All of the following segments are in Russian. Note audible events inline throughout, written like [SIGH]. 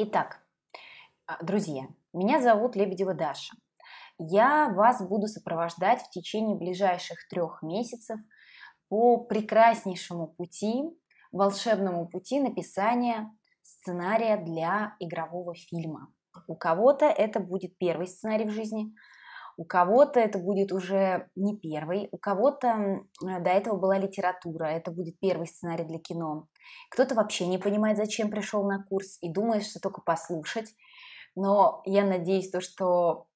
Итак, а, друзья, меня зовут Лебедева Даша. Я вас буду сопровождать в течение ближайших трех месяцев по прекраснейшему пути, волшебному пути написания сценария для игрового фильма. У кого-то это будет первый сценарий в жизни, у кого-то это будет уже не первый, у кого-то э, до этого была литература, это будет первый сценарий для кино. Кто-то вообще не понимает, зачем пришел на курс и думает, что только послушать. Но я надеюсь, то, что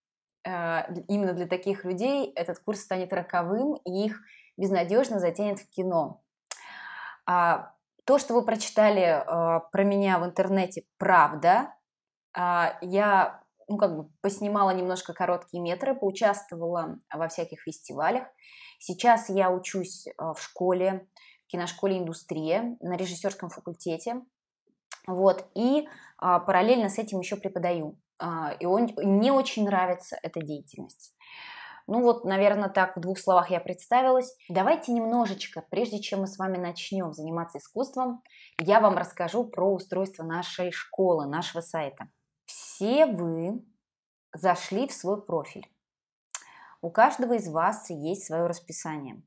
э, именно для таких людей этот курс станет роковым и их безнадежно затянет в кино. А, то, что вы прочитали э, про меня в интернете, правда. А, я ну, как бы поснимала немножко короткие метры, поучаствовала во всяких фестивалях. Сейчас я учусь э, в школе, в киношколе индустрии, на режиссерском факультете. Вот, и а, параллельно с этим еще преподаю. А, и он, мне очень нравится эта деятельность. Ну вот, наверное, так в двух словах я представилась. Давайте немножечко, прежде чем мы с вами начнем заниматься искусством, я вам расскажу про устройство нашей школы, нашего сайта. Все вы зашли в свой профиль. У каждого из вас есть свое расписание.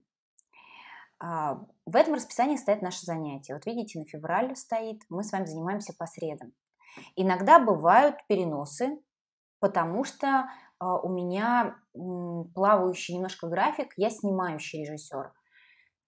А, в этом расписании стоят наши занятия. Вот видите, на февраль стоит, мы с вами занимаемся по средам. Иногда бывают переносы, потому что а, у меня плавающий немножко график, я снимающий режиссер.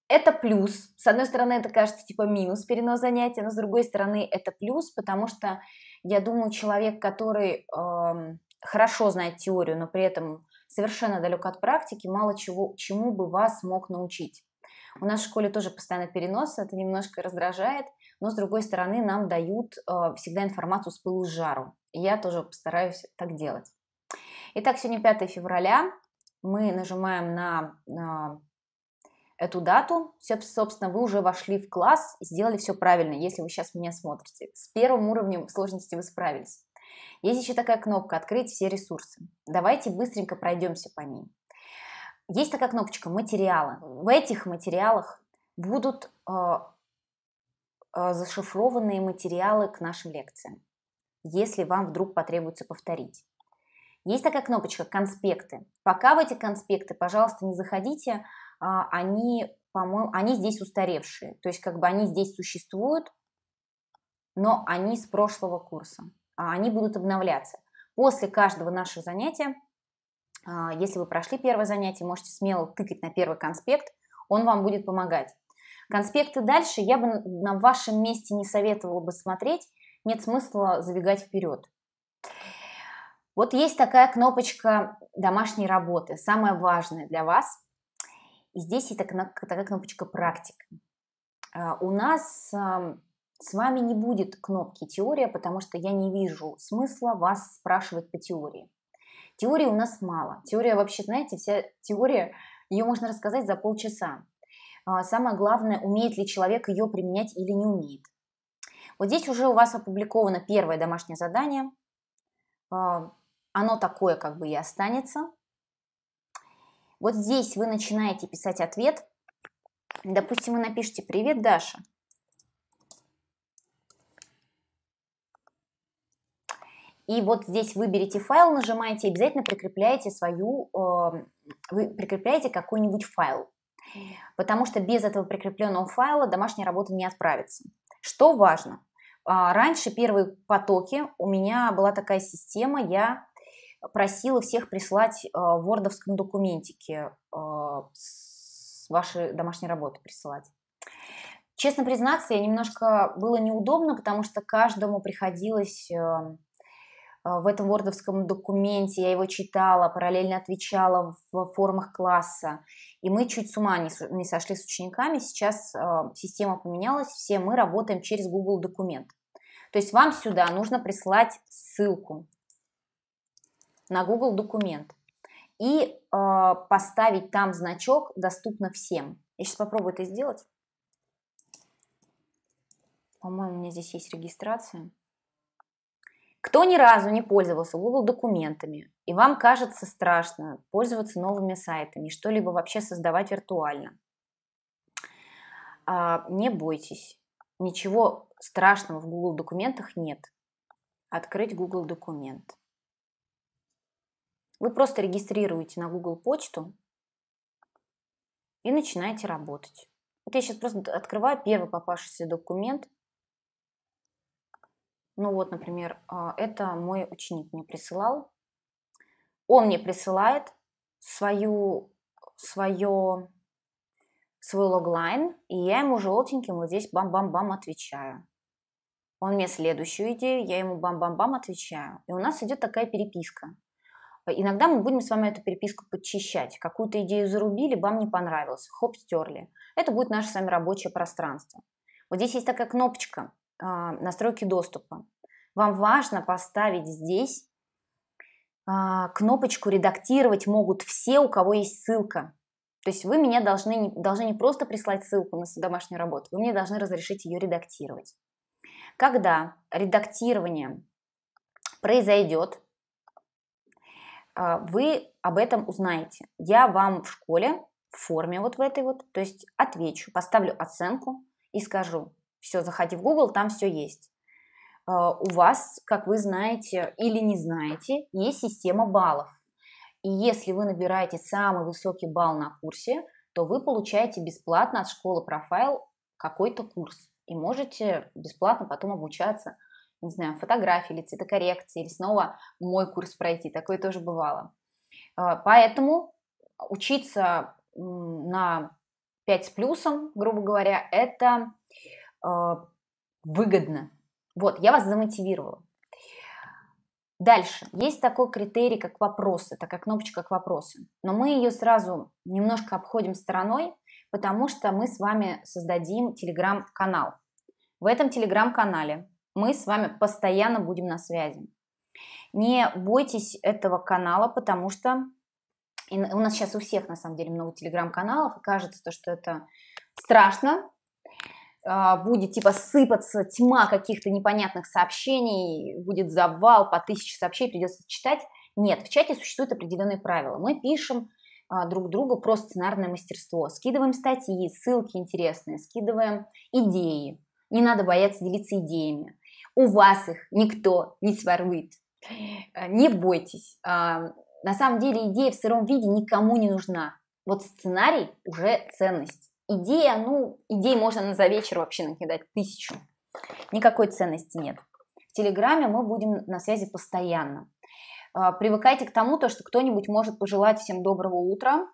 Это плюс. С одной стороны, это кажется типа минус перенос занятия, но с другой стороны, это плюс, потому что я думаю, человек, который э, хорошо знает теорию, но при этом совершенно далек от практики, мало чего, чему бы вас мог научить. У нас в школе тоже постоянно перенос, это немножко раздражает, но с другой стороны нам дают э, всегда информацию с пылу с жару. я тоже постараюсь так делать. Итак, сегодня 5 февраля, мы нажимаем на э, эту дату, собственно, вы уже вошли в класс и сделали все правильно, если вы сейчас меня смотрите. С первым уровнем сложности вы справились. Есть еще такая кнопка «Открыть все ресурсы». Давайте быстренько пройдемся по ней. Есть такая кнопочка «Материалы». В этих материалах будут э, э, зашифрованные материалы к нашим лекциям, если вам вдруг потребуется повторить. Есть такая кнопочка «Конспекты». Пока в эти конспекты, пожалуйста, не заходите, а, они, по-моему, они здесь устаревшие. То есть как бы они здесь существуют, но они с прошлого курса. А они будут обновляться. После каждого нашего занятия, а, если вы прошли первое занятие, можете смело тыкать на первый конспект, он вам будет помогать. Конспекты дальше я бы на вашем месте не советовала бы смотреть, нет смысла забегать вперед. Вот есть такая кнопочка домашней работы, самая важная для вас. И здесь есть такая, кнопочка «Практика». А, у нас с вами не будет кнопки «Теория», потому что я не вижу смысла вас спрашивать по теории. Теории у нас мало. Теория вообще, знаете, вся теория, ее можно рассказать за полчаса. А, самое главное, умеет ли человек ее применять или не умеет. Вот здесь уже у вас опубликовано первое домашнее задание. А, оно такое как бы и останется. Вот здесь вы начинаете писать ответ. Допустим, вы напишите «Привет, Даша». И вот здесь выберите файл, нажимаете обязательно прикрепляете свою, э, вы прикрепляете какой-нибудь файл. Потому что без этого прикрепленного файла домашняя работа не отправится. Что важно? А, раньше первые потоки у меня была такая система, я просила всех прислать э, в вордовском документике э, ваши домашние работы присылать. Честно признаться, я немножко было неудобно, потому что каждому приходилось эм, э, в этом вордовском документе, я его читала, параллельно отвечала в формах класса, и мы чуть с ума не, не сошли с учениками. Сейчас система поменялась, все мы работаем через Google документ. То есть вам сюда нужно прислать ссылку на Google документ и э, поставить там значок «Доступно всем». Я сейчас попробую это сделать. По-моему, у меня здесь есть регистрация. Кто ни разу не пользовался Google документами, и вам кажется страшно пользоваться новыми сайтами, что-либо вообще создавать виртуально, а, не бойтесь. Ничего страшного в Google документах нет. Открыть Google документ. Вы просто регистрируете на Google почту и начинаете работать. Вот я сейчас просто открываю первый попавшийся документ. Ну вот, например, а, это мой ученик мне присылал. Он мне присылает свою, свое, свой логлайн, и я ему желтеньким вот здесь бам-бам-бам отвечаю. Он мне следующую идею, я ему бам-бам-бам отвечаю. И у нас идет такая переписка. Э, иногда мы будем с вами эту переписку подчищать. Какую-то идею зарубили, вам не понравилось, хоп, стерли. Это будет наше с вами рабочее пространство. Вот здесь есть такая кнопочка э, настройки доступа. Вам важно поставить здесь э, кнопочку «Редактировать могут все, у кого есть ссылка». То есть вы меня должны, должны не просто прислать ссылку на домашнюю работу, вы мне должны разрешить ее редактировать. Когда редактирование произойдет, а, вы об этом узнаете. Я вам в школе, в форме вот в этой вот, то есть отвечу, поставлю оценку и скажу, все, заходи в Google, там все есть. А, у вас, как вы знаете или не знаете, есть система баллов. И если вы набираете самый высокий балл на курсе, то вы получаете бесплатно от школы профайл какой-то курс и можете бесплатно потом обучаться не знаю, фотографии или цветокоррекции, или снова мой курс пройти. Такое тоже бывало. А, поэтому учиться на 5 с плюсом, грубо говоря, это а, выгодно. Вот, я вас замотивировала. Дальше. Есть такой критерий, как вопросы, такая кнопочка как вопросы. Но мы ее сразу немножко обходим стороной, потому что мы с вами создадим телеграм-канал. В этом телеграм-канале мы с вами постоянно будем на связи. Не бойтесь этого канала, потому что у нас сейчас у всех, на самом деле, много телеграм-каналов, и кажется, то, что это страшно, а, будет типа сыпаться тьма каких-то непонятных сообщений, будет завал по тысяче сообщений, придется читать. Нет, в чате существуют определенные правила. Мы пишем а, друг другу про сценарное мастерство, скидываем статьи, ссылки интересные, скидываем идеи. Не надо бояться делиться идеями у вас их никто не сворует. Э, не бойтесь. А, на самом деле идея в сыром виде никому не нужна. Вот сценарий уже ценность. Идея, ну, идей можно за вечер вообще накидать тысячу. Никакой ценности нет. В Телеграме мы будем на связи постоянно. А, привыкайте к тому, то, что кто-нибудь может пожелать всем доброго утра,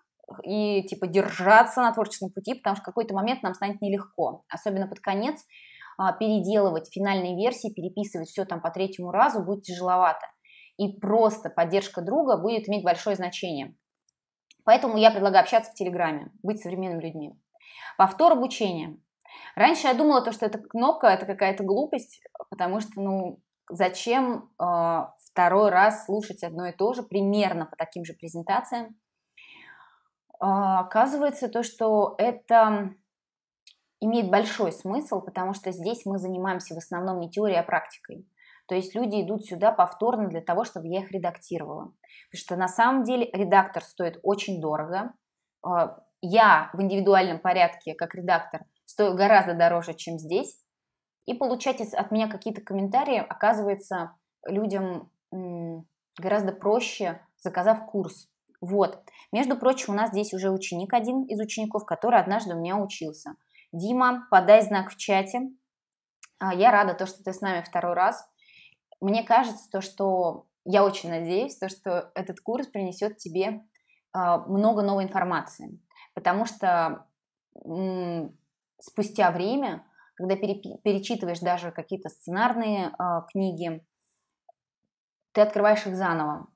и типа держаться на творческом пути, потому что в какой-то момент нам станет нелегко, особенно под конец, а, переделывать финальные версии, переписывать все там по третьему разу будет тяжеловато. И просто поддержка друга будет иметь большое значение. Поэтому я предлагаю общаться в Телеграме, быть современными людьми. Повтор обучения. Раньше я думала, то, что эта кнопка – это какая-то глупость, потому что, ну, зачем э, второй раз слушать одно и то же примерно по таким же презентациям. Э, оказывается, то, что это имеет большой смысл, потому что здесь мы занимаемся в основном не теорией, а практикой. То есть люди идут сюда повторно для того, чтобы я их редактировала. Потому что на самом деле редактор стоит очень дорого. А, я в индивидуальном порядке, как редактор, стою гораздо дороже, чем здесь. И получать от меня какие-то комментарии, оказывается, людям гораздо проще, заказав курс. Вот. Между прочим, у нас здесь уже ученик один из учеников, который однажды у меня учился. Дима, подай знак в чате. А, я рада, то, что ты с нами второй раз. Мне кажется, то, что я очень надеюсь, то, что этот курс принесет тебе а, много новой информации. Потому что спустя время, когда перечитываешь даже какие-то сценарные а, книги, ты открываешь их заново,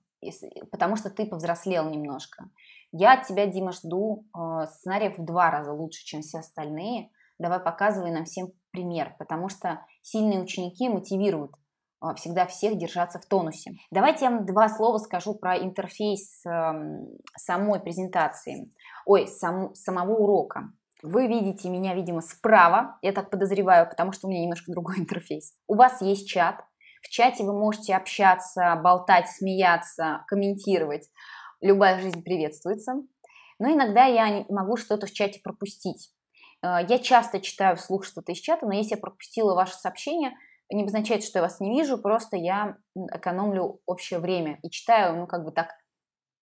потому что ты повзрослел немножко. Я от тебя, Дима, жду э, сценариев в два раза лучше, чем все остальные. Давай показывай нам всем пример, потому что сильные ученики мотивируют э, всегда всех держаться в тонусе. Давайте я вам два слова скажу про интерфейс э, самой презентации, ой, сам, самого урока. Вы видите меня, видимо, справа, я так подозреваю, потому что у меня немножко другой [LAUGHS] интерфейс. У вас есть чат, в чате вы можете общаться, болтать, смеяться, комментировать любая жизнь приветствуется. Но иногда я могу что-то в чате пропустить. Э, я часто читаю вслух что-то из чата, но если я пропустила ваше сообщение, не обозначает, что я вас не вижу, просто я экономлю общее время и читаю, ну, как бы так,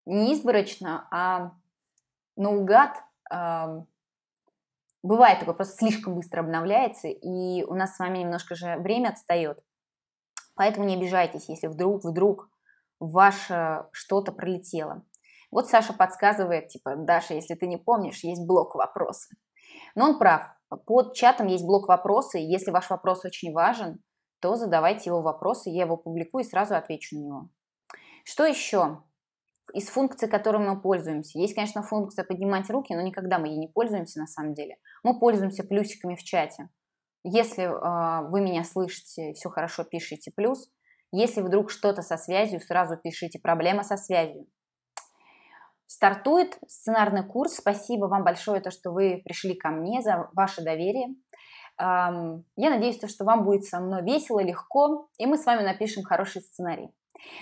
не изборочно, а наугад. А, бывает такое, просто слишком быстро обновляется, и у нас с вами немножко же время отстает. Поэтому не обижайтесь, если вдруг, вдруг ваше что-то пролетело. Вот Саша подсказывает, типа, Даша, если ты не помнишь, есть блок вопросы. Но он прав. Под чатом есть блок вопросы, и если ваш вопрос очень важен, то задавайте его вопросы, я его публикую и сразу отвечу на него. Что еще? Из функций, которыми мы пользуемся. Есть, конечно, функция поднимать руки, но никогда мы ей не пользуемся на самом деле. Мы пользуемся плюсиками в чате. Если э, вы меня слышите, все хорошо, пишите плюс – если вдруг что-то со связью, сразу пишите «проблема со связью». Стартует сценарный курс. Спасибо вам большое, то, что вы пришли ко мне, за ваше доверие. Я надеюсь, то, что вам будет со мной весело, легко, и мы с вами напишем хороший сценарий.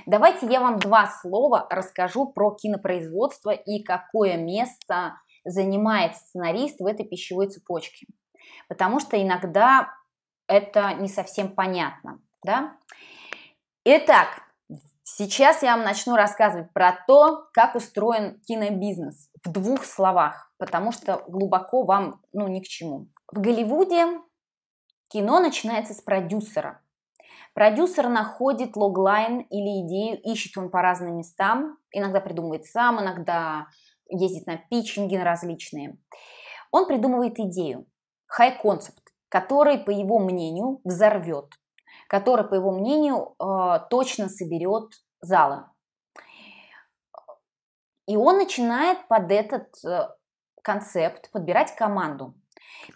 Давайте я вам два слова расскажу про кинопроизводство и какое место занимает сценарист в этой пищевой цепочке. Потому что иногда это не совсем понятно. Да? Итак, сейчас я вам начну рассказывать про то, как устроен кинобизнес в двух словах, потому что глубоко вам ну, ни к чему. В Голливуде кино начинается с продюсера. Продюсер находит логлайн или идею, ищет он по разным местам, иногда придумывает сам, иногда ездит на питчинги на различные. Он придумывает идею, хай-концепт, который, по его мнению, взорвет который, по его мнению, э, точно соберет залы. И он начинает под этот э, концепт подбирать команду.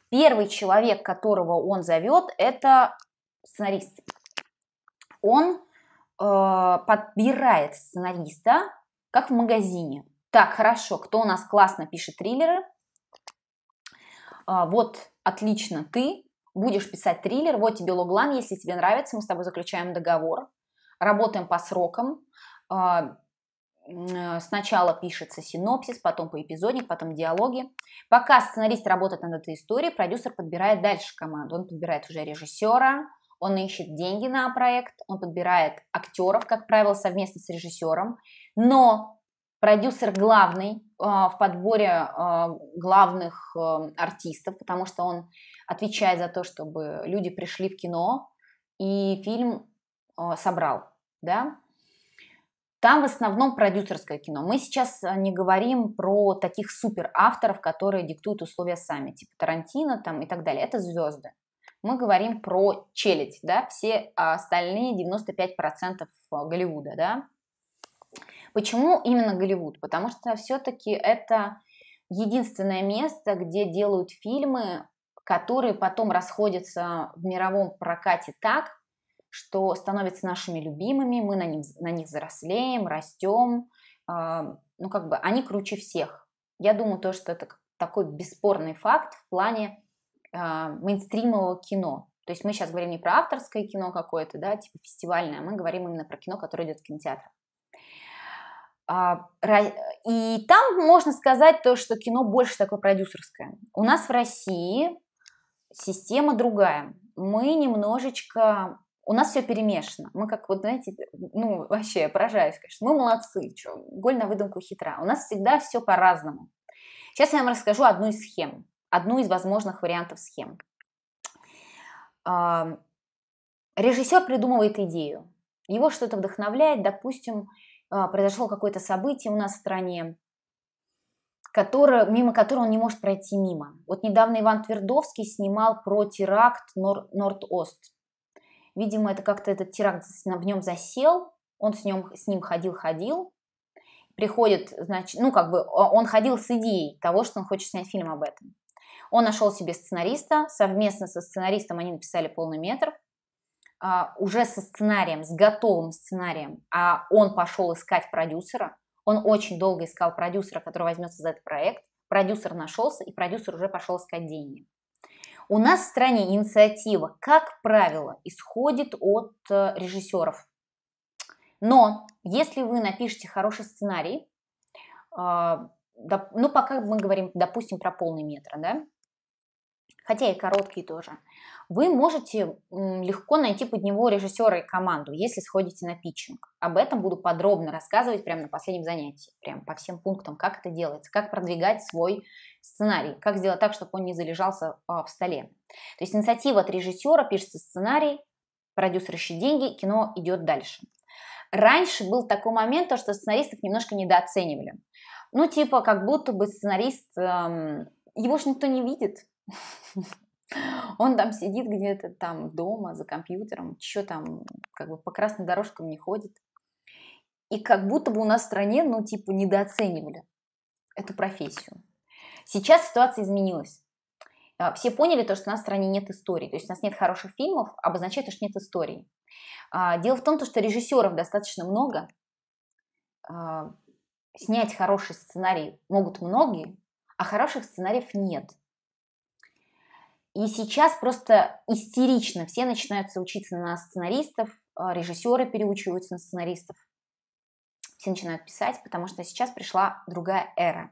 Первый человек, которого он зовет, это сценарист. Он э, подбирает сценариста, как в магазине. Так, хорошо, кто у нас классно пишет триллеры? А, вот, отлично, ты будешь писать триллер, вот тебе логлан, если тебе нравится, мы с тобой заключаем договор, работаем по срокам, а, э, сначала пишется синопсис, потом по эпизодник, потом диалоги. Пока сценарист работает над этой историей, продюсер подбирает дальше команду. Он подбирает уже режиссера, он ищет деньги на проект, он подбирает актеров, как правило, совместно с режиссером. Но продюсер главный а, в подборе а, главных а, артистов, потому что он отвечает за то, чтобы люди пришли в кино и фильм собрал, да. Там в основном продюсерское кино. Мы сейчас не говорим про таких суперавторов, которые диктуют условия сами, типа Тарантино там и так далее. Это звезды. Мы говорим про челядь, да, все остальные 95% Голливуда, да. Почему именно Голливуд? Потому что все-таки это единственное место, где делают фильмы, которые потом расходятся в мировом прокате так, что становятся нашими любимыми, мы на, них на них взрослеем, растем, а, ну как бы они круче всех. Я думаю, то, что это такой бесспорный факт в плане э, мейнстримового кино. То есть мы сейчас говорим не про авторское кино какое-то, да, типа фестивальное, а мы говорим именно про кино, которое идет в кинотеатрах. А, и там можно сказать то, что кино больше такое продюсерское. У нас в России система другая. Мы немножечко... У нас все перемешано. Мы как вот, знаете, ну, вообще, я поражаюсь, конечно. Мы молодцы, что, голь на выдумку хитра. У нас всегда все по-разному. Сейчас я вам расскажу одну из схем, одну из возможных вариантов схем. Режиссер придумывает идею. Его что-то вдохновляет, допустим, а, произошло какое-то событие у нас в стране, которое, мимо которого он не может пройти мимо. Вот недавно Иван Твердовский снимал про теракт Нор- Норд-Ост. Видимо, это как-то этот теракт в нем засел, он с, ним с ним ходил-ходил, приходит, значит, ну как бы он ходил с идеей того, что он хочет снять фильм об этом. Он нашел себе сценариста, совместно со сценаристом они написали полный метр – а, уже со сценарием, с готовым сценарием, а он пошел искать продюсера, он очень долго искал продюсера, который возьмется за этот проект, продюсер нашелся, и продюсер уже пошел искать деньги. У нас в стране инициатива, как правило, исходит от э, режиссеров. Но если вы напишете хороший сценарий, а, ну, пока мы говорим, допустим, про полный метр, да, хотя и короткие тоже, вы можете легко найти под него режиссера и команду, если сходите на питчинг. Об этом буду подробно рассказывать прямо на последнем занятии, прямо по всем пунктам, как это делается, как продвигать свой сценарий, как сделать так, чтобы он не залежался а, в столе. То есть инициатива от режиссера, пишется сценарий, продюсер ищет деньги, кино идет дальше. Раньше был такой момент, то, что сценаристов немножко недооценивали. Ну, типа, как будто бы сценарист, эм, его же никто не видит. [LAUGHS] Он там сидит где-то там дома за компьютером, что там, как бы по красным дорожкам не ходит. И как будто бы у нас в стране, ну, типа, недооценивали эту профессию. Сейчас ситуация изменилась. А, все поняли то, что у нас в стране нет истории. То есть у нас нет хороших фильмов, обозначает, что нет истории. А, дело в том, что режиссеров достаточно много. А, снять хороший сценарий могут многие, а хороших сценариев нет. И сейчас просто истерично все начинаются учиться на сценаристов, а, режиссеры переучиваются на сценаристов. Все начинают писать, потому что сейчас пришла другая эра.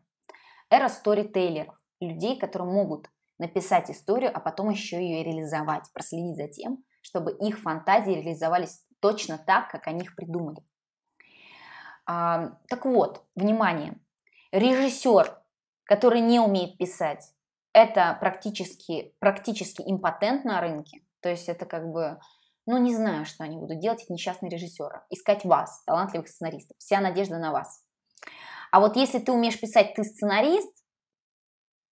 Эра сторителлеров, людей, которые могут написать историю, а потом еще ее и реализовать, проследить за тем, чтобы их фантазии реализовались точно так, как они их придумали. А, так вот, внимание, режиссер, который не умеет писать, это практически, практически импотент на рынке, то есть это как бы, ну не знаю, что они будут делать, эти несчастные режиссеры, искать вас, талантливых сценаристов, вся надежда на вас. А вот если ты умеешь писать, ты сценарист,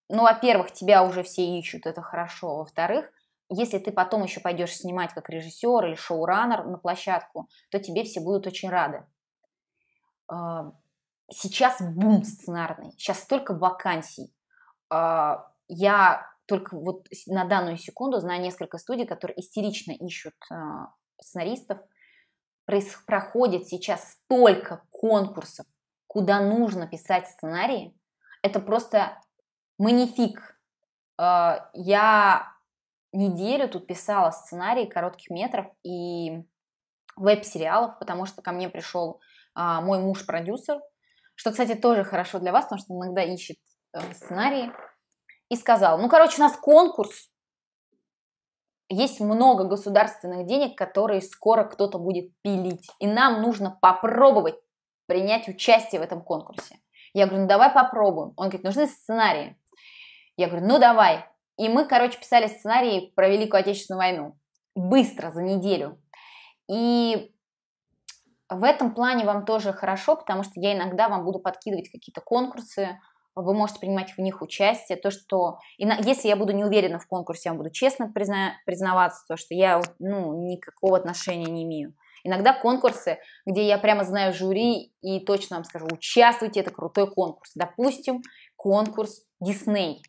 ну, во-первых, тебя уже все ищут, это хорошо, во-вторых, если ты потом еще пойдешь снимать как режиссер или шоураннер на площадку, то тебе все будут очень рады. А, сейчас бум сценарный, сейчас столько вакансий а, я только вот на данную секунду знаю несколько студий, которые истерично ищут э, сценаристов. Проходит сейчас столько конкурсов, куда нужно писать сценарии. Это просто манифик. Э, я неделю тут писала сценарии коротких метров и веб-сериалов, потому что ко мне пришел э, мой муж-продюсер, что, кстати, тоже хорошо для вас, потому что иногда ищет э, сценарии и сказал, ну, короче, у нас конкурс, есть много государственных денег, которые скоро кто-то будет пилить. И нам нужно попробовать принять участие в этом конкурсе. Я говорю, ну давай попробуем. Он говорит, нужны сценарии. Я говорю, ну давай. И мы, короче, писали сценарии про Великую Отечественную войну. Быстро, за неделю. И в этом плане вам тоже хорошо, потому что я иногда вам буду подкидывать какие-то конкурсы, вы можете принимать в них участие, то, что, и на, если я буду не уверена в конкурсе, я буду честно призна, признаваться, то, что я, ну, никакого отношения не имею. Иногда конкурсы, где я прямо знаю жюри и точно вам скажу, участвуйте, это крутой конкурс. Допустим, конкурс Дисней.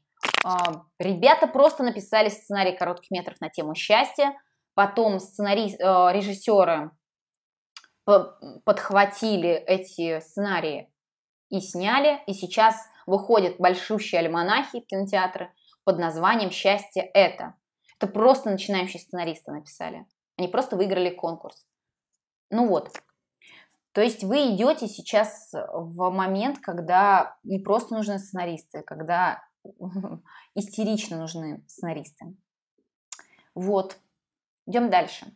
А, ребята просто написали сценарий коротких метров на тему счастья, потом сценарий, а, режиссеры подхватили эти сценарии и сняли, и сейчас выходят большущие альманахи кинотеатры под названием «Счастье это». Это просто начинающие сценаристы написали. Они просто выиграли конкурс. Ну вот. То есть вы идете сейчас в момент, когда не просто нужны сценаристы, когда [LAUGHS] истерично нужны сценаристы. Вот. Идем дальше.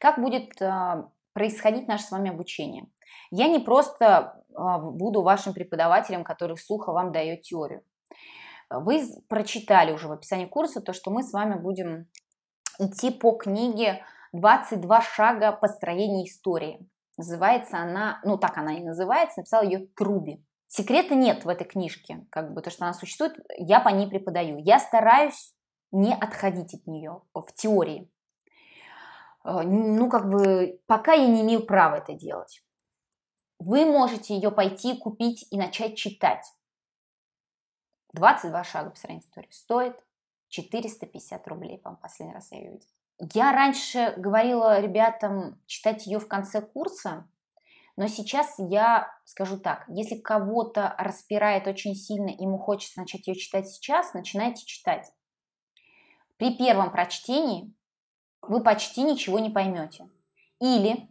Как будет э, происходить наше с вами обучение? Я не просто а, буду вашим преподавателем, который сухо вам дает теорию. Вы прочитали уже в описании курса то, что мы с вами будем идти по книге 22 шага построения истории. Называется она, ну так она и называется, написал ее Труби. Секрета нет в этой книжке, как бы то, что она существует, я по ней преподаю. Я стараюсь не отходить от нее в теории. Э, ну, как бы, пока я не имею права это делать вы можете ее пойти купить и начать читать. 22 шага по сравнению с историей стоит 450 рублей, по-моему, последний раз я ее видела. Я раньше говорила ребятам читать ее в конце курса, но сейчас я скажу так, если кого-то распирает очень сильно, ему хочется начать ее читать сейчас, начинайте читать. При первом прочтении вы почти ничего не поймете. Или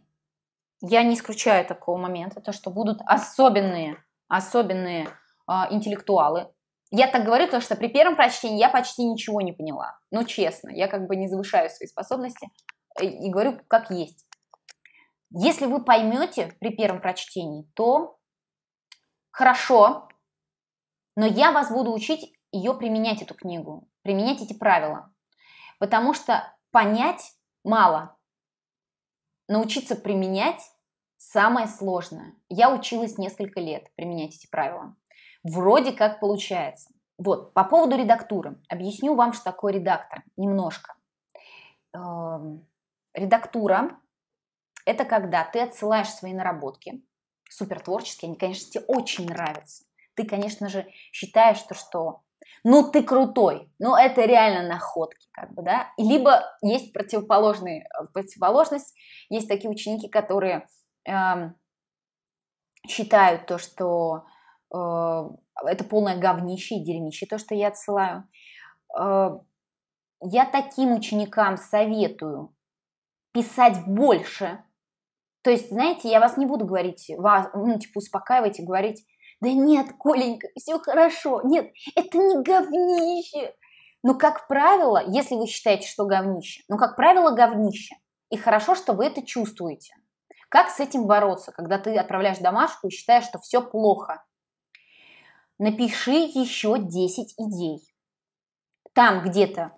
я не исключаю такого момента, то, что будут особенные, особенные э, интеллектуалы. Я так говорю, потому что при первом прочтении я почти ничего не поняла. Ну, честно, я как бы не завышаю свои способности э, и говорю, как есть. Если вы поймете при первом прочтении, то хорошо, но я вас буду учить ее применять, эту книгу, применять эти правила. Потому что понять мало, научиться применять самое сложное. Я училась несколько лет применять эти правила. Вроде как получается. Вот, по поводу редактуры. Объясню вам, что такое редактор. Немножко. Эм, редактура – это когда ты отсылаешь свои наработки, супер творческие, они, конечно, тебе очень нравятся. Ты, конечно же, считаешь, что, что ну ты крутой, ну это реально находки, как бы, да. Либо есть противоположные, э, противоположность, есть такие ученики, которые э, считают то, что э, это полное говнище и дерьмище, то, что я отсылаю. Э, я таким ученикам советую писать больше. То есть, знаете, я вас не буду говорить, вас, ну, типа, успокаивать и говорить, да нет, Коленька, все хорошо. Нет, это не говнище. Но, ну, как правило, если вы считаете, что говнище, ну, как правило, говнище. И хорошо, что вы это чувствуете. Как с этим бороться, когда ты отправляешь домашку и считаешь, что все плохо? Напиши еще 10 идей. Там где-то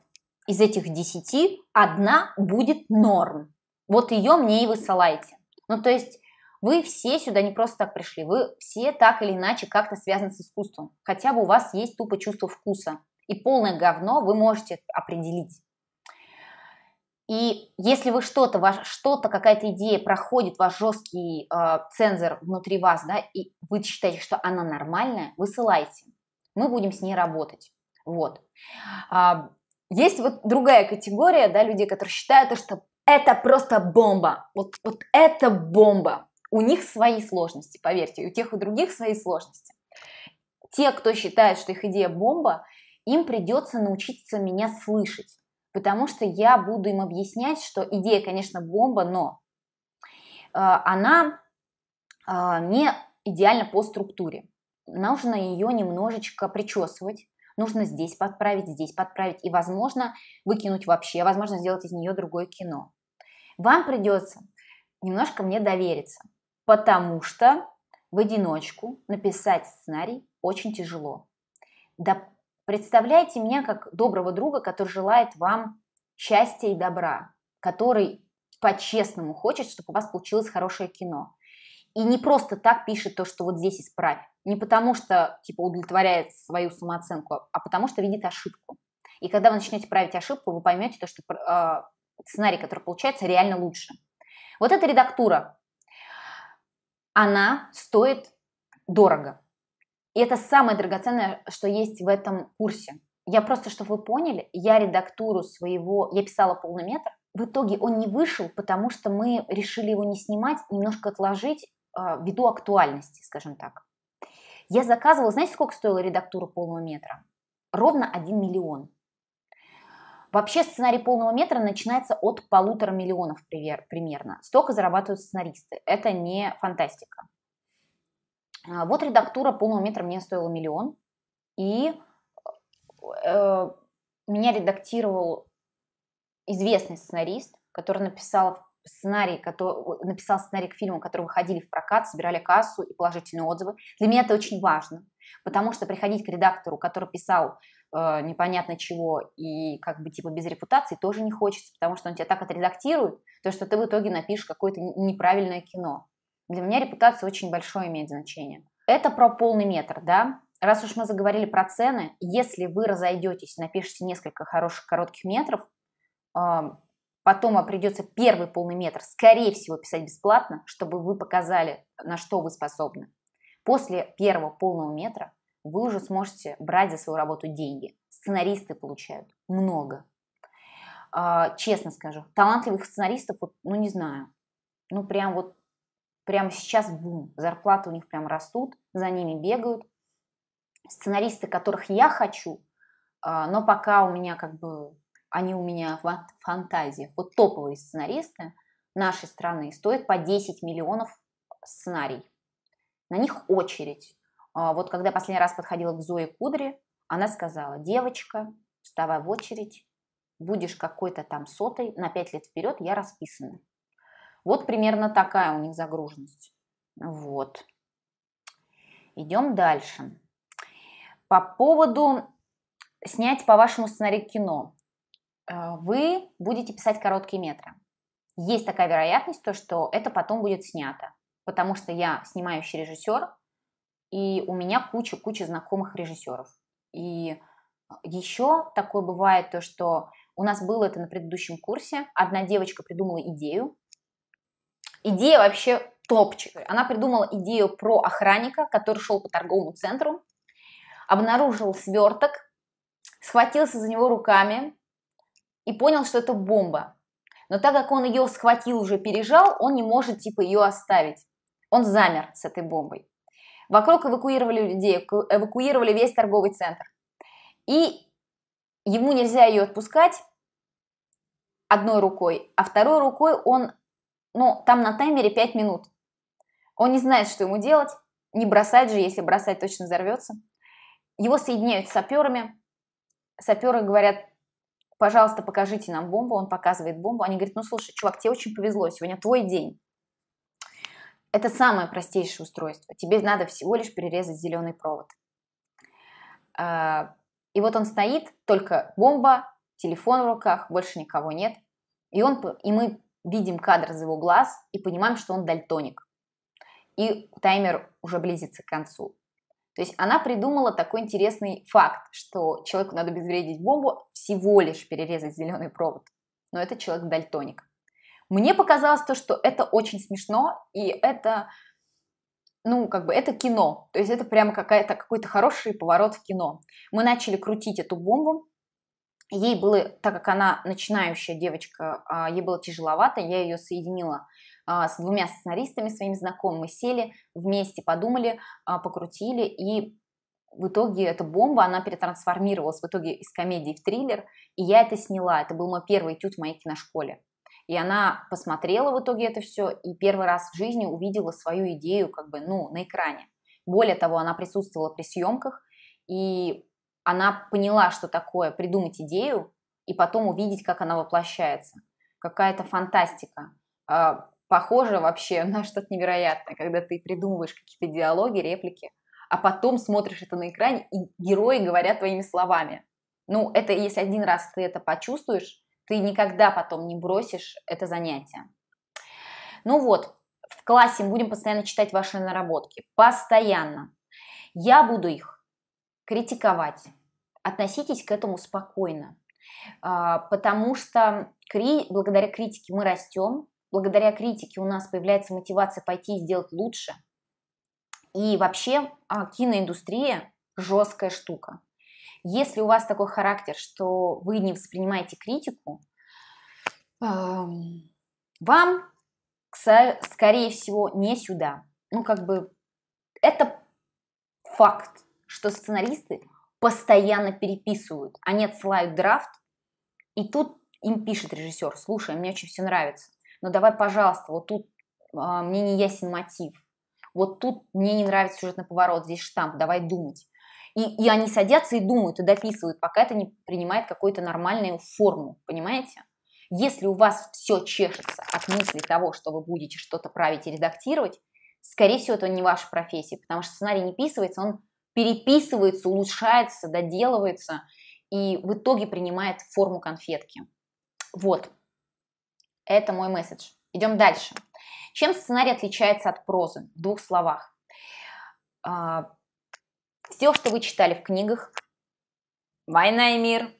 из этих 10 одна будет норм. Вот ее мне и высылайте. Ну, то есть вы все сюда не просто так пришли, вы все так или иначе как-то связаны с искусством. Хотя бы у вас есть тупо чувство вкуса. И полное говно вы можете определить. И если вы что-то, ваш что-то, какая-то идея проходит ваш жесткий э, цензор внутри вас, да, и вы считаете, что она нормальная, высылайте. Мы будем с ней работать. Вот. А, есть вот другая категория, да, людей, которые считают, что это просто бомба. Вот, вот это бомба у них свои сложности, поверьте, у тех и других свои сложности. Те, кто считает, что их идея бомба, им придется научиться меня слышать, потому что я буду им объяснять, что идея, конечно, бомба, но э, она э, не идеально по структуре. Нужно ее немножечко причесывать, нужно здесь подправить, здесь подправить и, возможно, выкинуть вообще, возможно, сделать из нее другое кино. Вам придется немножко мне довериться – Потому что в одиночку написать сценарий очень тяжело. Да, представляете меня как доброго друга, который желает вам счастья и добра, который по-честному хочет, чтобы у вас получилось хорошее кино. И не просто так пишет то, что вот здесь исправь. Не потому что, типа, удовлетворяет свою самооценку, а потому что видит ошибку. И когда вы начнете править ошибку, вы поймете то, что э, сценарий, который получается, реально лучше. Вот эта редактура, она стоит дорого. И это самое драгоценное, что есть в этом курсе. Я просто, чтобы вы поняли, я редактуру своего, я писала полный метр, в итоге он не вышел, потому что мы решили его не снимать, немножко отложить э, ввиду актуальности, скажем так. Я заказывала, знаете, сколько стоила редактура полного метра? Ровно 1 миллион. Вообще сценарий полного метра начинается от полутора миллионов примерно. Столько зарабатывают сценаристы. Это не фантастика. А, вот редактура полного метра мне стоила миллион. И э, меня редактировал известный сценарист, который написал сценарий, который, написал сценарий к фильму, который выходили в прокат, собирали кассу и положительные отзывы. Для меня это очень важно, потому что приходить к редактору, который писал э, непонятно чего и как бы типа без репутации тоже не хочется, потому что он тебя так отредактирует, то что ты в итоге напишешь какое-то неправильное кино. Для меня репутация очень большое имеет значение. Это про полный метр, да? Раз уж мы заговорили про цены, если вы разойдетесь, напишите несколько хороших коротких метров, э, потом придется первый полный метр, скорее всего, писать бесплатно, чтобы вы показали, на что вы способны. После первого полного метра вы уже сможете брать за свою работу деньги. Сценаристы получают много. А, честно скажу, талантливых сценаристов, ну не знаю, ну прям вот, прям сейчас бум, зарплаты у них прям растут, за ними бегают. Сценаристы, которых я хочу, а, но пока у меня как бы, они у меня в фантазиях. Вот топовые сценаристы нашей страны стоят по 10 миллионов сценарий. На них очередь а, вот когда последний раз подходила к Зое Кудре, она сказала, девочка, вставай в очередь, будешь какой-то там сотой, на пять лет вперед я расписана. Вот примерно такая у них загруженность. Вот. Идем дальше. По поводу снять по вашему сценарию кино. Э, вы будете писать короткие метры. Есть такая вероятность, то, что это потом будет снято. Потому что я, снимающий режиссер, и у меня куча-куча знакомых режиссеров. И а, еще такое бывает то, что у нас было это на предыдущем курсе. Одна девочка придумала идею. Идея вообще топчик. Она придумала идею про охранника, который шел по торговому центру, обнаружил сверток, схватился за него руками и понял, что это бомба. Но так как он ее схватил уже пережал, он не может типа ее оставить. Он замер с этой бомбой. Вокруг эвакуировали людей, эвакуировали весь торговый центр. И ему нельзя ее отпускать одной рукой, а второй рукой он, ну, там на таймере 5 минут. Он не знает, что ему делать, не бросать же, если бросать, точно взорвется. Его соединяют с саперами. Саперы говорят, пожалуйста, покажите нам бомбу. Он показывает бомбу. Они говорят, ну, слушай, чувак, тебе очень повезло, сегодня твой день. Это самое простейшее устройство. Тебе надо всего лишь перерезать зеленый провод. А, и вот он стоит, только бомба, телефон в руках, больше никого нет. И, он, и мы видим кадр из его глаз и понимаем, что он дальтоник. И таймер уже близится к концу. То есть она придумала такой интересный факт, что человеку надо обезвредить бомбу, всего лишь перерезать зеленый провод. Но этот человек дальтоник. Мне показалось то, что это очень смешно, и это, ну, как бы, это кино. То есть это прямо какая-то, какой-то хороший поворот в кино. Мы начали крутить эту бомбу, Ей было, так как она начинающая девочка, а, ей было тяжеловато, я ее соединила а, с двумя сценаристами своими знакомыми, сели вместе, подумали, а, покрутили, и в итоге эта бомба, она перетрансформировалась в итоге из комедии в триллер, и я это сняла. Это был мой первый этюд в моей киношколе. И она посмотрела в итоге это все и первый раз в жизни увидела свою идею как бы, ну, на экране. Более того, она присутствовала при съемках, и она поняла, что такое придумать идею и потом увидеть, как она воплощается. Какая-то фантастика. А, похоже вообще [LAUGHS] на что-то невероятное, когда ты придумываешь какие-то диалоги, реплики, а потом смотришь это на экране, и герои говорят твоими словами. Ну, это если один раз ты это почувствуешь, ты никогда потом не бросишь это занятие. Ну вот, в классе мы будем постоянно читать ваши наработки. Постоянно. Я буду их критиковать. Относитесь к этому спокойно. А, потому что благодаря критике мы растем, благодаря критике у нас появляется мотивация пойти и сделать лучше. И вообще а, киноиндустрия жесткая штука. Если у вас такой характер, что вы не воспринимаете критику, вам, скорее всего, не сюда. Ну, как бы, это факт, что сценаристы постоянно переписывают. Они отсылают драфт, и тут им пишет режиссер, слушай, мне очень все нравится, но давай, пожалуйста, вот тут а, мне не ясен мотив, вот тут мне не нравится сюжетный поворот, здесь штамп, давай думать. И, и они садятся и думают, и дописывают, пока это не принимает какую-то нормальную форму, понимаете? Если у вас все чешется от мысли того, что вы будете что-то править и редактировать, скорее всего, это не ваша профессия, потому что сценарий не писывается, он переписывается, улучшается, доделывается и в итоге принимает форму конфетки. Вот. Это мой месседж. Идем дальше. Чем сценарий отличается от прозы? В двух словах. А, все, что вы читали в книгах, «Война и мир»,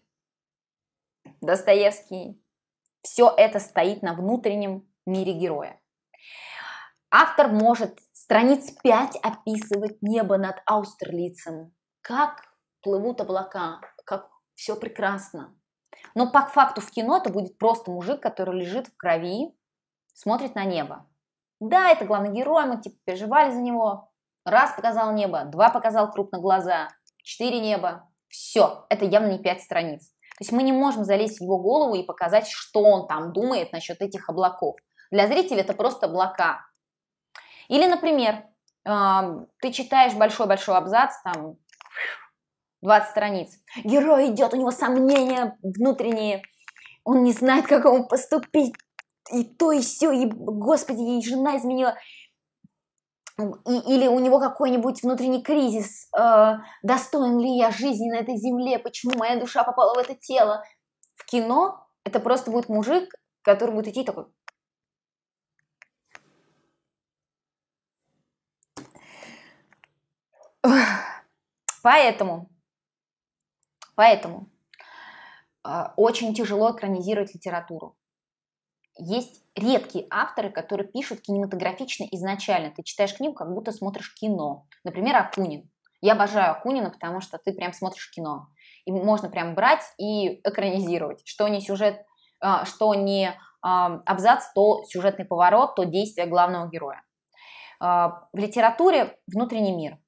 Достоевский, все это стоит на внутреннем мире героя. Автор может страниц 5 описывать небо над Аустерлицем, как плывут облака, как все прекрасно. Но по факту в кино это будет просто мужик, который лежит в крови, смотрит на небо. Да, это главный герой, мы типа переживали за него, Раз показал небо, два показал крупно глаза, четыре неба. Все, это явно не пять страниц. То есть мы не можем залезть в его голову и показать, что он там думает насчет этих облаков. Для зрителя это просто облака. Или, например, а, ты читаешь большой-большой абзац, там 20 страниц. Герой идет, у него сомнения внутренние, он не знает, как ему поступить, и то, и все, и, господи, и жена изменила и, или у него какой-нибудь внутренний кризис, э, достоин ли я жизни на этой земле, почему моя душа попала в это тело. В кино это просто будет мужик, который будет идти такой... [SIGHS] Поэтому, поэтому э, очень тяжело экранизировать литературу есть редкие авторы, которые пишут кинематографично изначально. Ты читаешь книгу, как будто смотришь кино. Например, Акунин. Я обожаю Акунина, потому что ты прям смотришь кино. И можно прям брать и экранизировать. Что не сюжет, а, что не а, абзац, то сюжетный поворот, то действие главного героя. А, в литературе внутренний мир.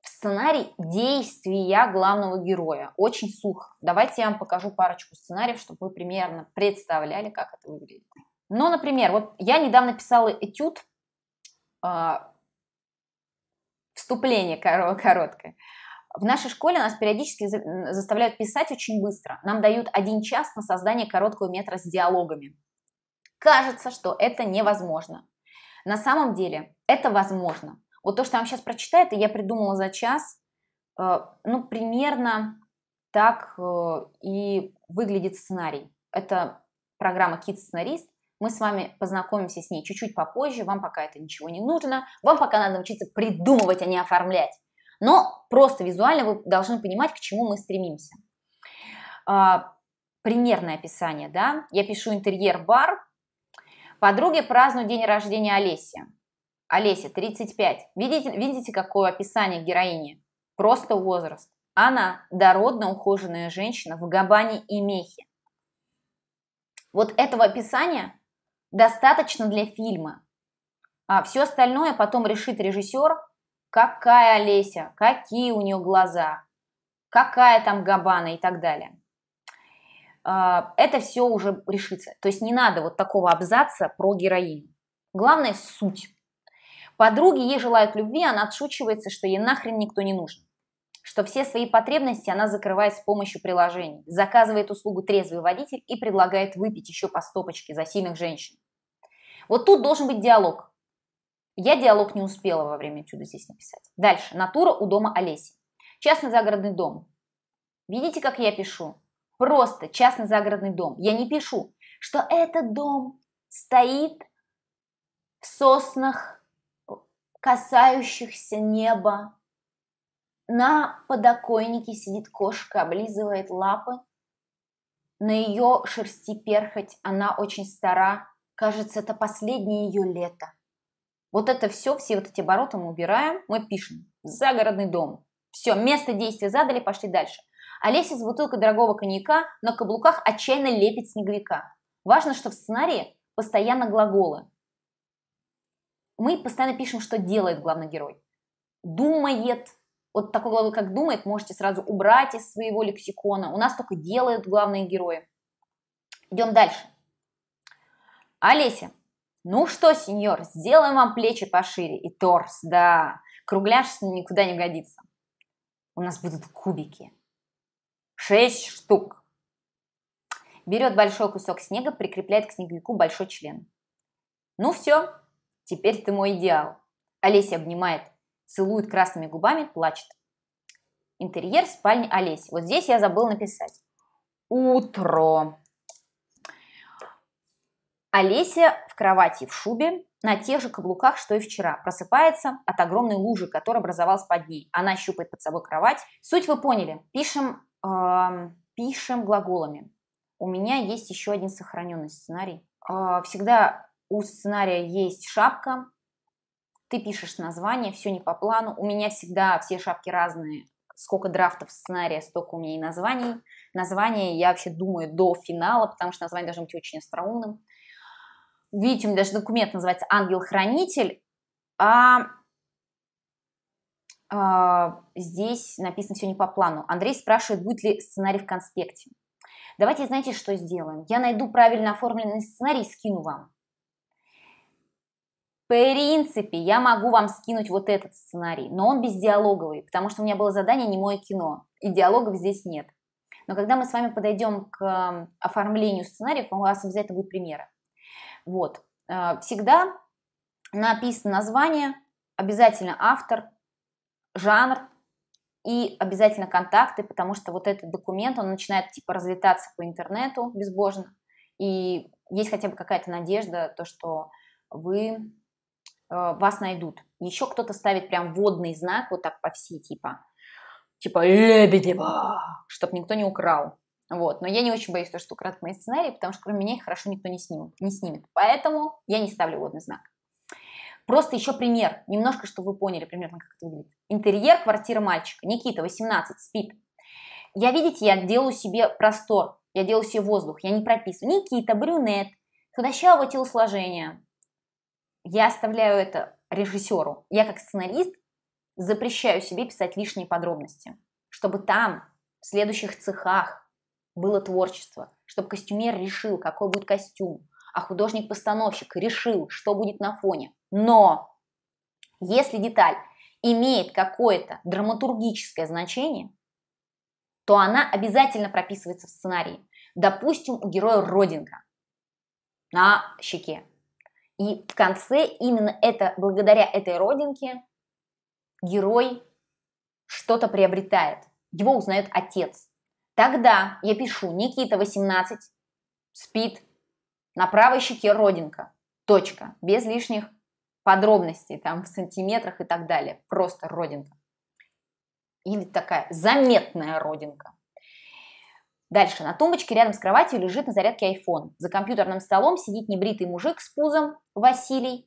В сценарий действия главного героя. Очень сухо. Давайте я вам покажу парочку сценариев, чтобы вы примерно представляли, как это выглядит. Ну, например, вот я недавно писала этюд, э, вступление короткое. В нашей школе нас периодически заставляют писать очень быстро. Нам дают один час на создание короткого метра с диалогами. Кажется, что это невозможно. На самом деле это возможно. Вот то, что я вам сейчас прочитаю, это я придумала за час. Э, ну, примерно так э, и выглядит сценарий. Это программа Kids Сценарист. Мы с вами познакомимся с ней чуть-чуть попозже, вам пока это ничего не нужно, вам пока надо научиться придумывать, а не оформлять. Но просто визуально вы должны понимать, к чему мы стремимся. А, примерное описание, да? Я пишу интерьер-бар. Подруги празднуют день рождения Олеси. Олеся, 35. Видите, видите, какое описание героини? Просто возраст. Она дородно ухоженная женщина в габане и мехе. Вот этого описания достаточно для фильма. А все остальное потом решит режиссер, какая Олеся, какие у нее глаза, какая там Габана и так далее. А, это все уже решится. То есть не надо вот такого абзаца про героиню. Главное – суть. Подруги ей желают любви, а она отшучивается, что ей нахрен никто не нужен что все свои потребности она закрывает с помощью приложений, заказывает услугу трезвый водитель и предлагает выпить еще по стопочке за сильных женщин. Вот тут должен быть диалог. Я диалог не успела во время чуда здесь написать. Дальше. Натура у дома Олеси. Частный загородный дом. Видите, как я пишу? Просто частный загородный дом. Я не пишу, что этот дом стоит в соснах, касающихся неба на подоконнике сидит кошка, облизывает лапы. На ее шерсти перхоть, она очень стара. Кажется, это последнее ее лето. Вот это все, все вот эти обороты мы убираем, мы пишем. Загородный дом. Все, место действия задали, пошли дальше. Олеся с бутылкой дорогого коньяка на каблуках отчаянно лепит снеговика. Важно, что в сценарии постоянно глаголы. Мы постоянно пишем, что делает главный герой. Думает, вот такой главы, как думает, можете сразу убрать из своего лексикона. У нас только делают главные герои. Идем дальше. Олеся. Ну что, сеньор, сделаем вам плечи пошире и торс, да. Кругляш никуда не годится. У нас будут кубики. Шесть штук. Берет большой кусок снега, прикрепляет к снеговику большой член. Ну все, теперь ты мой идеал. Олеся обнимает целует красными губами, плачет. Интерьер спальни Олеси. Вот здесь я забыл написать. Утро. Олеся в кровати в шубе, на тех же каблуках, что и вчера. Просыпается от огромной лужи, которая образовалась под ней. Она щупает под собой кровать. Суть вы поняли. Пишем, э, пишем глаголами. У меня есть еще один сохраненный сценарий. Э, всегда у сценария есть шапка, ты пишешь название, все не по плану. У меня всегда все шапки разные. Сколько драфтов сценария, столько у меня и названий. Название я вообще думаю до финала, потому что название должно быть очень остроумным. Видите, у меня даже документ называется «Ангел-хранитель». А, а здесь написано все не по плану. Андрей спрашивает, будет ли сценарий в конспекте. Давайте, знаете, что сделаем? Я найду правильно оформленный сценарий и скину вам принципе, я могу вам скинуть вот этот сценарий, но он бездиалоговый, потому что у меня было задание не мое кино, и диалогов здесь нет. Но когда мы с вами подойдем к эм, оформлению сценариев, у вас обязательно будут примеры. Вот. Э, всегда написано название, обязательно автор, жанр и обязательно контакты, потому что вот этот документ, он начинает типа разлетаться по интернету безбожно, и есть хотя бы какая-то надежда, то, что вы Э, вас найдут. Еще кто-то ставит прям водный знак вот так по всей типа. Типа Лебедева, чтобы никто не украл. Вот. Но я не очень боюсь, что украдут мои сценарии, потому что кроме меня их хорошо никто не снимет, не снимет. Поэтому я не ставлю водный знак. Просто еще пример, немножко, чтобы вы поняли примерно, как это выглядит. Интерьер квартиры мальчика. Никита, 18, спит. Я, видите, я делаю себе простор, я делаю себе воздух, я не прописываю. Никита, брюнет, худощавого телосложения, я оставляю это режиссеру. Я как сценарист запрещаю себе писать лишние подробности, чтобы там, в следующих цехах, было творчество, чтобы костюмер решил, какой будет костюм, а художник-постановщик решил, что будет на фоне. Но если деталь имеет какое-то драматургическое значение, то она обязательно прописывается в сценарии. Допустим, у героя родинка на щеке. И в конце именно это, благодаря этой родинке, герой что-то приобретает. Его узнает отец. Тогда я пишу Никита 18, спит, на правой щеке родинка, точка, без лишних подробностей, там в сантиметрах и так далее, просто родинка. Или такая заметная родинка. Дальше. На тумбочке рядом с кроватью лежит на зарядке iPhone. За компьютерным столом сидит небритый мужик с пузом Василий,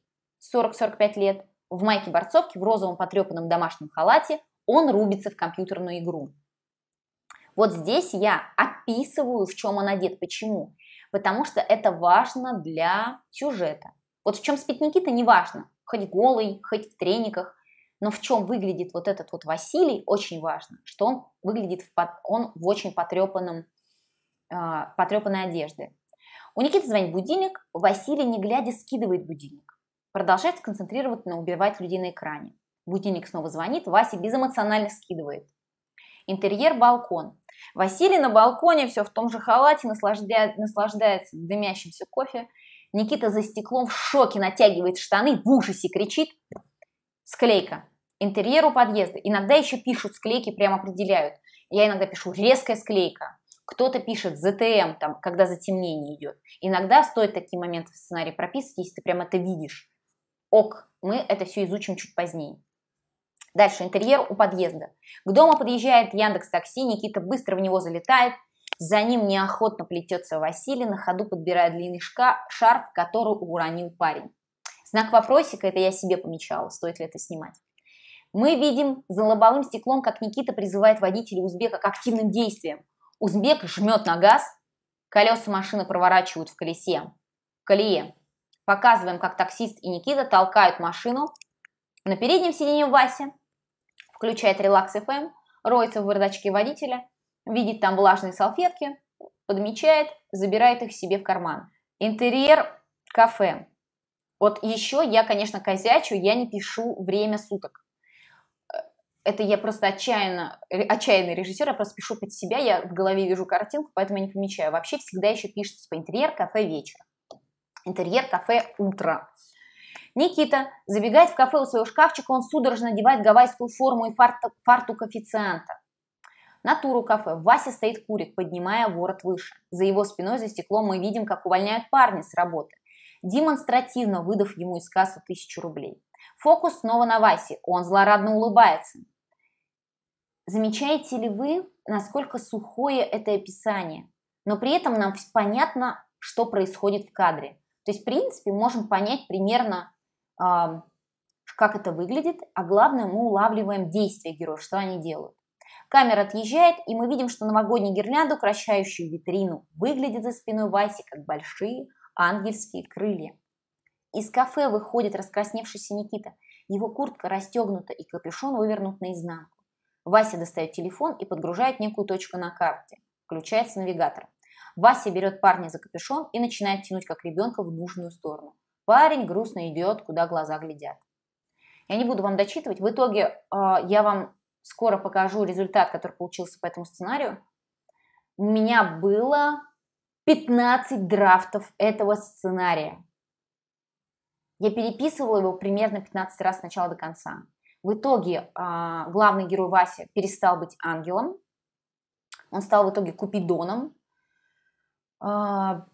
40-45 лет. В майке борцовки, в розовом потрепанном домашнем халате он рубится в компьютерную игру. Вот здесь я описываю, в чем он одет. Почему? Потому что это важно для сюжета. Вот в чем спит Никита, не важно. Хоть голый, хоть в трениках. Но в чем выглядит вот этот вот Василий, очень важно, что он выглядит в, он в очень потрепанном, э, а, потрепанной одежде. У Никиты звонит будильник, Василий, не глядя, скидывает будильник. Продолжает сконцентрироваться на убивать людей на экране. Будильник снова звонит, Вася безэмоционально скидывает. Интерьер – балкон. Василий на балконе все в том же халате, наслаждает, наслаждается дымящимся кофе. Никита за стеклом в шоке натягивает штаны, в ужасе кричит. Склейка интерьеру подъезда. Иногда еще пишут склейки, прямо определяют. Я иногда пишу резкая склейка, кто-то пишет ЗТМ, там, когда затемнение идет. Иногда стоит такие моменты в сценарии прописывать, если ты прямо это видишь. Ок, мы это все изучим чуть позднее. Дальше, интерьер у подъезда. К дому подъезжает Яндекс Такси, Никита быстро в него залетает, за ним неохотно плетется Василий, на ходу подбирая длинный шарф, который уронил парень. Знак вопросика, это я себе помечала, стоит ли это снимать. Мы видим за лобовым стеклом, как Никита призывает водителя узбека к активным действиям. Узбек жмет на газ, колеса машины проворачивают в колесе. В колее. Показываем, как таксист и Никита толкают машину. На переднем сиденье Вася включает релакс FM, эм, роется в бардачке водителя, видит там влажные салфетки, подмечает, забирает их себе в карман. Интерьер кафе. Вот еще я, конечно, козячу, я не пишу время суток это я просто отчаянно, отчаянный режиссер, я просто пишу под себя, я в голове вижу картинку, поэтому я не помечаю. Вообще всегда еще пишется типа интерьер, кафе, вечер. Интерьер, кафе, утро. Никита забегает в кафе у своего шкафчика, он судорожно одевает гавайскую форму и фарту, фартук официанта. Натуру кафе. Вася стоит курит, поднимая ворот выше. За его спиной за стеклом мы видим, как увольняют парня с работы, демонстративно выдав ему из кассы тысячу рублей. Фокус снова на Васе. Он злорадно улыбается. Замечаете ли вы, насколько сухое это описание? Но при этом нам понятно, что происходит в кадре. То есть, в принципе, можем понять примерно, как это выглядит, а главное, мы улавливаем действия героя, что они делают. Камера отъезжает, и мы видим, что новогодняя гирлянда, украшающую витрину, выглядит за спиной Васи как большие ангельские крылья. Из кафе выходит раскрасневшийся Никита. Его куртка расстегнута и капюшон вывернут наизнанку. Вася достает телефон и подгружает некую точку на карте. Включается навигатор. Вася берет парня за капюшон и начинает тянуть как ребенка в нужную сторону. Парень грустно идет, куда глаза глядят. Я не буду вам дочитывать. В итоге э, я вам скоро покажу результат, который получился по этому сценарию. У меня было 15 драфтов этого сценария. Я переписывала его примерно 15 раз с начала до конца. В итоге а, главный герой Вася перестал быть ангелом, он стал в итоге купидоном. А,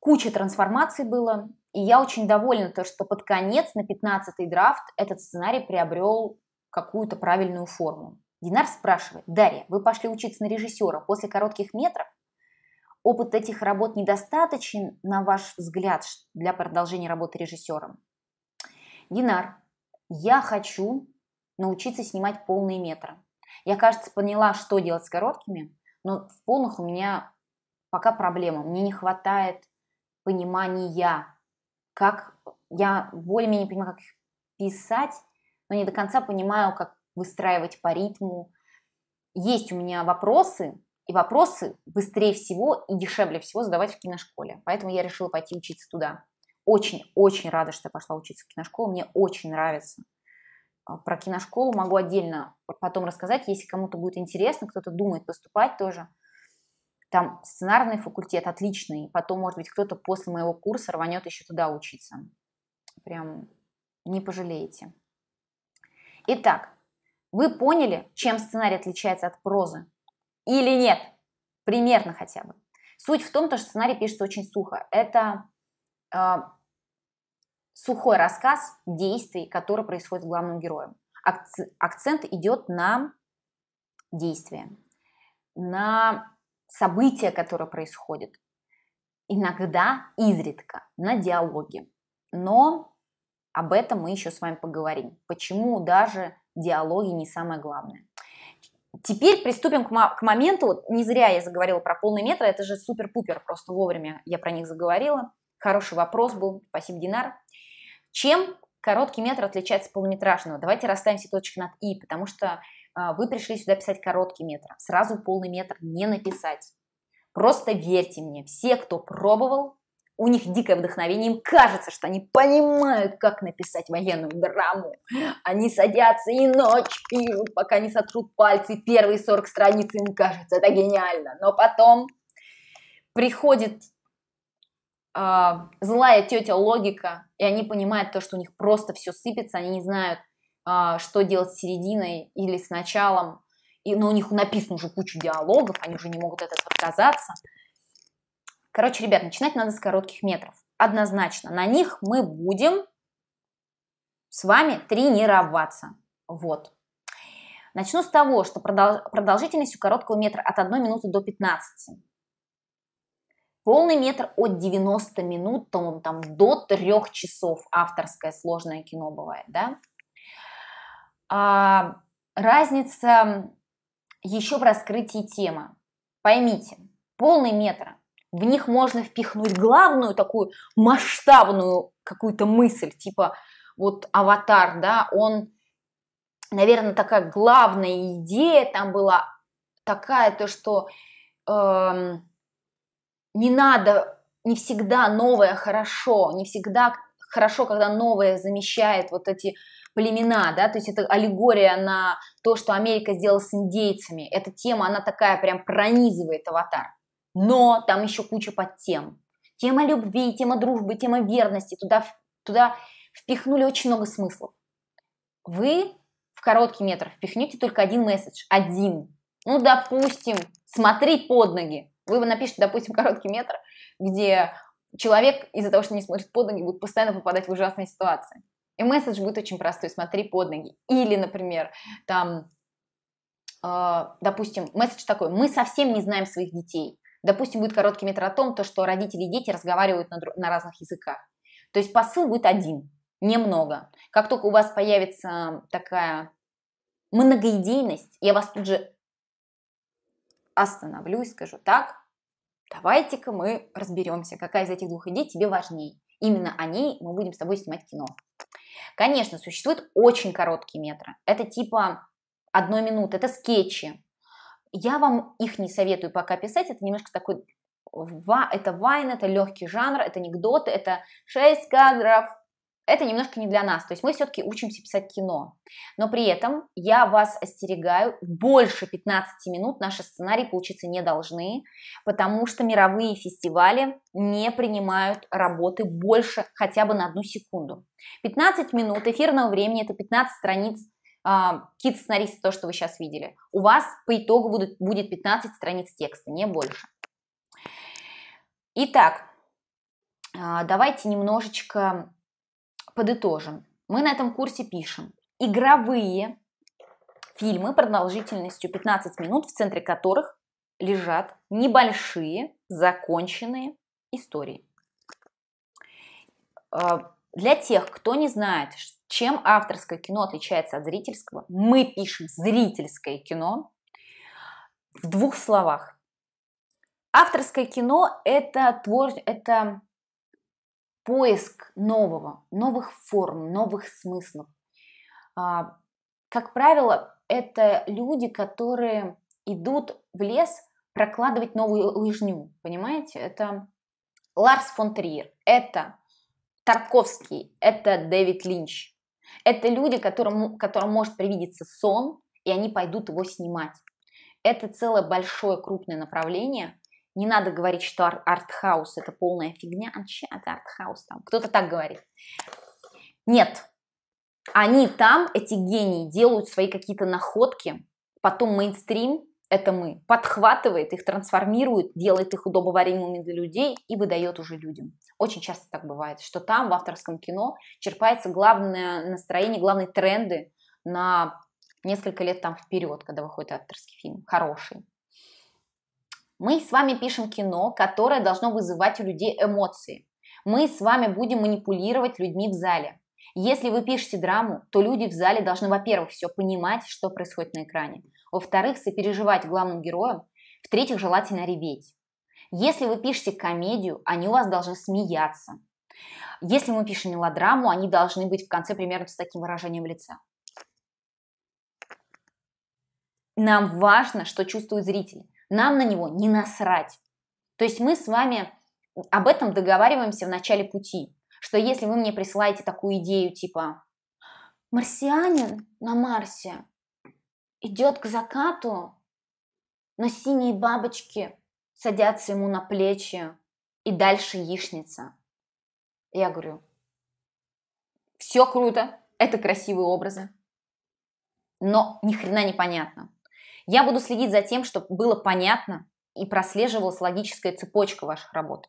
куча трансформаций было, и я очень довольна, то, что под конец, на 15-й драфт, этот сценарий приобрел какую-то правильную форму. Динар спрашивает, Дарья, вы пошли учиться на режиссера после коротких метров? Опыт этих работ недостаточен, на ваш взгляд, для продолжения работы режиссером? Динар, я хочу научиться снимать полные метры. Я, кажется, поняла, что делать с короткими, но в полных у меня пока проблема. Мне не хватает понимания, как я более-менее понимаю, как их писать, но не до конца понимаю, как выстраивать по ритму. Есть у меня вопросы, и вопросы быстрее всего и дешевле всего задавать в киношколе. Поэтому я решила пойти учиться туда. Очень-очень рада, что я пошла учиться в киношколу. Мне очень нравится. А, про киношколу могу отдельно потом рассказать, если кому-то будет интересно, кто-то думает поступать тоже. Там сценарный факультет отличный, потом, может быть, кто-то после моего курса рванет еще туда учиться. Прям не пожалеете. Итак, вы поняли, чем сценарий отличается от прозы? Или нет? Примерно хотя бы. Суть в том, что сценарий пишется очень сухо. Это а, сухой рассказ действий, которые происходят с главным героем. Акцент идет на действия, на события, которые происходят. Иногда, изредка, на диалоги. Но об этом мы еще с вами поговорим. Почему даже диалоги не самое главное. Теперь приступим к, к моменту, вот не зря я заговорила про полный метр, это же супер-пупер, просто вовремя я про них заговорила. Хороший вопрос был, спасибо, Динар. Чем короткий метр отличается от полнометражного? Давайте расставимся все над «и», потому что а, вы пришли сюда писать короткий метр. Сразу полный метр не написать. Просто верьте мне, все, кто пробовал, у них дикое вдохновение, им кажется, что они понимают, как написать военную драму. Они садятся и ночь пишут, пока не сотрут пальцы. Первые 40 страниц им кажется, это гениально. Но потом приходит э, злая тетя логика, и они понимают то, что у них просто все сыпется, они не знают, э, что делать с серединой или с началом, и, но ну, у них написано уже кучу диалогов, они уже не могут от этого отказаться. Короче, ребят, начинать надо с коротких метров. Однозначно, на них мы будем с вами тренироваться. Вот. Начну с того, что продолжительность у короткого метра от 1 минуты до 15. Полный метр от 90 минут там, там, до 3 часов авторское сложное кино бывает, да. А, разница еще в раскрытии темы. Поймите, полный метр, в них можно впихнуть главную такую масштабную какую-то мысль, типа вот аватар, да, он, наверное, такая главная идея там была такая, то что... Эм, не надо, не всегда новое хорошо, не всегда хорошо, когда новое замещает вот эти племена, да, то есть это аллегория на то, что Америка сделала с индейцами. Эта тема, она такая прям пронизывает аватар. Но там еще куча подтем. Тема любви, тема дружбы, тема верности. Туда, туда впихнули очень много смыслов. Вы в короткий метр впихните только один месседж. Один. Ну, допустим, смотри под ноги. Вы напишите, допустим, короткий метр, где человек из-за того, что не смотрит под ноги, будет постоянно попадать в ужасные ситуации. И месседж будет очень простой, смотри под ноги. Или, например, там, э, допустим, месседж такой, мы совсем не знаем своих детей. Допустим, будет короткий метр о том, то, что родители и дети разговаривают на, на разных языках. То есть посыл будет один, немного. Как только у вас появится такая многоидейность, я вас тут же остановлю и скажу так, давайте-ка мы разберемся, какая из этих двух идей тебе важнее. Именно о ней мы будем с тобой снимать кино. Конечно, существуют очень короткие метры. Это типа одной минуты, это скетчи. Я вам их не советую пока писать, это немножко такой это вайн, это легкий жанр, это анекдоты, это 6 кадров, это немножко не для нас. То есть мы все-таки учимся писать кино. Но при этом я вас остерегаю, больше 15 минут наши сценарии получиться не должны, потому что мировые фестивали не принимают работы больше хотя бы на одну секунду. 15 минут эфирного времени – это 15 страниц а, кит сценариста, то, что вы сейчас видели. У вас по итогу будет будет 15 страниц текста, не больше. Итак, а, давайте немножечко подытожим. Мы на этом курсе пишем. Игровые фильмы продолжительностью 15 минут, в центре которых лежат небольшие, законченные истории. А, для тех, кто не знает, чем авторское кино отличается от зрительского, мы пишем зрительское кино в двух словах. Авторское кино это, твор... это поиск нового, новых форм, новых смыслов. А, как правило, это люди, которые идут в лес прокладывать новую лыжню, понимаете? Это Ларс фон Триер, это Тарковский, это Дэвид Линч. Это люди, которым, которым может привидеться сон, и они пойдут его снимать. Это целое большое крупное направление, не надо говорить, что ар- артхаус это полная фигня, а че это артхаус там. Кто-то так говорит. Нет, они там, эти гении, делают свои какие-то находки, потом мейнстрим, это мы, подхватывает их, трансформирует, делает их удобоваримыми для людей и выдает уже людям. Очень часто так бывает, что там в авторском кино черпается главное настроение, главные тренды на несколько лет там вперед, когда выходит авторский фильм, хороший. Мы с вами пишем кино, которое должно вызывать у людей эмоции. Мы с вами будем манипулировать людьми в зале. Если вы пишете драму, то люди в зале должны, во-первых, все понимать, что происходит на экране, во-вторых, сопереживать главным героям, в-третьих, желательно реветь. Если вы пишете комедию, они у вас должны смеяться. Если мы пишем мелодраму, они должны быть в конце примерно с таким выражением лица. Нам важно, что чувствует зритель нам на него не насрать. То есть мы с вами об этом договариваемся в начале пути, что если вы мне присылаете такую идею типа «Марсианин на Марсе идет к закату, но синие бабочки садятся ему на плечи, и дальше яичница». Я говорю, все круто, это красивые образы, но ни хрена не понятно. Я буду следить за тем, чтобы было понятно и прослеживалась логическая цепочка ваших работ.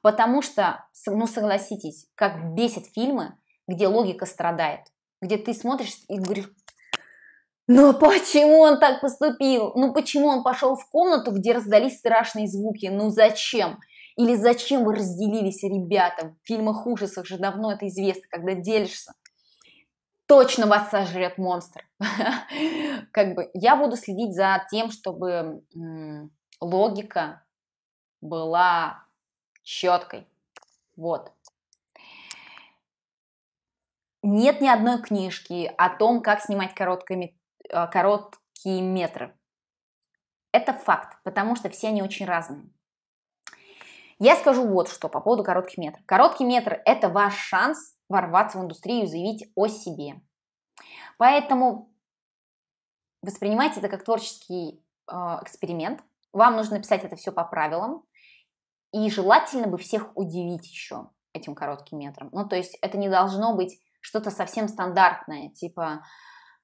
Потому что, ну согласитесь, как бесит фильмы, где логика страдает, где ты смотришь и говоришь, ну а почему он так поступил? Ну почему он пошел в комнату, где раздались страшные звуки? Ну зачем? Или зачем вы разделились, ребята? В фильмах ужасов же давно это известно, когда делишься точно вас сожрет монстр. [LAUGHS] Как бы я буду следить за тем, чтобы логика была четкой. Вот. Нет ни одной книжки о том, как снимать короткие, э, короткие метры. Это факт, потому что все они очень разные. Я скажу вот что по поводу коротких метров. Короткий метр – это ваш шанс ворваться в индустрию, заявить о себе. Поэтому воспринимайте это как творческий э, эксперимент. Вам нужно писать это все по правилам. И желательно бы всех удивить еще этим коротким метром. Ну, то есть это не должно быть что-то совсем стандартное, типа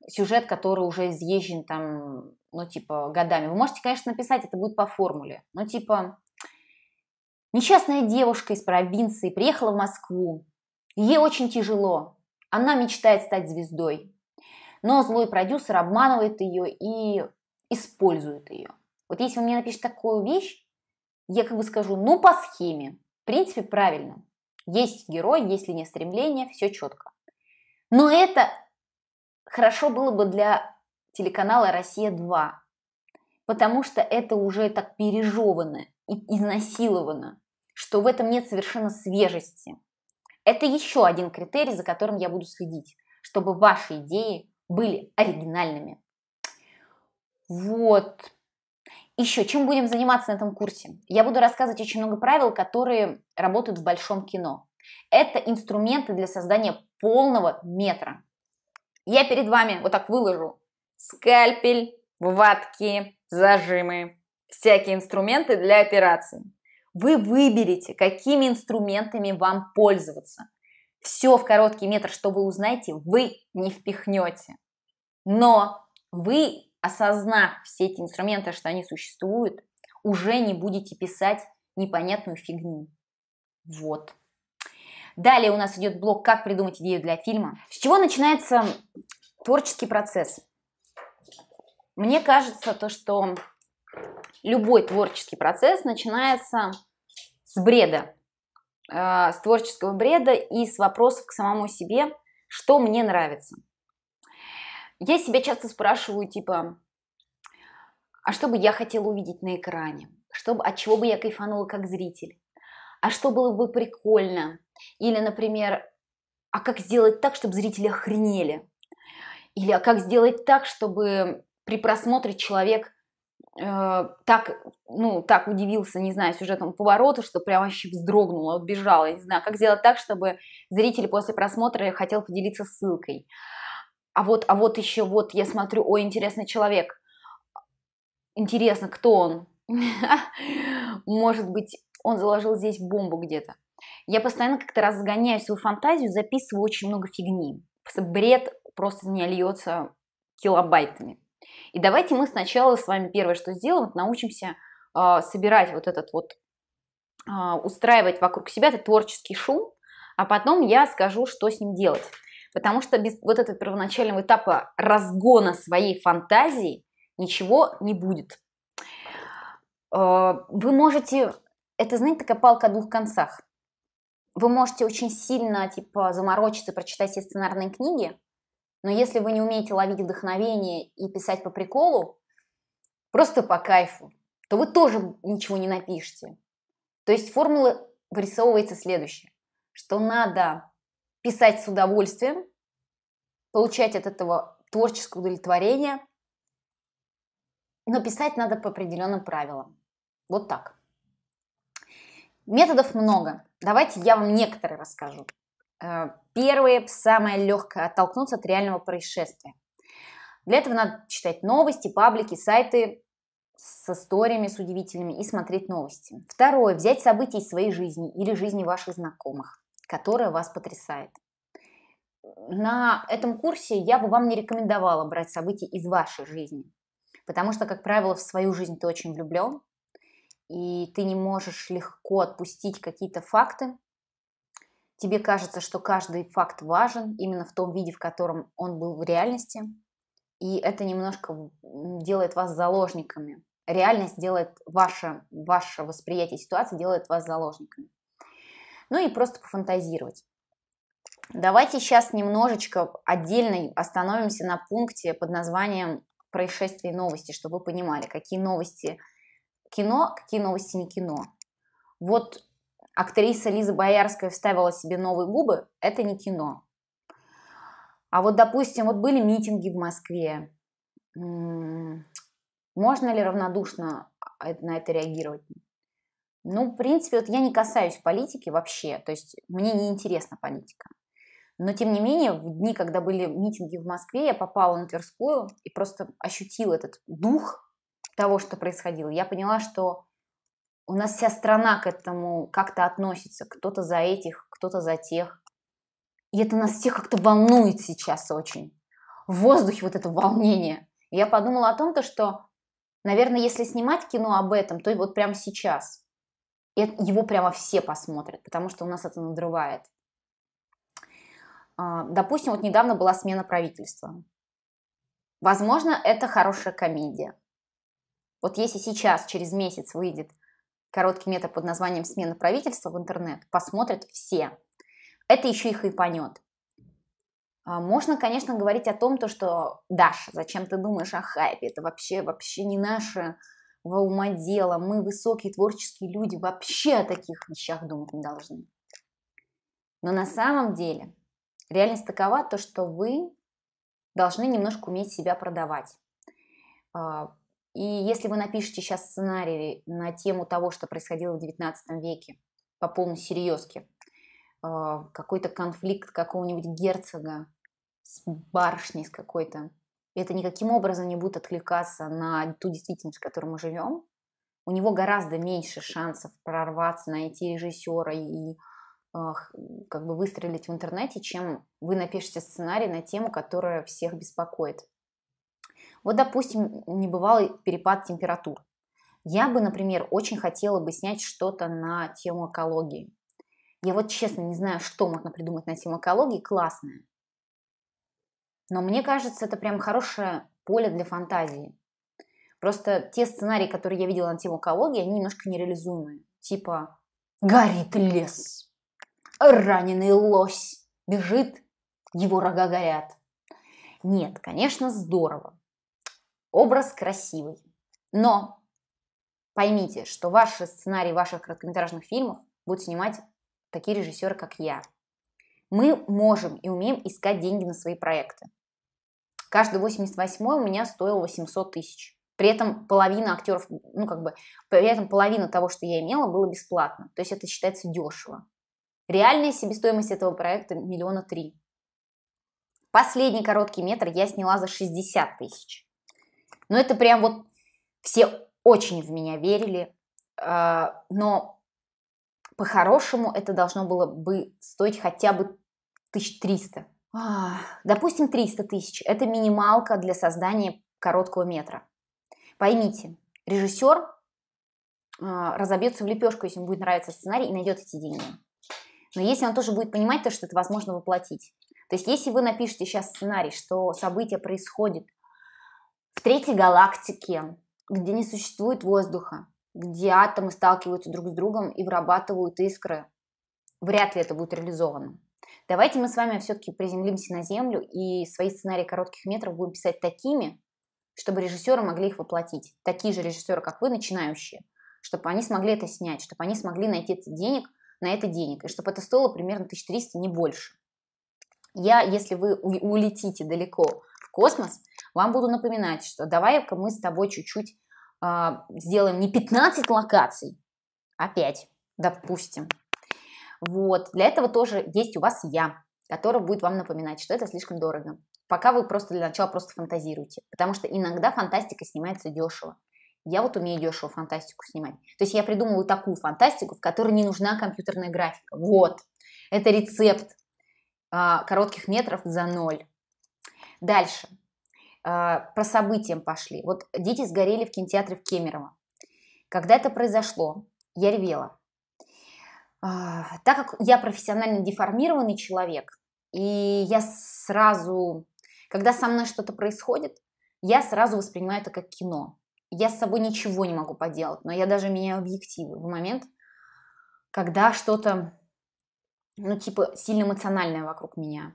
сюжет, который уже изъезжен там, ну, типа, годами. Вы можете, конечно, написать, это будет по формуле. Ну, типа, несчастная девушка из провинции приехала в Москву, Ей очень тяжело. Она мечтает стать звездой. Но злой продюсер обманывает ее и использует ее. Вот если вы мне напишете такую вещь, я как бы скажу, ну по схеме. В принципе, правильно. Есть герой, есть линия стремления, все четко. Но это хорошо было бы для телеканала «Россия-2», потому что это уже так пережевано и изнасиловано, что в этом нет совершенно свежести – это еще один критерий, за которым я буду следить, чтобы ваши идеи были оригинальными. Вот. Еще, чем будем заниматься на этом курсе? Я буду рассказывать очень много правил, которые работают в большом кино. Это инструменты для создания полного метра. Я перед вами вот так выложу скальпель, ватки, зажимы, всякие инструменты для операции. Вы выберете, какими инструментами вам пользоваться. Все в короткий метр, что вы узнаете, вы не впихнете. Но вы, осознав все эти инструменты, что они существуют, уже не будете писать непонятную фигню. Вот. Далее у нас идет блок «Как придумать идею для фильма». С чего начинается творческий процесс? Мне кажется, то, что любой творческий процесс начинается с бреда, э, с творческого бреда и с вопросов к самому себе, что мне нравится. Я себя часто спрашиваю, типа, а что бы я хотела увидеть на экране? Что, от чего бы я кайфанула как зритель? А что было бы прикольно? Или, например, а как сделать так, чтобы зрители охренели? Или а как сделать так, чтобы при просмотре человек Э, так, ну, так удивился, не знаю, сюжетом поворота, что прям вообще вздрогнула, убежала, не знаю, как сделать так, чтобы зритель после просмотра хотел поделиться ссылкой. А вот, а вот еще вот я смотрю, о, интересный человек. Интересно, кто он? [LAUGHS] Может быть, он заложил здесь бомбу где-то. Я постоянно как-то разгоняю свою фантазию, записываю очень много фигни. Бред просто не меня льется килобайтами. И давайте мы сначала с вами первое, что сделаем, научимся э, собирать вот этот вот, э, устраивать вокруг себя этот творческий шум, а потом я скажу, что с ним делать. Потому что без вот этого первоначального этапа разгона своей фантазии ничего не будет. Э, вы можете, это, знаете, такая палка о двух концах. Вы можете очень сильно, типа, заморочиться, прочитать все сценарные книги, но если вы не умеете ловить вдохновение и писать по приколу, просто по кайфу, то вы тоже ничего не напишете. То есть формула вырисовывается следующее, что надо писать с удовольствием, получать от этого творческое удовлетворение, но писать надо по определенным правилам. Вот так. Методов много. Давайте я вам некоторые расскажу. Э, Первое, самое легкое, оттолкнуться от реального происшествия. Для этого надо читать новости, паблики, сайты с историями, с удивительными и смотреть новости. Второе, взять события из своей жизни или жизни ваших знакомых, которая вас потрясает. На этом курсе я бы вам не рекомендовала брать события из вашей жизни, потому что, как правило, в свою жизнь ты очень влюблен, и ты не можешь легко отпустить какие-то факты, Тебе кажется, что каждый факт важен именно в том виде, в котором он был в реальности. И это немножко делает вас заложниками. Реальность делает ваше, ваше восприятие ситуации, делает вас заложниками. Ну и просто пофантазировать. Давайте сейчас немножечко отдельно остановимся на пункте под названием происшествия и новости, чтобы вы понимали, какие новости кино, какие новости не кино. Вот актриса Лиза Боярская вставила себе новые губы, это не кино. А вот, допустим, вот были митинги в Москве. Можно ли равнодушно а, на это реагировать? Ну, в принципе, вот я не касаюсь политики вообще, то есть мне не интересна политика. Но, тем не менее, в дни, когда были митинги в Москве, я попала на Тверскую и просто ощутила этот дух того, что происходило. Я поняла, что у нас вся страна к этому как-то относится. Кто-то за этих, кто-то за тех. И это нас всех как-то волнует сейчас очень. В воздухе вот это волнение. И я подумала о том, то, что, наверное, если снимать кино об этом, то вот прямо сейчас. Его прямо все посмотрят, потому что у нас это надрывает. А, допустим, вот недавно была смена правительства. Возможно, это хорошая комедия. Вот если сейчас, через месяц выйдет короткий метод под названием «Смена правительства» в интернет посмотрят все. Это еще их и хайпанет. А, можно, конечно, говорить о том, то, что «Даша, зачем ты думаешь о хайпе? Это вообще, вообще не наше ума Мы высокие творческие люди, вообще о таких вещах думать не должны». Но на самом деле реальность такова, то, что вы должны немножко уметь себя продавать. А, и если вы напишете сейчас сценарий на тему того, что происходило в XIX веке, по полной серьезке, а, какой-то конфликт какого-нибудь герцога с барышней с какой-то, это никаким образом не будет откликаться на ту действительность, в которой мы живем, у него гораздо меньше шансов прорваться, найти режиссера и а, как бы выстрелить в интернете, чем вы напишете сценарий на тему, которая всех беспокоит. Вот, допустим, небывалый перепад температур. Я бы, например, очень хотела бы снять что-то на тему экологии. Я вот честно не знаю, что можно придумать на тему экологии классное. Но мне кажется, это прям хорошее поле для фантазии. Просто те сценарии, которые я видела на тему экологии, они немножко нереализуемые. Типа «Горит лес», «Раненый лось», «Бежит, его рога горят». Нет, конечно, здорово. Образ красивый. Но поймите, что ваши сценарии ваших короткометражных фильмов будут снимать такие режиссеры, как я. Мы можем и умеем искать деньги на свои проекты. Каждый 88 у меня стоил 800 тысяч. При этом половина актеров, ну как бы, при этом половина того, что я имела, было бесплатно. То есть это считается дешево. Реальная себестоимость этого проекта миллиона три. Последний короткий метр я сняла за 60 тысяч. Но это прям вот все очень в меня верили, а, но по-хорошему это должно было бы стоить хотя бы 1300. А. Допустим, 300 тысяч. Это минималка для создания короткого метра. Поймите, режиссер а, разобьется в лепешку, если ему будет нравиться сценарий, и найдет эти деньги. Но если он тоже будет понимать то, что это возможно воплотить. То есть если вы напишете сейчас сценарий, что событие происходит в третьей галактике, где не существует воздуха, где атомы сталкиваются друг с другом и вырабатывают искры. Вряд ли это будет реализовано. Давайте мы с вами все-таки приземлимся на Землю и свои сценарии коротких метров будем писать такими, чтобы режиссеры могли их воплотить. Такие же режиссеры, как вы, начинающие. Чтобы они смогли это снять, чтобы они смогли найти этот денег, на это денег. И чтобы это стоило примерно 1300, не больше. Я, если вы улетите далеко в космос, вам буду напоминать, что давай-ка мы с тобой чуть-чуть э, сделаем не 15 локаций, а 5, допустим. Вот, для этого тоже есть у вас я, который будет вам напоминать, что это слишком дорого. Пока вы просто для начала просто фантазируете, потому что иногда фантастика снимается дешево. Я вот умею дешево фантастику снимать. То есть я придумываю такую фантастику, в которой не нужна компьютерная графика. Вот. Это рецепт а, коротких метров за ноль. Дальше. А, про событием пошли. Вот дети сгорели в кинотеатре в Кемерово. Когда это произошло, я ревела. А, так как я профессионально деформированный человек, и я сразу, когда со мной что-то происходит, я сразу воспринимаю это как кино. Я с собой ничего не могу поделать, но я даже меняю объективы в момент, когда что-то, ну, типа, сильно эмоциональное вокруг меня.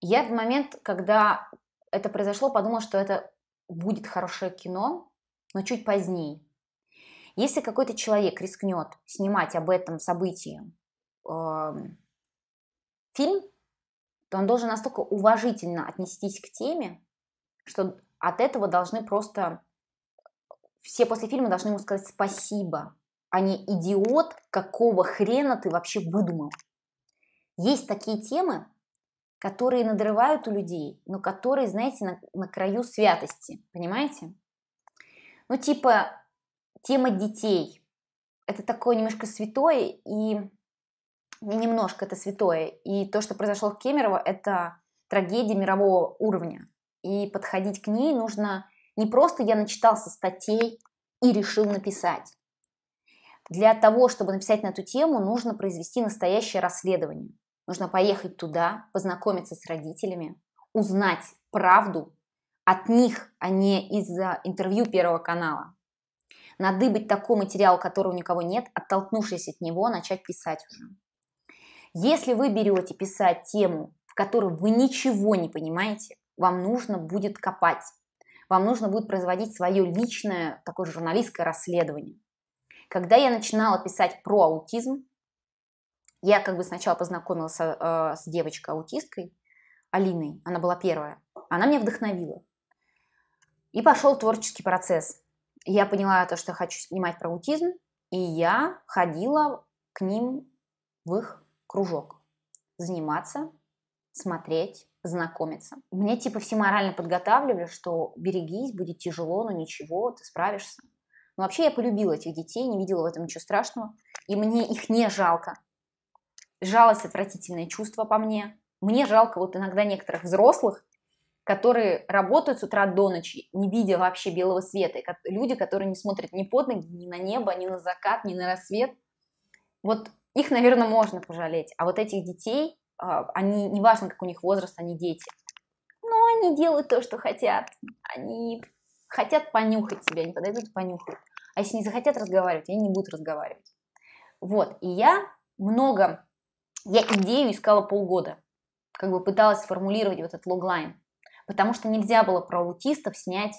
Я в момент, когда это произошло, подумал, что это будет хорошее кино, но чуть позднее. Если какой-то человек рискнет снимать об этом событии э, фильм, то он должен настолько уважительно отнестись к теме, что от этого должны просто все после фильма должны ему сказать спасибо, а не идиот, какого хрена ты вообще выдумал. Есть такие темы, которые надрывают у людей, но которые, знаете, на, на краю святости, понимаете? Ну, типа, тема детей. Это такое немножко святое и... Не немножко это святое. И то, что произошло в Кемерово, это трагедия мирового уровня. И подходить к ней нужно не просто я начитался статей и решил написать. Для того, чтобы написать на эту тему, нужно произвести настоящее расследование. Нужно поехать туда, познакомиться с родителями, узнать правду от них, а не из-за интервью Первого канала. Надыбать такой материал, которого никого нет, оттолкнувшись от него, начать писать уже. Если вы берете писать тему, в которой вы ничего не понимаете, вам нужно будет копать. Вам нужно будет производить свое личное такое журналистское расследование. Когда я начинала писать про аутизм, я как бы сначала познакомился э, с девочкой-аутисткой, Алиной, она была первая. Она меня вдохновила. И пошел творческий процесс. Я поняла то, что хочу снимать про аутизм, и я ходила к ним в их кружок. Заниматься, смотреть, знакомиться. Мне типа все морально подготавливали, что берегись, будет тяжело, но ничего, ты справишься. Но вообще я полюбила этих детей, не видела в этом ничего страшного. И мне их не жалко. Жалость – отвратительное чувство по мне. Мне жалко вот иногда некоторых взрослых, которые работают с утра до ночи, не видя вообще белого света. И люди, которые не смотрят ни под ноги, ни на небо, ни на закат, ни на рассвет. Вот их, наверное, можно пожалеть. А вот этих детей, а, они, неважно, как у них возраст, они дети. Но они делают то, что хотят. Они хотят понюхать тебя, они подойдут и понюхают. А если не захотят разговаривать, они не будут разговаривать. Вот, и я много я идею искала полгода, как бы пыталась сформулировать вот этот логлайн, потому что нельзя было про аутистов снять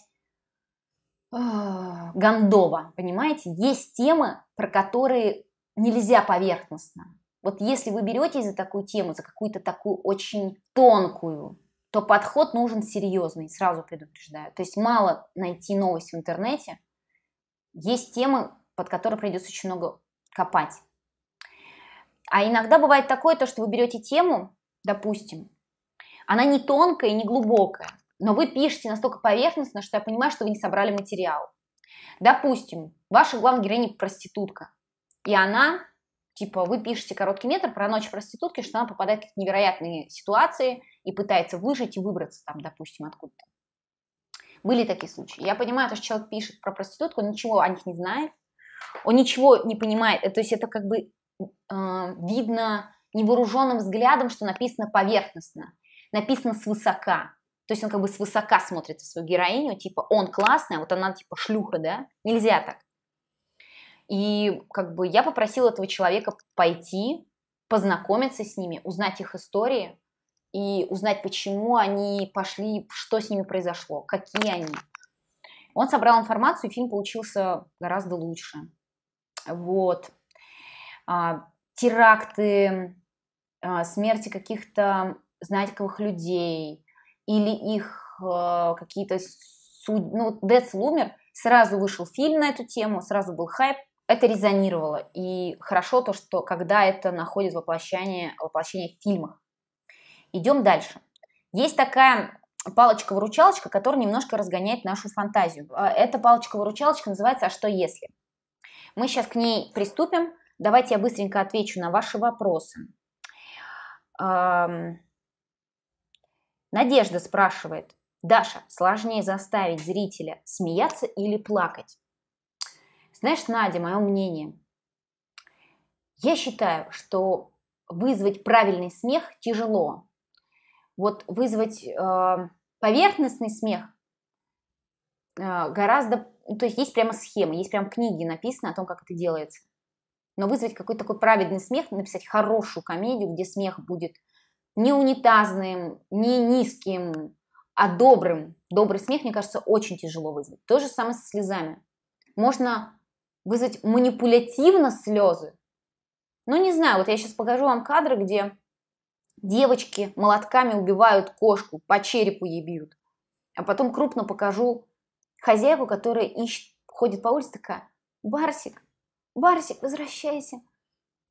а, гандово, понимаете? Есть темы, про которые нельзя поверхностно. Вот если вы беретесь за такую тему, за какую-то такую очень тонкую, то подход нужен серьезный, сразу предупреждаю. То есть мало найти новость в интернете, есть темы, под которые придется очень много копать. А иногда бывает такое, то, что вы берете тему, допустим, она не тонкая и не глубокая, но вы пишете настолько поверхностно, что я понимаю, что вы не собрали материал. Допустим, ваша главная героиня проститутка, и она, типа, вы пишете короткий метр про ночь проститутки, что она попадает в невероятные ситуации и пытается выжить и выбраться там, допустим, откуда-то. Были такие случаи. Я понимаю, то, что человек пишет про проститутку, он ничего о них не знает, он ничего не понимает. То есть это как бы а, видно невооруженным взглядом, что написано поверхностно, написано свысока. То есть он как бы свысока смотрит на свою героиню, типа он классная, а вот она типа шлюха, да? Нельзя так. И как бы я попросила этого человека пойти, познакомиться с ними, узнать их истории и узнать, почему они пошли, что с ними произошло, какие они. Он собрал информацию, и фильм получился гораздо лучше. Вот. А, теракты, а, смерти каких-то знаковых людей или их а, какие-то суд... Ну, Дэдс Лумер, сразу вышел фильм на эту тему, сразу был хайп, это резонировало. И хорошо то, что когда это находит воплощение, воплощение в фильмах. Идем дальше. Есть такая палочка-выручалочка, которая немножко разгоняет нашу фантазию. Эта палочка-выручалочка называется «А что если?». Мы сейчас к ней приступим. Давайте я быстренько отвечу на ваши вопросы. Надежда спрашивает, Даша, сложнее заставить зрителя смеяться или плакать? Знаешь, Надя, мое мнение, я считаю, что вызвать правильный смех тяжело. Вот вызвать э, поверхностный смех э, гораздо, ну, то есть есть прямо схема, есть прямо книги написано о том, как это делается но вызвать какой-то такой праведный смех, написать хорошую комедию, где смех будет не унитазным, не низким, а добрым. Добрый смех, мне кажется, очень тяжело вызвать. То же самое со слезами. Можно вызвать манипулятивно слезы. Ну, не знаю, вот я сейчас покажу вам кадры, где девочки молотками убивают кошку, по черепу ей бьют. А потом крупно покажу хозяйку, которая ищет, ходит по улице такая, Барсик, Барсик, возвращайся.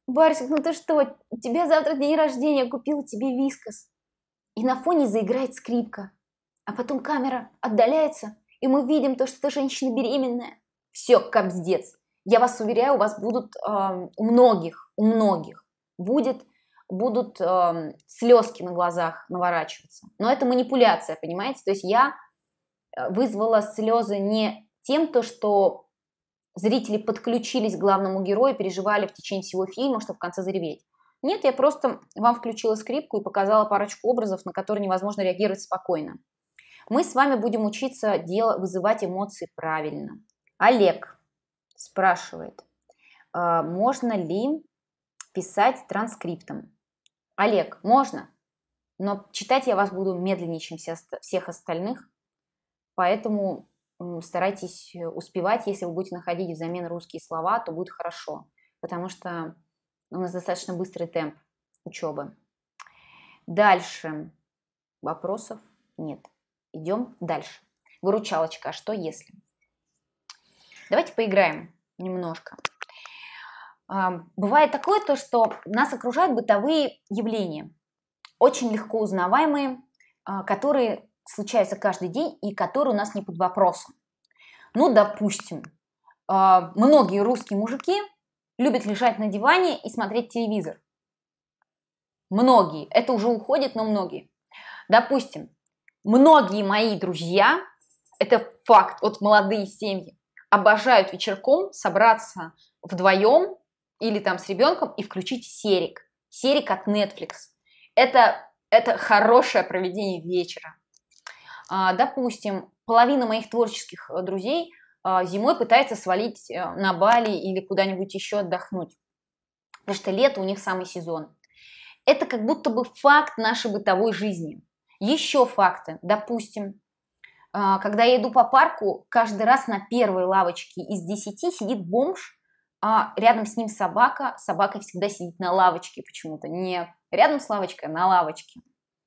Барсик, ну ты что, тебе завтра день рождения, купил тебе вискос. И на фоне заиграет скрипка. А потом камера отдаляется, и мы видим то, что ты женщина беременная. Все, капздец. Я вас уверяю, у вас будут э, у многих, у многих будет, будут э, слезки на глазах наворачиваться. Но это манипуляция, понимаете? То есть я э, вызвала слезы не тем, то, что зрители подключились к главному герою, переживали в течение всего фильма, чтобы в конце зареветь. Нет, я просто вам включила скрипку и показала парочку образов, на которые невозможно реагировать спокойно. Мы с вами будем учиться дело, вызывать эмоции правильно. Олег спрашивает, «А можно ли писать транскриптом? Олег, можно, но читать я вас буду медленнее, чем всех остальных, поэтому старайтесь э, успевать, если вы будете находить взамен русские слова, то будет хорошо, потому что у нас достаточно быстрый темп учебы. Дальше. Вопросов нет. Идем дальше. Выручалочка, а что если? Давайте поиграем немножко. А, бывает такое то, что нас окружают бытовые явления, очень легко узнаваемые, а, которые случается каждый день и который у нас не под вопросом. Ну, допустим, а, многие русские мужики любят лежать на диване и смотреть телевизор. Многие. Это уже уходит, но многие. Допустим, многие мои друзья, это факт, вот молодые семьи, обожают вечерком собраться вдвоем или там с ребенком и включить серик. Серик от Netflix. Это, это хорошее проведение вечера. А, допустим, половина моих творческих э, друзей а, зимой пытается свалить э, на Бали или куда-нибудь еще отдохнуть, потому что лето у них самый сезон. Это как будто бы факт нашей бытовой жизни. Еще факты. Допустим, а, когда я иду по парку, каждый раз на первой лавочке из десяти сидит бомж, а рядом с ним собака. Собака всегда сидит на лавочке почему-то. Не рядом с лавочкой, а на лавочке.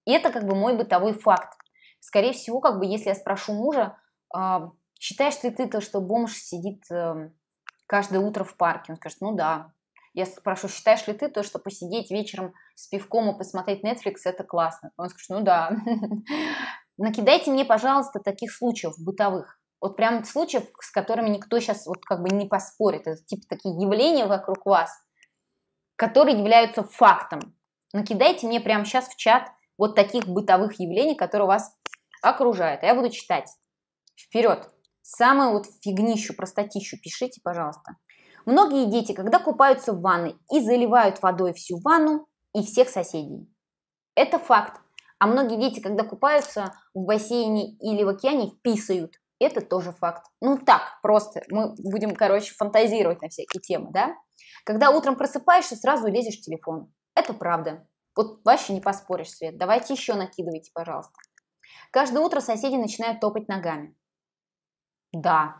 И это как бы мой бытовой факт скорее всего, как бы, если я спрошу мужа, а, считаешь ли ты то, что бомж сидит э, каждое утро в парке? Он скажет, ну да. Я спрошу, считаешь ли ты то, что посидеть вечером с пивком и посмотреть Netflix – это классно? Он скажет, ну да. [LAUGHS] Накидайте мне, пожалуйста, таких случаев бытовых. Вот прям случаев, с которыми никто сейчас вот как бы не поспорит. Это типа такие явления вокруг вас, которые являются фактом. Накидайте мне прямо сейчас в чат вот таких бытовых явлений, которые вас окружает. А я буду читать. Вперед! Самую вот фигнищу, простотищу пишите, пожалуйста. Многие дети, когда купаются в ванной и заливают водой всю ванну и всех соседей. Это факт. А многие дети, когда купаются в бассейне или в океане, писают. Это тоже факт. Ну так, просто мы будем, короче, фантазировать на всякие темы, да? Когда утром просыпаешься, сразу лезешь в телефон. Это правда. Вот вообще не поспоришь, Свет. Давайте еще накидывайте, пожалуйста. Каждое утро соседи начинают топать ногами. Да,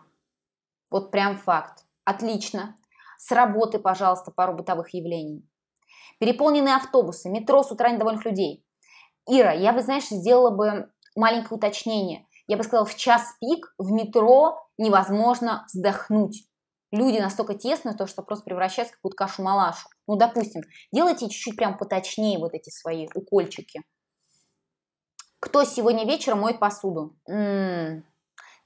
вот прям факт. Отлично. С работы, пожалуйста, пару бытовых явлений. Переполненные автобусы, метро с утра недовольных людей. Ира, я бы, знаешь, сделала бы маленькое уточнение. Я бы сказала, в час пик в метро невозможно вздохнуть. Люди настолько тесны, то, что просто превращаются в какую-то кашу-малашу. Ну, допустим, делайте чуть-чуть прям поточнее вот эти свои укольчики. Кто сегодня вечером моет посуду? М-м-м.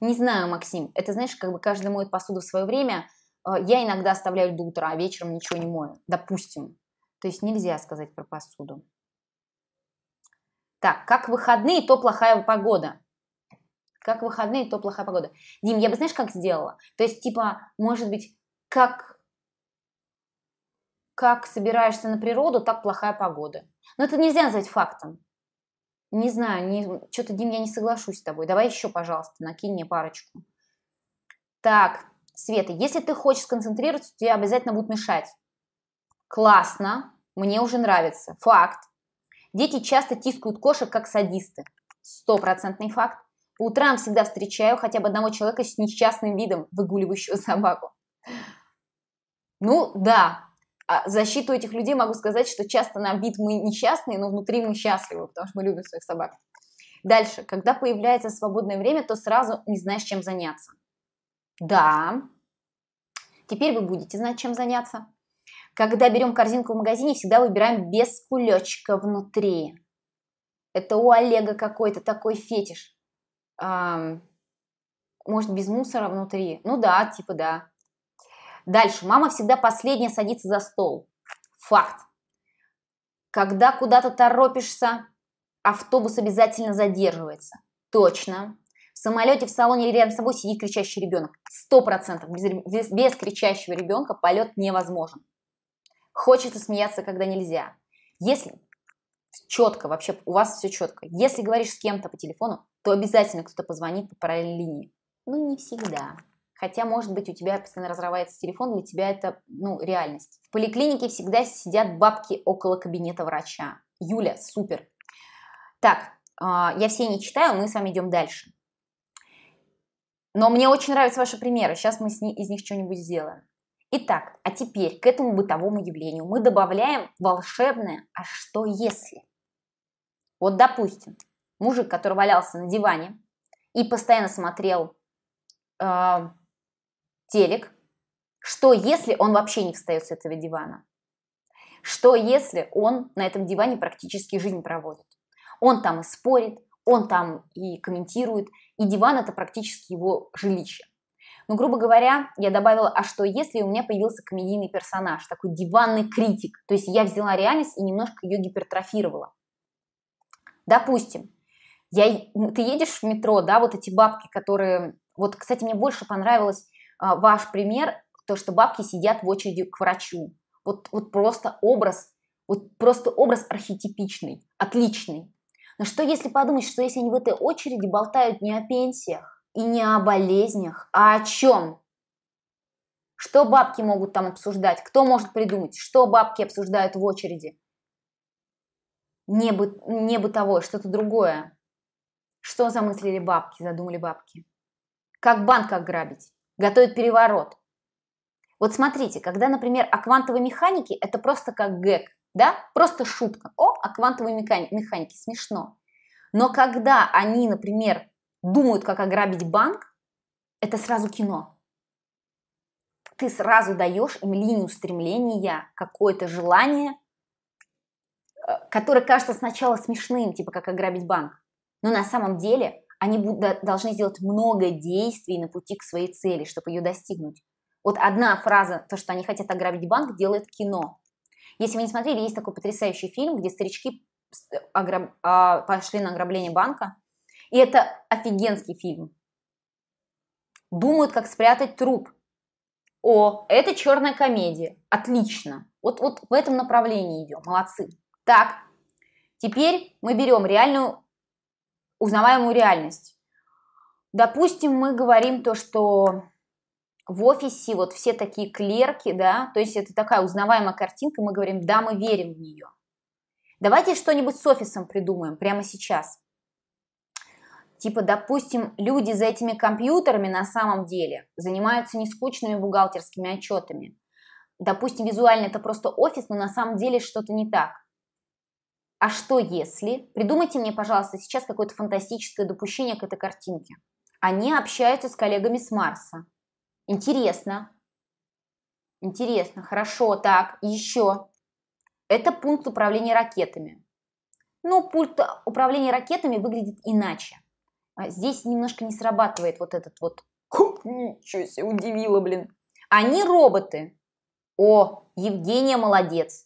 Не знаю, Максим. Это, знаешь, как бы каждый моет посуду в свое время. Э, я иногда оставляю до утра, а вечером ничего не мою. Допустим. То есть нельзя сказать про посуду. Так, как выходные, то плохая погода. Как выходные, то плохая погода. Дим, я бы, знаешь, как сделала? То есть, типа, может быть, как как собираешься на природу, так плохая погода. Но это нельзя назвать фактом. Не знаю, не, что-то, Дим, я не соглашусь с тобой. Давай еще, пожалуйста, накинь мне парочку. Так, Света, если ты хочешь сконцентрироваться, тебе обязательно будут мешать. Классно, мне уже нравится. Факт. Дети часто тискают кошек, как садисты. Стопроцентный факт. Утром всегда встречаю хотя бы одного человека с несчастным видом, выгуливающего собаку. Ну, да, а защиту этих людей могу сказать, что часто на вид мы несчастные, но внутри мы счастливы, потому что мы любим своих собак. Дальше, когда появляется свободное время, то сразу не знаешь, чем заняться. Да, теперь вы будете знать, чем заняться. Когда берем корзинку в магазине, всегда выбираем без кулечка внутри. Это у Олега какой-то такой фетиш. Может, без мусора внутри? Ну да, типа да. Дальше. Мама всегда последняя садится за стол. Факт. Когда куда-то торопишься, автобус обязательно задерживается. Точно. В самолете в салоне или рядом с собой сидит кричащий ребенок. Сто процентов. Без, без кричащего ребенка полет невозможен. Хочется смеяться, когда нельзя. Если четко, вообще у вас все четко. Если говоришь с кем-то по телефону, то обязательно кто-то позвонит по параллельной линии. Ну, не всегда. Хотя, может быть, у тебя постоянно разрывается телефон, для тебя это, ну, реальность. В поликлинике всегда сидят бабки около кабинета врача. Юля, супер. Так, а, я все не читаю, мы с вами идем дальше. Но мне очень нравятся ваши примеры. Сейчас мы из них что-нибудь сделаем. Итак, а теперь к этому бытовому явлению мы добавляем волшебное «а что если?». Вот, допустим, мужик, который валялся на диване и постоянно смотрел а, телек, что если он вообще не встает с этого дивана? Что если он на этом диване практически жизнь проводит? Он там и спорит, он там и комментирует, и диван это практически его жилище. Ну, грубо говоря, я добавила, а что если у меня появился комедийный персонаж, такой диванный критик. То есть я взяла реальность и немножко ее гипертрофировала. Допустим, я, ты едешь в метро, да, вот эти бабки, которые... Вот, кстати, мне больше понравилось а, ваш пример, то, что бабки сидят в очереди к врачу. Вот, вот просто образ, вот просто образ архетипичный, отличный. Но что если подумать, что если они в этой очереди болтают не о пенсиях и не о болезнях, а о чем? Что бабки могут там обсуждать? Кто может придумать? Что бабки обсуждают в очереди? Не, бы, не бытовое, что-то другое. Что замыслили бабки, задумали бабки? Как банк ограбить? готовит переворот. Вот смотрите, когда, например, о квантовой механике это просто как гэг, да, просто шутка. О, о квантовой механике, смешно. Но когда они, например, думают, как ограбить банк, это сразу кино. Ты сразу даешь им линию стремления, какое-то желание, э, которое кажется сначала смешным, типа как ограбить банк. Но на самом деле они будут, должны сделать много действий на пути к своей цели, чтобы ее достигнуть. Вот одна фраза, то, что они хотят ограбить банк, делает кино. Если вы не смотрели, есть такой потрясающий фильм, где старички э, ограб... А, пошли на ограбление банка. И это офигенский фильм. Думают, как спрятать труп. О, это черная комедия. Отлично. Вот, вот в этом направлении идем. Молодцы. Так, теперь мы берем реальную узнаваемую реальность. Допустим, мы говорим то, что в офисе вот все такие клерки, да, то есть это такая узнаваемая картинка, мы говорим, да, мы верим в нее. Давайте что-нибудь с офисом придумаем прямо сейчас. Типа, допустим, люди за этими компьютерами на самом деле занимаются не скучными бухгалтерскими отчетами. Допустим, визуально это просто офис, но на самом деле что-то не так а что если? Придумайте мне, пожалуйста, сейчас какое-то фантастическое допущение к этой картинке. Они общаются с коллегами с Марса. Интересно. Интересно, хорошо, так, еще. Это пункт управления ракетами. Ну, пульт управления ракетами выглядит иначе. А здесь немножко не срабатывает вот этот вот... Ничего себе, удивило, блин. Они роботы. О, Евгения молодец.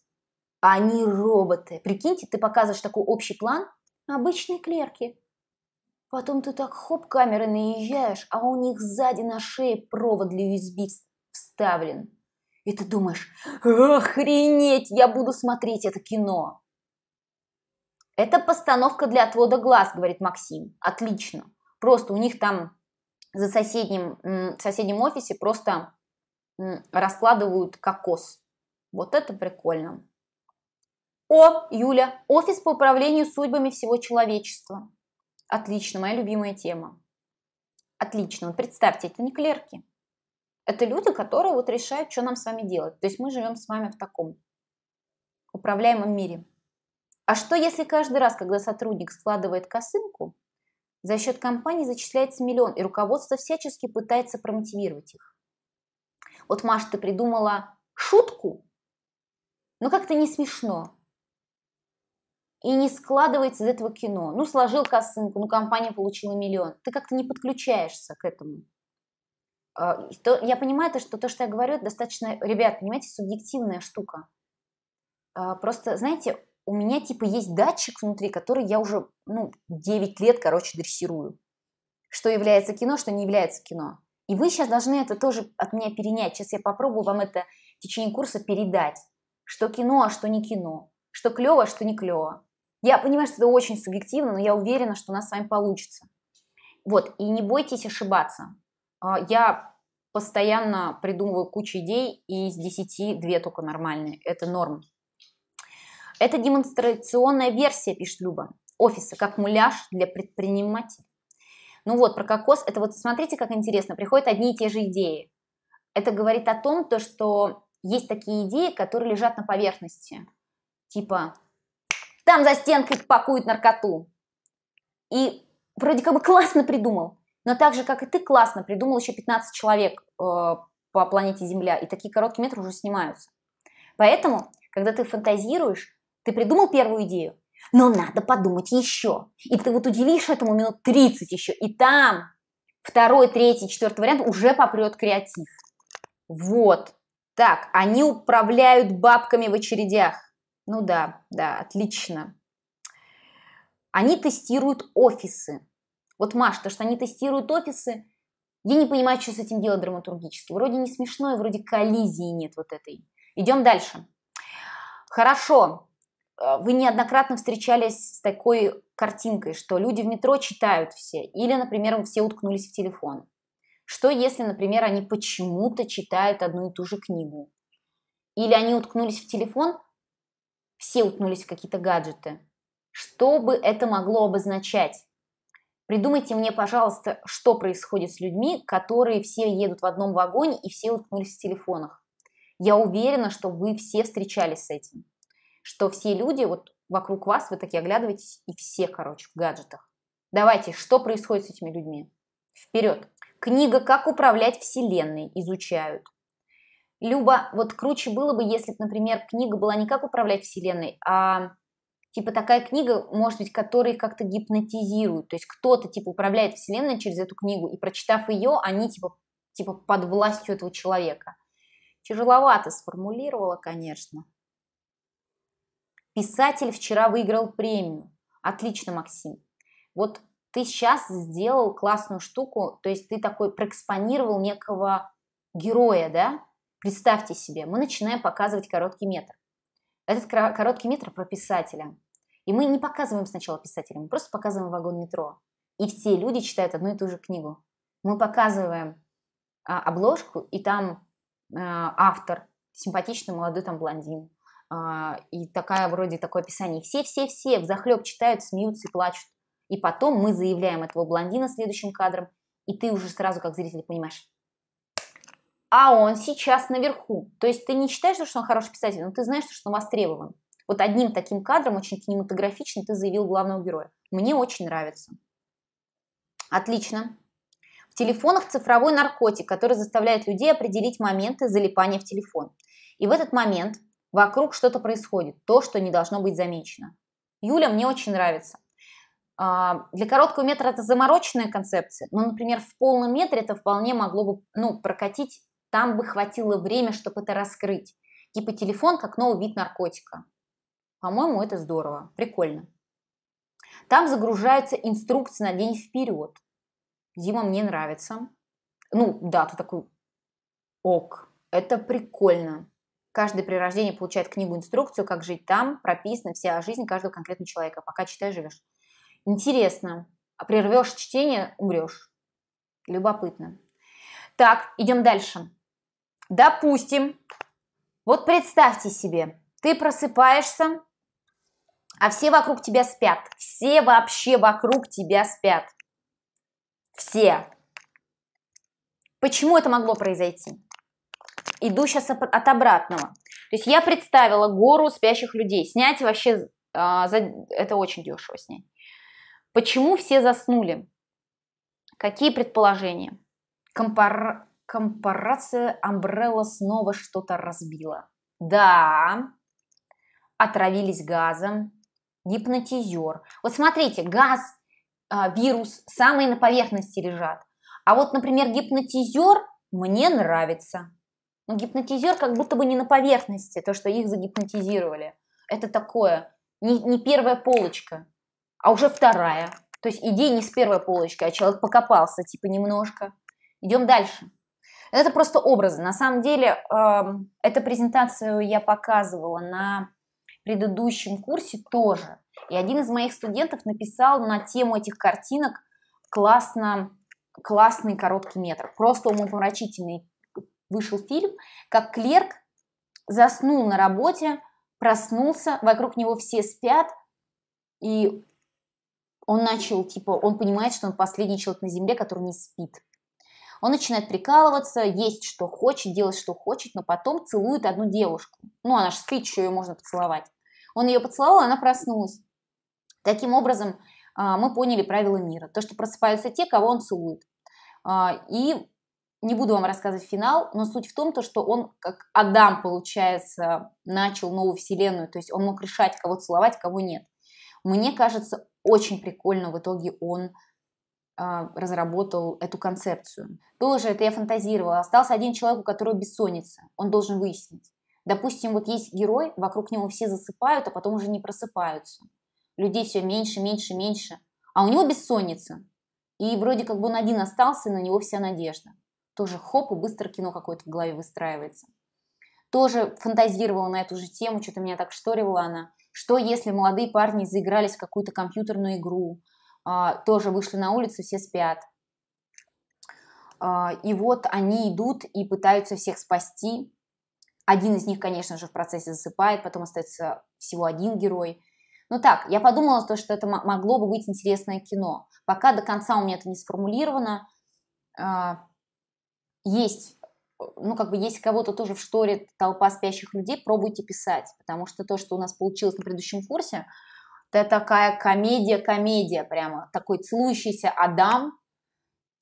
Они роботы. Прикиньте, ты показываешь такой общий план, обычные клерки. Потом ты так хоп камеры наезжаешь, а у них сзади на шее провод для USB вставлен. И ты думаешь, охренеть, я буду смотреть это кино. Это постановка для отвода глаз, говорит Максим. Отлично. Просто у них там за соседним, в соседнем офисе просто раскладывают кокос. Вот это прикольно. О, Юля, офис по управлению судьбами всего человечества. Отлично, моя любимая тема. Отлично, вот представьте, это не клерки. Это люди, которые вот решают, что нам с вами делать. То есть мы живем с вами в таком управляемом мире. А что если каждый раз, когда сотрудник складывает косынку, за счет компании зачисляется миллион, и руководство всячески пытается промотивировать их? Вот, Маша, ты придумала шутку, но ну, как-то не смешно и не складывается из этого кино. Ну, сложил косынку, ну, компания получила миллион. Ты как-то не подключаешься к этому. А, я понимаю, что то, что я говорю, достаточно, ребят, понимаете, субъективная штука. А, просто, знаете, у меня типа есть датчик внутри, который я уже, ну, 9 лет, короче, дрессирую. Что является кино, что не является кино. И вы сейчас должны это тоже от меня перенять. Сейчас я попробую вам это в течение курса передать. Что кино, а что не кино. Что клево, а что не клево я понимаю, что это очень субъективно, но я уверена, что у нас с вами получится. Вот, и не бойтесь ошибаться. А, я постоянно придумываю кучу идей, и из 10 две только нормальные. Это норм. Это демонстрационная версия, пишет Люба, офиса, как муляж для предпринимателей. Ну вот, про кокос, это вот смотрите, как интересно, приходят одни и те же идеи. Это говорит о том, то, что есть такие идеи, которые лежат на поверхности. Типа, там за стенкой пакует наркоту. И вроде как бы классно придумал, но так же, как и ты, классно придумал еще 15 человек э, по планете Земля, и такие короткие метры уже снимаются. Поэтому, когда ты фантазируешь, ты придумал первую идею, но надо подумать еще. И ты вот уделишь этому минут 30 еще, и там второй, третий, четвертый вариант уже попрет креатив. Вот. Так, они управляют бабками в очередях. Ну да, да, отлично. Они тестируют офисы. Вот, Маш, то, что они тестируют офисы, я не понимаю, что с этим делать драматургически. Вроде не смешно, и вроде коллизии нет вот этой. Идем дальше. Хорошо, э, вы неоднократно встречались с такой картинкой, что люди в метро читают все, или, например, все уткнулись в телефон. Что если, например, они почему-то читают одну и ту же книгу? Или они уткнулись в телефон, все уткнулись в какие-то гаджеты. Что бы это могло обозначать? Придумайте мне, пожалуйста, что происходит с людьми, которые все едут в одном вагоне и все уткнулись в телефонах. Я уверена, что вы все встречались с этим. Что все люди вот вокруг вас, вы такие оглядываетесь, и все, короче, в гаджетах. Давайте, что происходит с этими людьми? Вперед! Книга «Как управлять Вселенной» изучают. Люба, вот круче было бы, если, например, книга была не как управлять вселенной, а типа такая книга, может быть, которая как-то гипнотизируют, То есть кто-то типа управляет вселенной через эту книгу, и прочитав ее, они типа, типа под властью этого человека. Тяжеловато сформулировала, конечно. Писатель вчера выиграл премию. Отлично, Максим. Вот ты сейчас сделал классную штуку, то есть ты такой проэкспонировал некого героя, да, Представьте себе, мы начинаем показывать короткий метр. Этот короткий метр про писателя. И мы не показываем сначала писателя, мы просто показываем вагон метро. И все люди читают одну и ту же книгу. Мы показываем а, обложку, и там а, автор, симпатичный молодой там блондин. А, и такая вроде такое описание. Все-все-все в захлеб читают, смеются и плачут. И потом мы заявляем этого блондина следующим кадром, и ты уже сразу как зритель понимаешь, а он сейчас наверху. То есть ты не считаешь, что он хороший писатель, но ты знаешь, что он востребован. Вот одним таким кадром, очень кинематографичным, ты заявил главного героя. Мне очень нравится. Отлично. В телефонах цифровой наркотик, который заставляет людей определить моменты залипания в телефон. И в этот момент вокруг что-то происходит, то, что не должно быть замечено. Юля мне очень нравится. А, для короткого метра это замороченная концепция, но, например, в полном метре это вполне могло бы ну, прокатить там бы хватило время, чтобы это раскрыть. Типа телефон как новый вид наркотика. По-моему, это здорово, прикольно. Там загружаются инструкции на день вперед. Дима мне нравится. Ну, да, ты такой, ок, это прикольно. Каждый при рождении получает книгу-инструкцию, как жить там, прописана вся жизнь каждого конкретного человека, пока читаешь, живешь. Интересно, а прервешь чтение, умрешь. Любопытно. Так, идем дальше. Допустим, вот представьте себе, ты просыпаешься, а все вокруг тебя спят. Все вообще вокруг тебя спят. Все. Почему это могло произойти? Иду сейчас от обратного. То есть я представила гору спящих людей. Снять вообще, а, это очень дешево снять. Почему все заснули? Какие предположения? Компор... Компарация Umbrella снова что-то разбила. Да, отравились газом, гипнотизер. Вот смотрите, газ, а, вирус, самые на поверхности лежат. А вот, например, гипнотизер мне нравится. Но ну, гипнотизер как будто бы не на поверхности, то, что их загипнотизировали. Это такое, не, не первая полочка, а уже вторая. То есть идея не с первой полочки, а человек покопался, типа, немножко. Идем дальше. Это просто образы. На самом деле, э, эту презентацию я показывала на предыдущем курсе тоже. И один из моих студентов написал на тему этих картинок классно, классный короткий метр. Просто умопомрачительный вышел фильм, как клерк заснул на работе, проснулся, вокруг него все спят, и он начал, типа, он понимает, что он последний человек на земле, который не спит. Он начинает прикалываться, есть что хочет, делать что хочет, но потом целует одну девушку. Ну, она же спит, еще ее можно поцеловать. Он ее поцеловал, она проснулась. Таким образом, а, мы поняли правила мира. То, что просыпаются те, кого он целует. А, и не буду вам рассказывать финал, но суть в том, то, что он, как Адам, получается, начал новую вселенную. То есть он мог решать, кого целовать, кого нет. Мне кажется, очень прикольно в итоге он а, разработал эту концепцию. Тоже это я фантазировала. Остался один человек, у которого бессонница. Он должен выяснить. Допустим, вот есть герой, вокруг него все засыпают, а потом уже не просыпаются. Людей все меньше, меньше, меньше. А у него бессонница. И вроде как бы он один остался, и на него вся надежда. Тоже хоп, и быстро кино какое-то в голове выстраивается. Тоже фантазировала на эту же тему, что-то меня так шторила она. Что если молодые парни заигрались в какую-то компьютерную игру, а, тоже вышли на улицу, все спят. А, и вот они идут и пытаются всех спасти. Один из них, конечно же, в процессе засыпает, потом остается всего один герой. Ну так, я подумала, то, что это могло бы быть интересное кино. Пока до конца у меня это не сформулировано. А, есть, ну как бы, если кого-то тоже в вшторит толпа спящих людей, пробуйте писать. Потому что то, что у нас получилось на предыдущем курсе – это такая комедия-комедия прямо, такой целующийся Адам,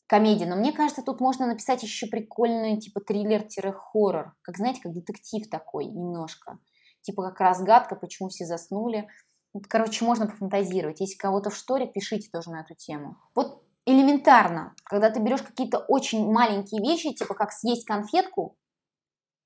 комедия. Но мне кажется, тут можно написать еще прикольный типа, триллер-хоррор. Как, знаете, как детектив такой немножко. Типа, как разгадка, почему все заснули. Короче, можно пофантазировать. Если кого-то в шторе, пишите тоже на эту тему. Вот элементарно, когда ты берешь какие-то очень маленькие вещи, типа как съесть конфетку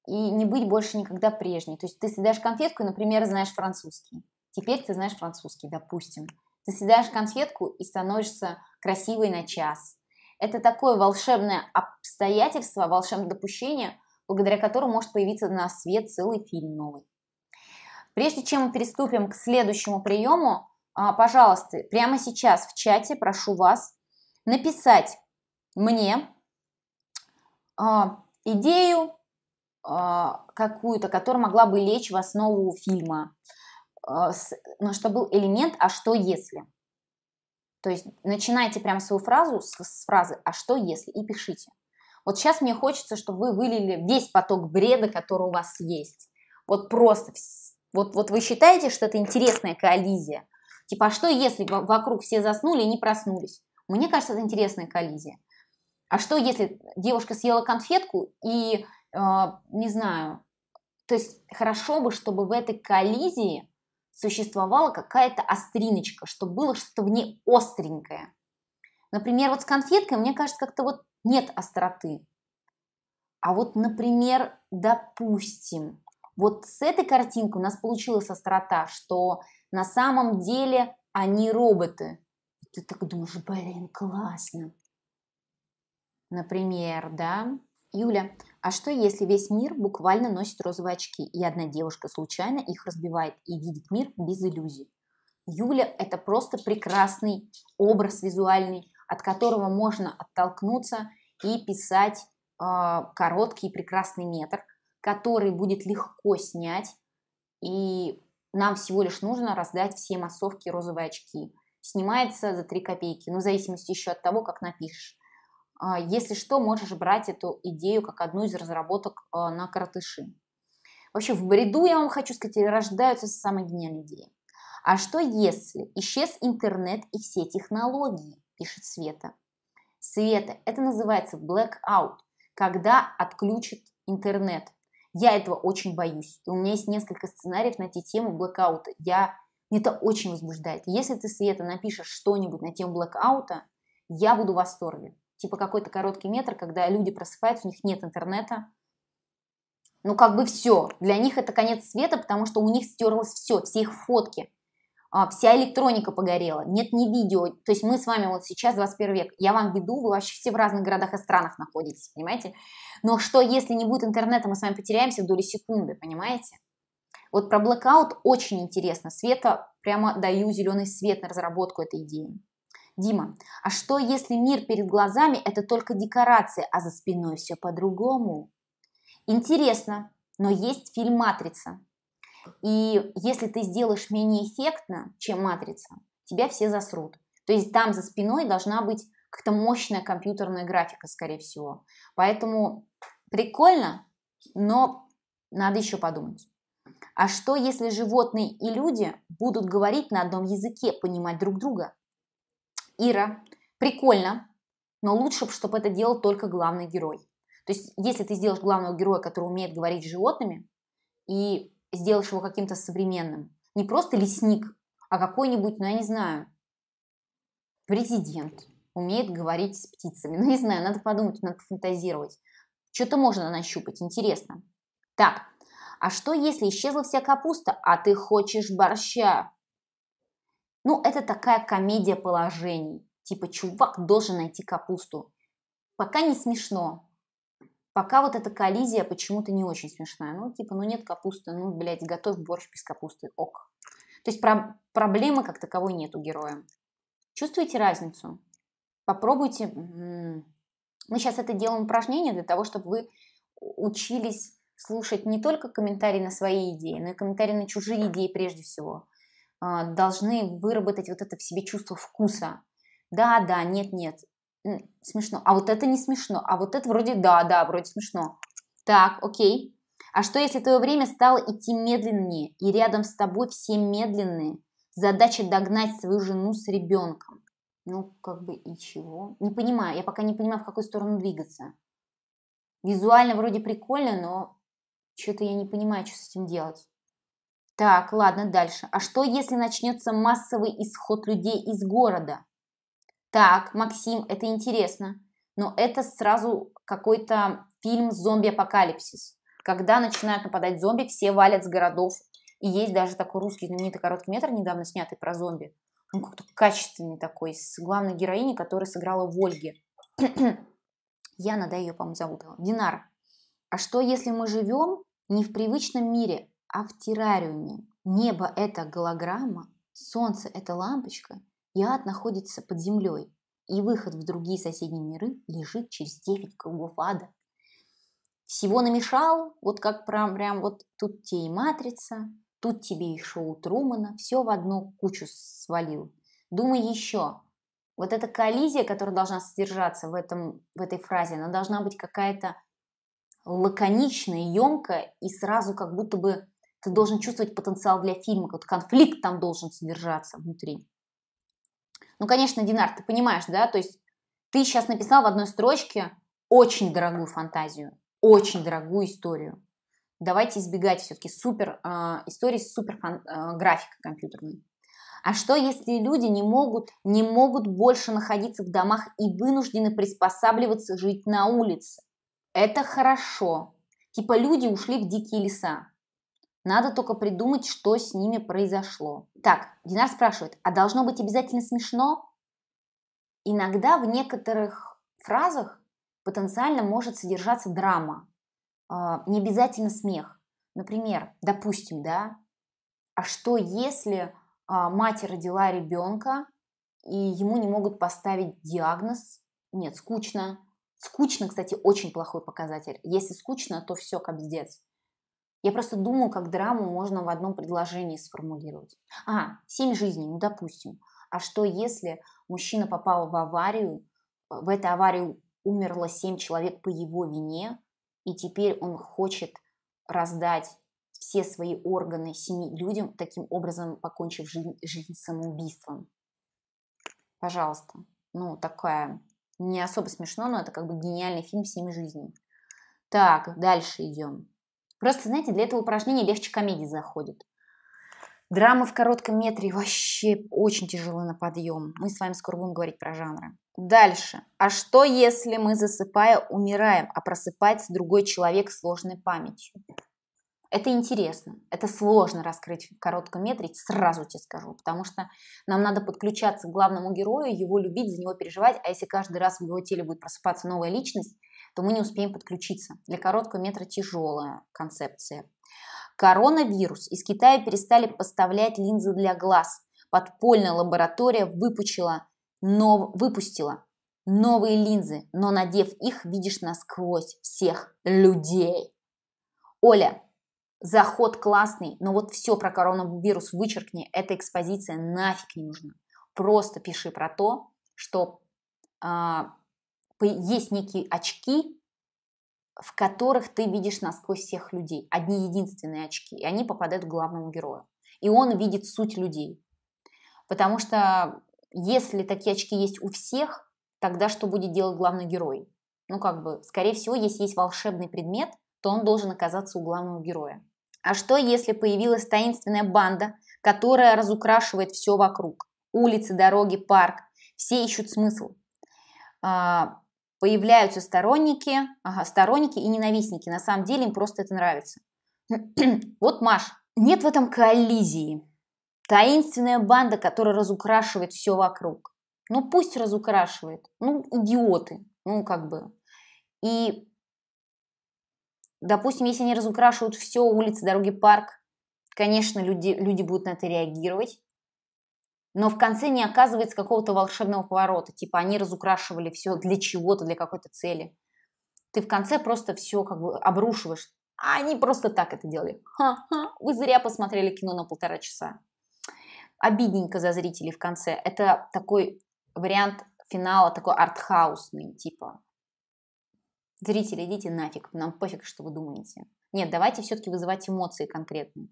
и не быть больше никогда прежней. То есть ты съедаешь конфетку и, например, знаешь французский. Теперь ты знаешь французский, допустим. Ты съедаешь конфетку и становишься красивой на час. Это такое волшебное обстоятельство, волшебное допущение, благодаря которому может появиться на свет целый фильм новый. Прежде чем мы переступим к следующему приему, а, пожалуйста, прямо сейчас в чате прошу вас написать мне а, идею а, какую-то, которая могла бы лечь в основу фильма, а, ну, что был элемент «а что если?». То есть начинайте прям свою фразу с, с фразы «а что если?» и пишите. Вот сейчас мне хочется, чтобы вы вылили весь поток бреда, который у вас есть. Вот просто, вот, вот вы считаете, что это интересная коллизия. Типа, а что если вокруг все заснули и не проснулись? Мне кажется, это интересная коллизия. А что если девушка съела конфетку и, э, не знаю, то есть хорошо бы, чтобы в этой коллизии существовала какая-то остриночка, что было что-то в ней остренькое. Например, вот с конфеткой, мне кажется, как-то вот нет остроты. А вот, например, допустим, вот с этой картинкой у нас получилась острота, что на самом деле они роботы. ты так думаешь, блин, классно. Например, да? Юля, а что если весь мир буквально носит розовые очки, и одна девушка случайно их разбивает и видит мир без иллюзий? Юля – это просто прекрасный образ визуальный, от которого можно оттолкнуться и писать э, короткий прекрасный метр, который будет легко снять, и нам всего лишь нужно раздать все массовки розовые очки. Снимается за 3 копейки, ну, в зависимости еще от того, как напишешь. А, если что, можешь брать эту идею как одну из разработок а, на коротыши. Вообще, в бреду, я вам хочу сказать, рождаются самые гениальные идеи. А что если исчез интернет и все технологии, пишет Света. Света, это называется blackout, когда отключат интернет. Я этого очень боюсь. И у меня есть несколько сценариев на эти тему блэкаута. Я... это очень возбуждает. Если ты, Света, напишешь что-нибудь на тему блэкаута, я буду в восторге типа какой-то короткий метр, когда люди просыпаются, у них нет интернета, ну как бы все. Для них это конец света, потому что у них стерлось все, все их фотки, а, вся электроника погорела, нет ни видео. То есть мы с вами вот сейчас 21 век, я вам веду, вы вообще все в разных городах и странах находитесь, понимаете? Но что если не будет интернета, мы с вами потеряемся в долю секунды, понимаете? Вот про блокаут очень интересно. Света прямо даю зеленый свет на разработку этой идеи. Дима, а что, если мир перед глазами – это только декорации, а за спиной все по-другому? Интересно, но есть фильм «Матрица». И если ты сделаешь менее эффектно, чем «Матрица», тебя все засрут. То есть там за спиной должна быть как-то мощная компьютерная графика, скорее всего. Поэтому прикольно, но надо еще подумать. А что, если животные и люди будут говорить на одном языке, понимать друг друга? Ира, прикольно, но лучше, бы, чтобы это делал только главный герой. То есть, если ты сделаешь главного героя, который умеет говорить с животными, и сделаешь его каким-то современным, не просто лесник, а какой-нибудь, ну, я не знаю, президент умеет говорить с птицами. [LAUGHS] Ну, не знаю, надо подумать, надо фантазировать. Что-то можно нащупать, интересно. Так, а что если исчезла вся капуста, а ты хочешь борща? Ну, это такая комедия положений. Типа, чувак должен найти капусту. Пока не смешно. Пока вот эта коллизия почему-то не очень смешная. Ну, типа, ну нет капусты, ну, блядь, готовь борщ без капусты, ок. То есть про- проблемы как таковой нет у героя. Чувствуете разницу? Попробуйте. М-м. Мы сейчас это делаем упражнение для того, чтобы вы учились слушать не только комментарии на свои идеи, но и комментарии на чужие идеи прежде всего. А, должны выработать вот это в себе чувство вкуса. Да, да, нет, нет, смешно. А вот это не смешно. А вот это вроде да, да, вроде смешно. Так, окей. А что, если твое время стало идти медленнее, и рядом с тобой все медленные? Задача догнать свою жену с ребенком. Ну, как бы и чего? Не понимаю, я пока не понимаю, в какую сторону двигаться. Визуально вроде прикольно, но что-то я не понимаю, что с этим делать. Так, ладно, дальше. А что, если начнется массовый исход людей из города? Так, Максим, это интересно. Но это сразу какой-то фильм зомби-апокалипсис. Когда начинают нападать зомби, все валят с городов. И есть даже такой русский знаменитый короткий метр, недавно снятый про зомби. Он как-то качественный такой, с главной героиней, которая сыграла в Ольге. Яна, да, ее, по-моему, зовут. Э, Динара. А что, если мы живем не в привычном мире, а в террариуме. Небо – это голограмма, солнце – это лампочка, и ад находится под землей, и выход в другие соседние миры лежит через 9 кругов ада. Всего намешал, вот как прям, прям вот тут тебе и «Матрица», тут тебе и шоу Трумана, все в одну кучу свалил. Думай еще. Вот эта коллизия, которая должна содержаться в, этом, в этой фразе, она должна быть какая-то лаконичная, емкая и сразу как будто бы ты должен чувствовать потенциал для фильма, вот конфликт там должен содержаться внутри. Ну, конечно, Динар, ты понимаешь, да, то есть ты сейчас написал в одной строчке очень дорогую фантазию, очень дорогую историю. Давайте избегать все-таки супер э, истории с супер фан, э, графикой компьютерной. А что, если люди не могут, не могут больше находиться в домах и вынуждены приспосабливаться жить на улице? Это хорошо. Типа люди ушли в дикие леса. Надо только придумать, что с ними произошло. Так, Динар спрашивает, а должно быть обязательно смешно? Иногда в некоторых фразах потенциально может содержаться драма, а, не обязательно смех. Например, допустим, да, а что если а, мать родила ребенка, и ему не могут поставить диагноз? Нет, скучно. Скучно, кстати, очень плохой показатель. Если скучно, то все как кобздец. Я просто думаю, как драму можно в одном предложении сформулировать. А, семь жизней, ну допустим. А что если мужчина попал в аварию, э, в этой аварии умерло семь человек по его вине, и теперь он хочет раздать все свои органы семи людям, таким образом покончив жизнь, жизнь самоубийством. Пожалуйста. Ну, такая не особо смешно, но это как бы гениальный фильм «Семь жизней». Так, дальше идем. Просто, знаете, для этого упражнения легче комедии заходит. Драмы в коротком метре вообще очень тяжело на подъем. Мы с вами скоро будем говорить про жанры. Дальше. А что, если мы, засыпая, умираем, а просыпается другой человек с сложной памятью? Это интересно. Это сложно раскрыть в коротком метре, сразу тебе скажу, потому что нам надо подключаться к главному герою, его любить, за него переживать, а если каждый раз в его теле будет просыпаться новая личность, то мы не успеем подключиться. Для короткого метра тяжелая концепция. Коронавирус. Из Китая перестали поставлять линзы для глаз. Подпольная лаборатория выпучила, нов... выпустила новые линзы, но надев их, видишь насквозь всех людей. Оля, заход классный, но вот все про коронавирус вычеркни, эта экспозиция нафиг не нужна. Просто пиши про то, что а, есть некие очки, в которых ты видишь насквозь всех людей. Одни единственные очки. И они попадают к главному герою. И он видит суть людей. Потому что если такие очки есть у всех, тогда что будет делать главный герой? Ну, как бы, скорее всего, если есть волшебный предмет, то он должен оказаться у главного героя. А что, если появилась таинственная банда, которая разукрашивает все вокруг? Улицы, дороги, парк. Все ищут смысл. А, появляются сторонники, ага, сторонники и ненавистники. На самом деле им просто это нравится. [CLEARS THROAT] вот Маш, нет в этом коллизии. Таинственная банда, которая разукрашивает все вокруг. Ну пусть разукрашивает. Ну идиоты. Ну как бы. И, допустим, если они разукрашивают все, улицы, дороги, парк, конечно, люди, люди будут на это реагировать но в конце не оказывается какого-то волшебного поворота, типа они разукрашивали все для чего-то, для какой-то цели. Ты в конце просто все как бы обрушиваешь. А они просто так это делали. Ха-ха, вы зря посмотрели кино на полтора часа. Обидненько за зрителей в конце. Это такой вариант финала, такой артхаусный, типа. Зрители, идите нафиг, нам пофиг, что вы думаете. Нет, давайте все-таки вызывать эмоции конкретные.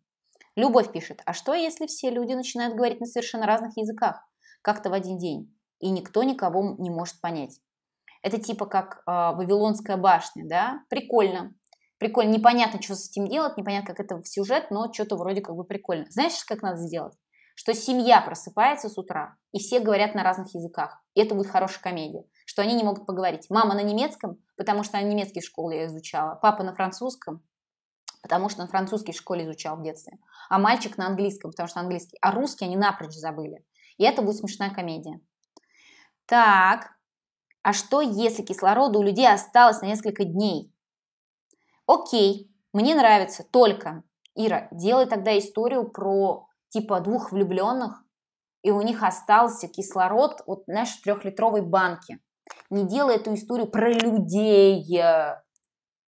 Любовь пишет, а что, если все люди начинают говорить на совершенно разных языках, как-то в один день, и никто никого не может понять? Это типа как э, Вавилонская башня, да? Прикольно. Прикольно. Непонятно, что с этим делать, непонятно, как это в сюжет, но что-то вроде как бы прикольно. Знаешь, как надо сделать? Что семья просыпается с утра, и все говорят на разных языках. И это будет хорошая комедия. Что они не могут поговорить. Мама на немецком, потому что на немецкий в школе я изучала. Папа на французском, потому что он французский в школе изучал в детстве, а мальчик на английском, потому что английский, а русский они напрочь забыли. И это будет смешная комедия. Так, а что, если кислорода у людей осталось на несколько дней? Окей, мне нравится, только, Ира, делай тогда историю про типа двух влюбленных, и у них остался кислород, вот, знаешь, в трехлитровой банке. Не делай эту историю про людей,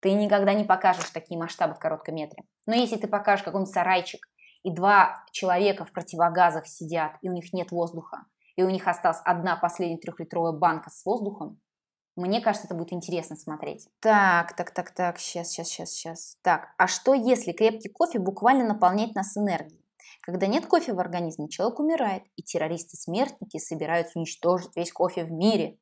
ты никогда не покажешь такие масштабы в коротком метре. Но если ты покажешь какой-нибудь сарайчик, и два человека в противогазах сидят, и у них нет воздуха, и у них осталась одна последняя трехлитровая банка с воздухом, мне кажется, это будет интересно смотреть. Так, так, так, так, сейчас, сейчас, сейчас, сейчас. Так, а что если крепкий кофе буквально наполняет нас энергией? Когда нет кофе в организме, человек умирает, и террористы-смертники собираются уничтожить весь кофе в мире.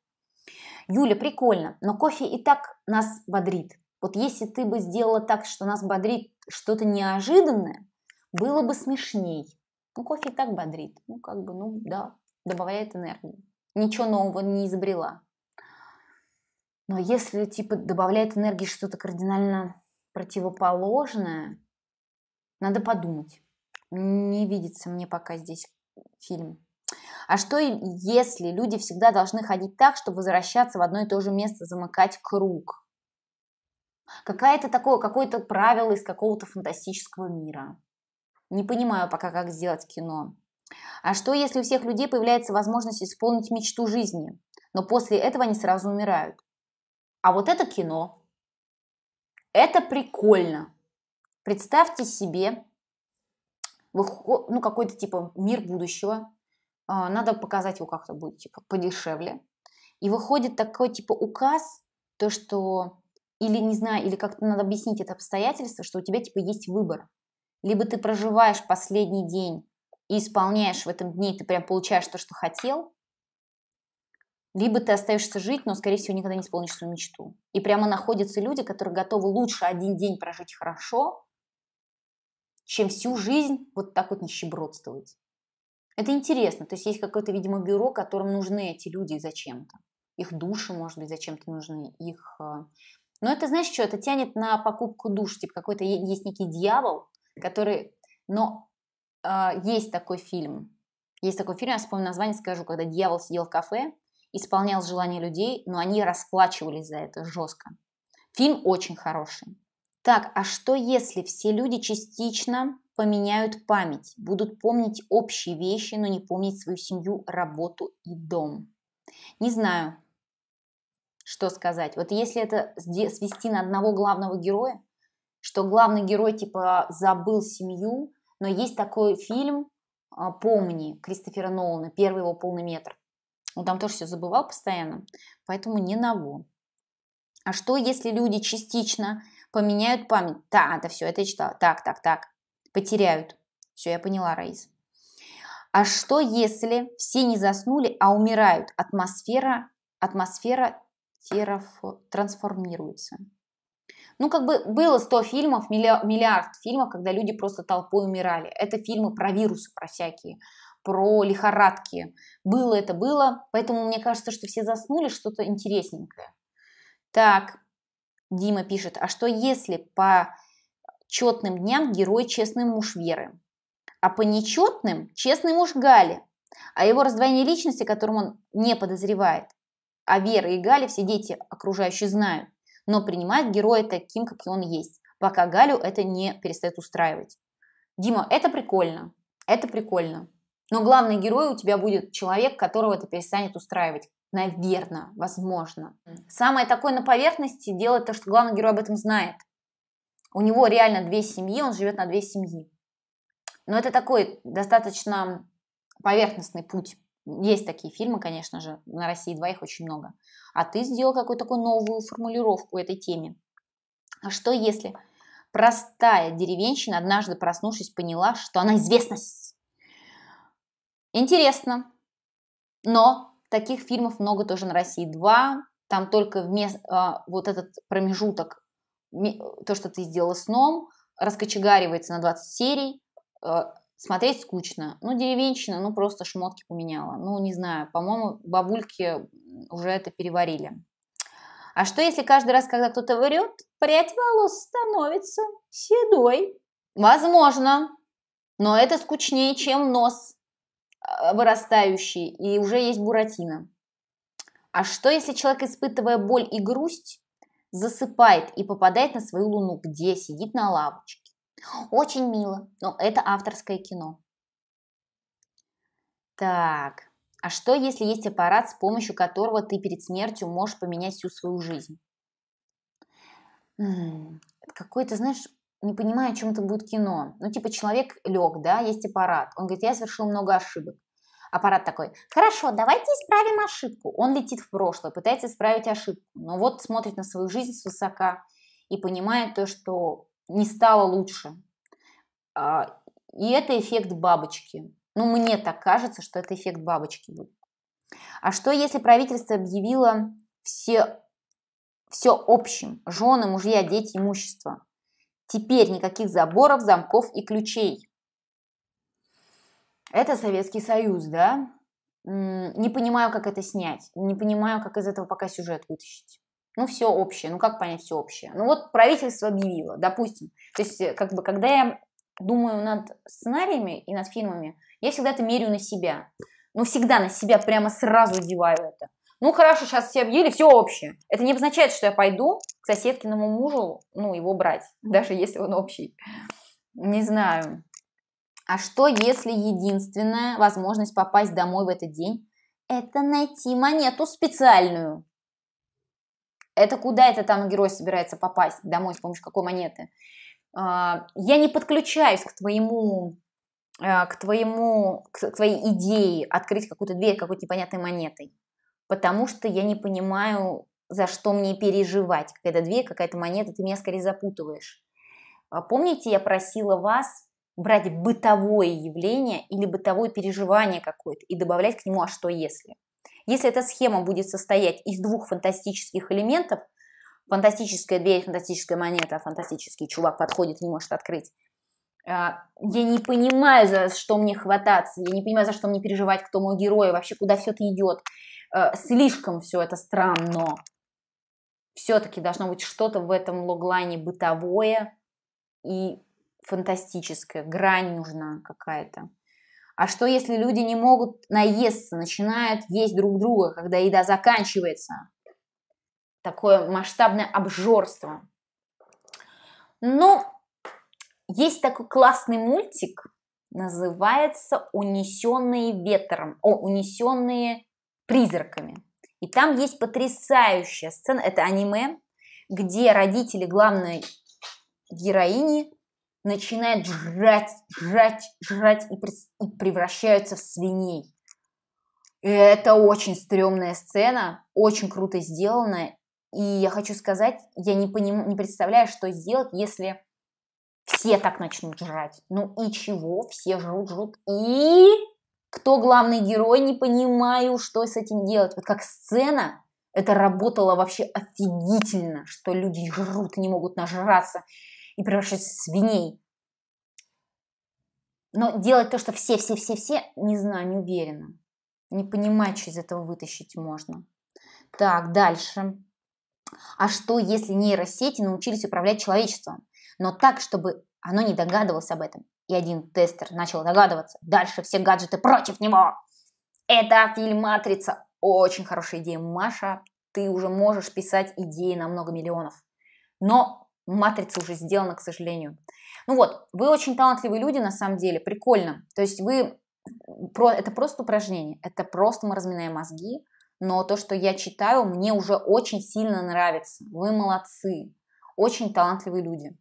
Юля, прикольно, но кофе и так нас бодрит. Вот если ты бы сделала так, что нас бодрит что-то неожиданное, было бы смешней. Ну, кофе и так бодрит. Ну, как бы, ну, да, добавляет энергии. Ничего нового не изобрела. Но если, типа, добавляет энергии что-то кардинально противоположное, надо подумать. Не видится мне пока здесь фильм. А что, если люди всегда должны ходить так, чтобы возвращаться в одно и то же место, замыкать круг? Какое-то такое, какое-то правило из какого-то фантастического мира. Не понимаю пока, как сделать кино. А что, если у всех людей появляется возможность исполнить мечту жизни, но после этого они сразу умирают? А вот это кино. Это прикольно. Представьте себе, ну, какой-то типа мир будущего. А, надо показать его как-то будет типа подешевле. И выходит такой типа указ, то, что или не знаю, или как-то надо объяснить это обстоятельство, что у тебя типа есть выбор. Либо ты проживаешь последний день и исполняешь в этом дне, и ты прям получаешь то, что хотел, либо ты остаешься жить, но, скорее всего, никогда не исполнишь свою мечту. И прямо находятся люди, которые готовы лучше один день прожить хорошо, чем всю жизнь вот так вот нищебродствовать. Это интересно. То есть есть какое-то, видимо, бюро, которым нужны эти люди зачем-то. Их души, может быть, зачем-то нужны, их э, но это, знаешь, что, это тянет на покупку душ, типа какой-то есть некий дьявол, который... Но э, есть такой фильм, есть такой фильм, я вспомню название, скажу, когда дьявол сидел в кафе, исполнял желания людей, но они расплачивались за это жестко. Фильм очень хороший. Так, а что если все люди частично поменяют память, будут помнить общие вещи, но не помнить свою семью, работу и дом? Не знаю, что сказать. Вот если это свести на одного главного героя, что главный герой типа забыл семью, но есть такой фильм а, «Помни» Кристофера Нолана, первый его полный метр. Он там тоже все забывал постоянно, поэтому не на во. А что, если люди частично поменяют память? Да, это все, это я читала. Так, так, так. Потеряют. Все, я поняла, Раис. А что, если все не заснули, а умирают? Атмосфера, атмосфера тераф... Э, трансформируется. Ну, как бы было 100 фильмов, миллиард фильмов, когда люди просто толпой умирали. Это фильмы про вирусы, про всякие, про лихорадки. Было это было, поэтому мне кажется, что все заснули, что-то интересненькое. Так, Дима пишет, а что если по четным дням герой честный муж Веры, а по нечетным честный муж Гали, а его раздвоение личности, которым он не подозревает, а Вера и Галя все дети окружающие знают, но принимают героя таким, как и он есть, пока Галю это не перестает устраивать. Дима, это прикольно, это прикольно. Но главный герой у тебя будет человек, которого это перестанет устраивать. Наверное, возможно. Самое такое на поверхности делает то, что главный герой об этом знает. У него реально две семьи, он живет на две семьи. Но это такой достаточно поверхностный путь. Есть такие фильмы, конечно же, на России двоих очень много. А ты сделал какую-то такую новую формулировку этой теме. А что если простая деревенщина, однажды проснувшись, поняла, что она известность? Интересно. Но таких фильмов много тоже на России 2. Там только вместо, а, вот этот промежуток, то, что ты сделала сном, раскочегаривается на 20 серий, а, смотреть скучно. Ну, деревенщина, ну, просто шмотки поменяла. Ну, не знаю, по-моему, бабульки уже это переварили. А что, если каждый раз, когда кто-то врет, прядь волос становится седой? Возможно, но это скучнее, чем нос а, вырастающий, и уже есть буратино. А что, если человек, испытывая боль и грусть, засыпает и попадает на свою луну, где сидит на лавочке? Очень мило, но это авторское кино. Так, а что, если есть аппарат, с помощью которого ты перед смертью можешь поменять всю свою жизнь? Какой-то, знаешь, не понимаю, о чем это будет кино. Ну, типа, человек лег, да, есть аппарат. Он говорит, я совершил много ошибок. Аппарат такой, хорошо, давайте исправим ошибку. Он летит в прошлое, пытается исправить ошибку. Но вот смотрит на свою жизнь свысока и понимает то, что не стало лучше. А, и это эффект бабочки. Ну, мне так кажется, что это эффект бабочки будет. А что, если правительство объявило все, все общим? Жены, мужья, дети, имущество. Теперь никаких заборов, замков и ключей. Это Советский Союз, да? Не понимаю, как это снять. Не понимаю, как из этого пока сюжет вытащить. Ну, все общее. Ну, как понять все общее? Ну, вот правительство объявило, допустим. То есть, э, как бы, когда я думаю над сценариями и над фильмами, я всегда это меряю на себя. Ну, всегда на себя прямо сразу деваю это. Ну, хорошо, сейчас все объявили, все общее. Это не означает, что я пойду к соседкиному мужу, ну, его брать, даже если он общий. Не знаю. А что, если единственная возможность попасть домой в этот день – это найти монету специальную? Это куда это там герой собирается попасть домой с помощью какой монеты? А, я не подключаюсь к твоему а, к твоему, к твоей идее открыть какую-то дверь какой-то непонятной монетой, потому что я не понимаю, за что мне переживать. Какая-то дверь, какая-то монета, ты меня скорее запутываешь. А помните, я просила вас брать бытовое явление или бытовое переживание какое-то и добавлять к нему «а что если?». Если эта схема будет состоять из двух фантастических элементов, фантастическая дверь, фантастическая монета, фантастический чувак подходит, не может открыть, а, я не понимаю, за что мне хвататься, я не понимаю, за что мне переживать, кто мой герой, вообще куда все это идет. А, слишком все это странно. Все-таки должно быть что-то в этом логлайне бытовое и фантастическое. Грань нужна какая-то. А что, если люди не могут наесться, начинают есть друг друга, когда еда заканчивается? Такое масштабное обжорство. Ну, есть такой классный мультик, называется «Унесенные ветром», о, «Унесенные призраками». И там есть потрясающая сцена, это аниме, где родители главной героини начинают жрать, жрать, жрать и, и превращаются в свиней. И это очень стрёмная сцена, очень круто сделанная. И я хочу сказать, я не, поним... не представляю, что сделать, если все так начнут жрать. Ну и чего? Все жрут, жрут. И кто главный герой? Не понимаю, что с этим делать. Вот как сцена, это работало вообще офигительно, что люди жрут и не могут нажраться и превращаются в свиней. Но делать то, что все-все-все-все, не знаю, не уверена. Не понимать, что из этого вытащить можно. Так, дальше. А что, если нейросети научились управлять человечеством, но так, чтобы оно не догадывалось об этом? И один тестер начал догадываться. Дальше все гаджеты против него. Это фильм «Матрица». Очень хорошая идея, Маша. Ты уже можешь писать идеи на много миллионов. Но матрица уже сделана, к сожалению. Ну вот, вы очень талантливые люди, на самом деле, прикольно. То есть вы, это просто упражнение, это просто мы разминаем мозги, но то, что я читаю, мне уже очень сильно нравится. Вы молодцы, очень талантливые люди.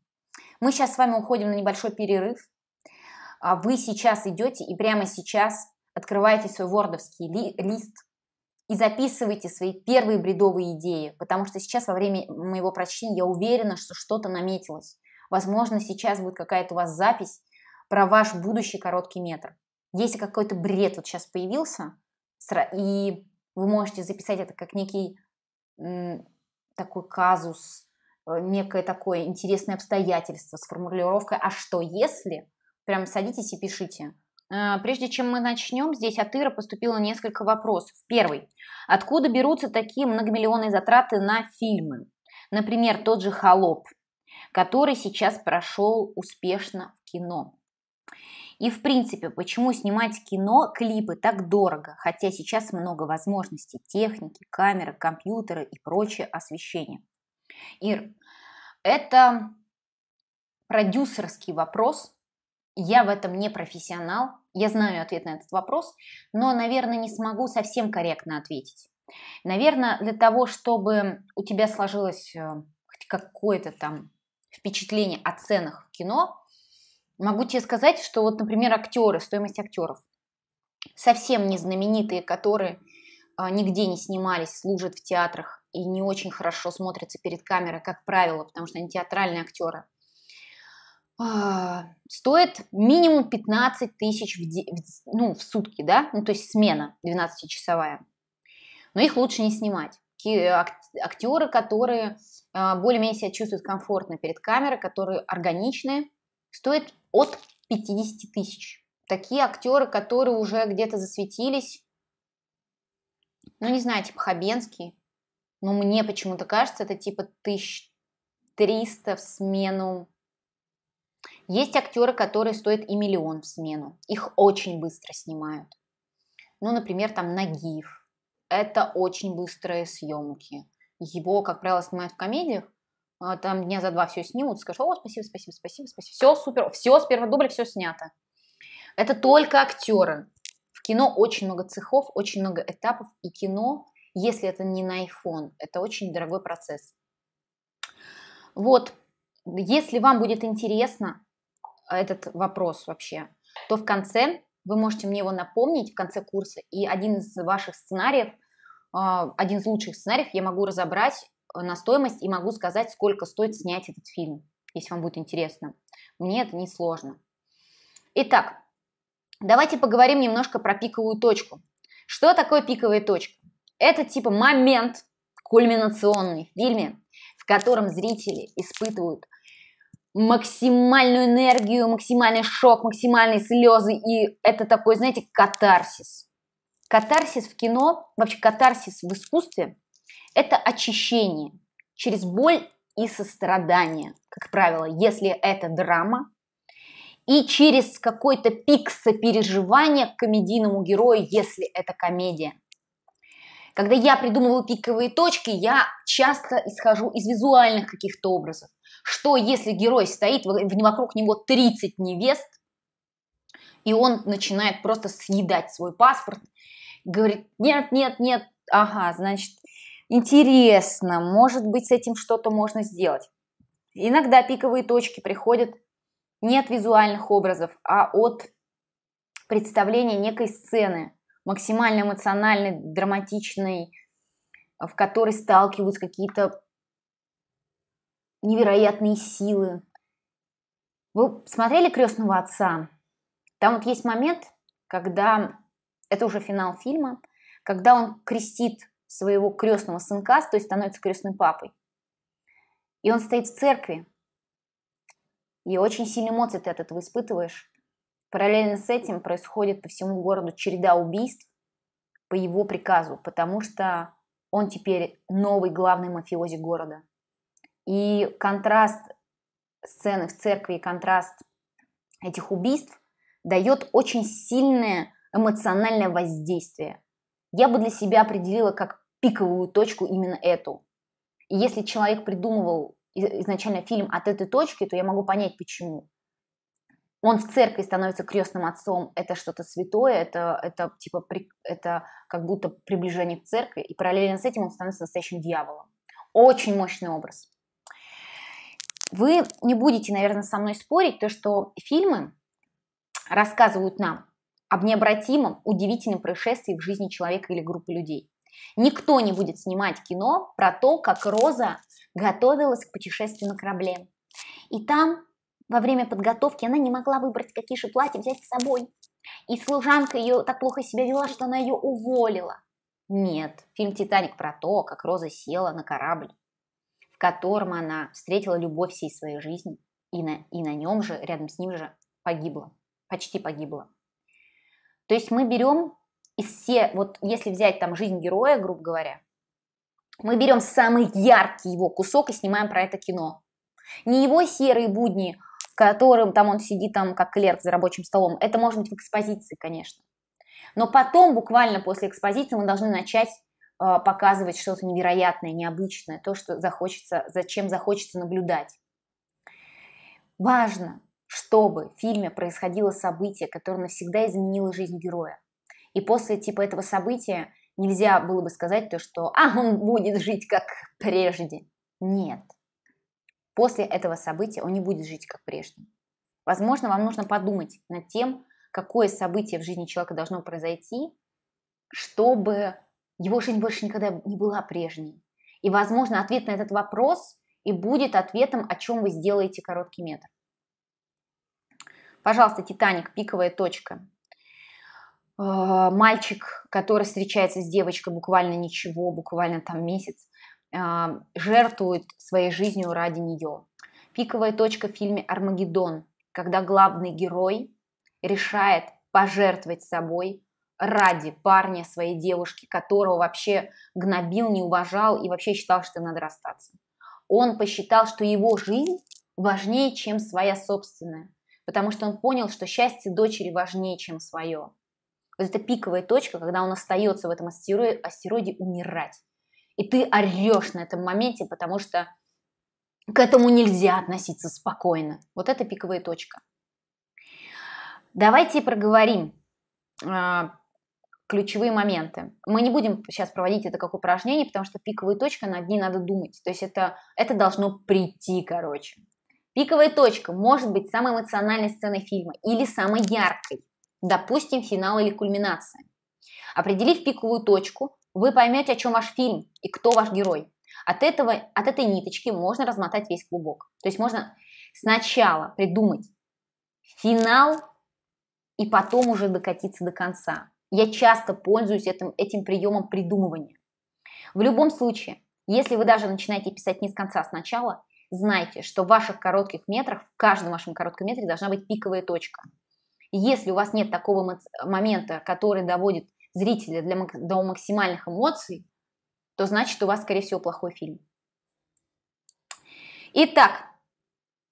Мы сейчас с вами уходим на небольшой перерыв. А вы сейчас идете и прямо сейчас открываете свой вордовский ли, лист, и записывайте свои первые бредовые идеи, потому что сейчас во время моего прочтения я уверена, что что-то наметилось. Возможно, сейчас будет какая-то у вас запись про ваш будущий короткий метр. Если какой-то бред вот сейчас появился, и вы можете записать это как некий такой казус, э, некое такое интересное обстоятельство с формулировкой «а что если?», прям садитесь и пишите – Э, прежде чем мы начнем, здесь от Ира поступило несколько вопросов. Первый. Откуда берутся такие многомиллионные затраты на фильмы? Например, тот же «Холоп», который сейчас прошел успешно в кино. И в принципе, почему снимать кино, клипы так дорого, хотя сейчас много возможностей, техники, камеры, компьютеры и прочее освещение. Ир, это продюсерский вопрос, я в этом не профессионал, я знаю ответ на этот вопрос, но, наверное, не смогу совсем корректно ответить. Наверное, для того, чтобы у тебя сложилось э, хоть какое-то там впечатление о ценах в кино, могу тебе сказать, что вот, например, актеры, стоимость актеров, совсем не знаменитые, которые э, нигде не снимались, служат в театрах и не очень хорошо смотрятся перед камерой, как правило, потому что они театральные актеры. А, стоит минимум 15 тысяч в, в, ну, в сутки, да, ну, то есть смена 12-часовая. Но их лучше не снимать. Актеры, которые а, более-менее себя чувствуют комфортно перед камерой, которые органичные стоят от 50 тысяч. Такие актеры, которые уже где-то засветились, ну, не знаю, типа Хабенский, но мне почему-то кажется, это типа 1300 в смену есть актеры, которые стоят и миллион в смену. Их очень быстро снимают. Ну, например, там Нагиев. Это очень быстрые съемки. Его, как правило, снимают в комедиях. А там дня за два все снимут, скажут, о, спасибо, спасибо, спасибо, спасибо. Все супер, все с первого дубля, все снято. Это только актеры. В кино очень много цехов, очень много этапов. И кино, если это не на iPhone, это очень дорогой процесс. Вот, если вам будет интересно, этот вопрос вообще, то в конце вы можете мне его напомнить в конце курса, и один из ваших сценариев, а, один из лучших сценариев я могу разобрать э, на стоимость и могу сказать, сколько стоит снять этот фильм, если вам будет интересно. Мне это не сложно. Итак, давайте поговорим немножко про пиковую точку. Что такое пиковая точка? Это типа момент кульминационный в фильме, в котором зрители испытывают – максимальную энергию, максимальный шок, максимальные слезы. И это такой, знаете, катарсис. Катарсис в кино, вообще катарсис в искусстве – это очищение через боль и сострадание, как правило, если это драма, и через какой-то пик сопереживания к комедийному герою, если это комедия. Когда я придумываю пиковые точки, я часто исхожу из визуальных каких-то образов. Что если герой стоит, вокруг него 30 невест, и он начинает просто съедать свой паспорт, говорит, нет, нет, нет, ага, значит, интересно, может быть, с этим что-то можно сделать. Иногда пиковые точки приходят не от визуальных образов, а от представления некой сцены, максимально эмоциональной, драматичной, в которой сталкиваются какие-то невероятные силы. Вы смотрели «Крестного отца»? Там вот есть момент, когда, это уже финал фильма, когда он крестит своего крестного сынка, то есть становится крестным папой. И он стоит в церкви. И очень сильные эмоции ты от этого испытываешь. Параллельно с этим происходит по всему городу череда убийств по его приказу, потому что он теперь новый главный мафиози города. И контраст сцены в церкви и контраст этих убийств дает очень сильное эмоциональное воздействие. Я бы для себя определила как пиковую точку именно эту. И если человек придумывал изначально фильм от этой точки, то я могу понять, почему. Он в церкви становится крестным отцом, это что-то святое, это, это, типа, при, это как будто приближение к церкви, и параллельно с этим он становится настоящим дьяволом. Очень мощный образ. Вы не будете, наверное, со мной спорить, то, что фильмы рассказывают нам об необратимом, удивительном происшествии в жизни человека или группы людей. Никто не будет снимать кино про то, как Роза готовилась к путешествию на корабле. И там во время подготовки она не могла выбрать, какие же платья взять с собой. И служанка ее так плохо себя вела, что она ее уволила. Нет, фильм «Титаник» про то, как Роза села на корабль, котором она встретила любовь всей своей жизни, и на, и на нем же, рядом с ним же, погибла, почти погибла. То есть мы берем из все, вот если взять там жизнь героя, грубо говоря, мы берем самый яркий его кусок и снимаем про это кино. Не его серые будни, которым там он сидит там как клерк за рабочим столом. Это может быть в экспозиции, конечно. Но потом, буквально после экспозиции, мы должны начать а, показывать что-то невероятное, необычное, то, что захочется, зачем захочется наблюдать. Важно, чтобы в фильме происходило событие, которое навсегда изменило жизнь героя. И после типа этого события нельзя было бы сказать то, что «а, он будет жить как прежде». Нет. После этого события он не будет жить как прежде. Возможно, вам нужно подумать над тем, какое событие в жизни человека должно произойти, чтобы его жизнь больше никогда не была прежней. И, возможно, ответ на этот вопрос и будет ответом, о чем вы сделаете короткий метр. Пожалуйста, Титаник, пиковая точка. Э, мальчик, который встречается с девочкой буквально ничего, буквально там месяц, э, жертвует своей жизнью ради нее. Пиковая точка в фильме «Армагеддон», когда главный герой решает пожертвовать собой ради парня своей девушки, которого вообще гнобил, не уважал и вообще считал, что надо расстаться. Он посчитал, что его жизнь важнее, чем своя собственная, потому что он понял, что счастье дочери важнее, чем свое. Вот это пиковая точка, когда он остается в этом астероиде, астероиде умирать. И ты орешь на этом моменте, потому что к этому нельзя относиться спокойно. Вот это пиковая точка. Давайте проговорим а, ключевые моменты. Мы не будем сейчас проводить это как упражнение, потому что пиковая точка, над ней надо думать. То есть это, это должно прийти, короче. Пиковая точка может быть самой эмоциональной сценой фильма или самой яркой, допустим, финал или кульминация. Определив пиковую точку, вы поймете, о чем ваш фильм и кто ваш герой. От, этого, от этой ниточки можно размотать весь клубок. То есть можно сначала придумать финал и потом уже докатиться до конца. Я часто пользуюсь этим, этим приемом придумывания. В любом случае, если вы даже начинаете писать не с конца, а сначала, знайте, что в ваших коротких метрах, в каждом вашем коротком метре должна быть пиковая точка. Если у вас нет такого момента, который доводит зрителя для, до максимальных эмоций, то значит у вас, скорее всего, плохой фильм. Итак,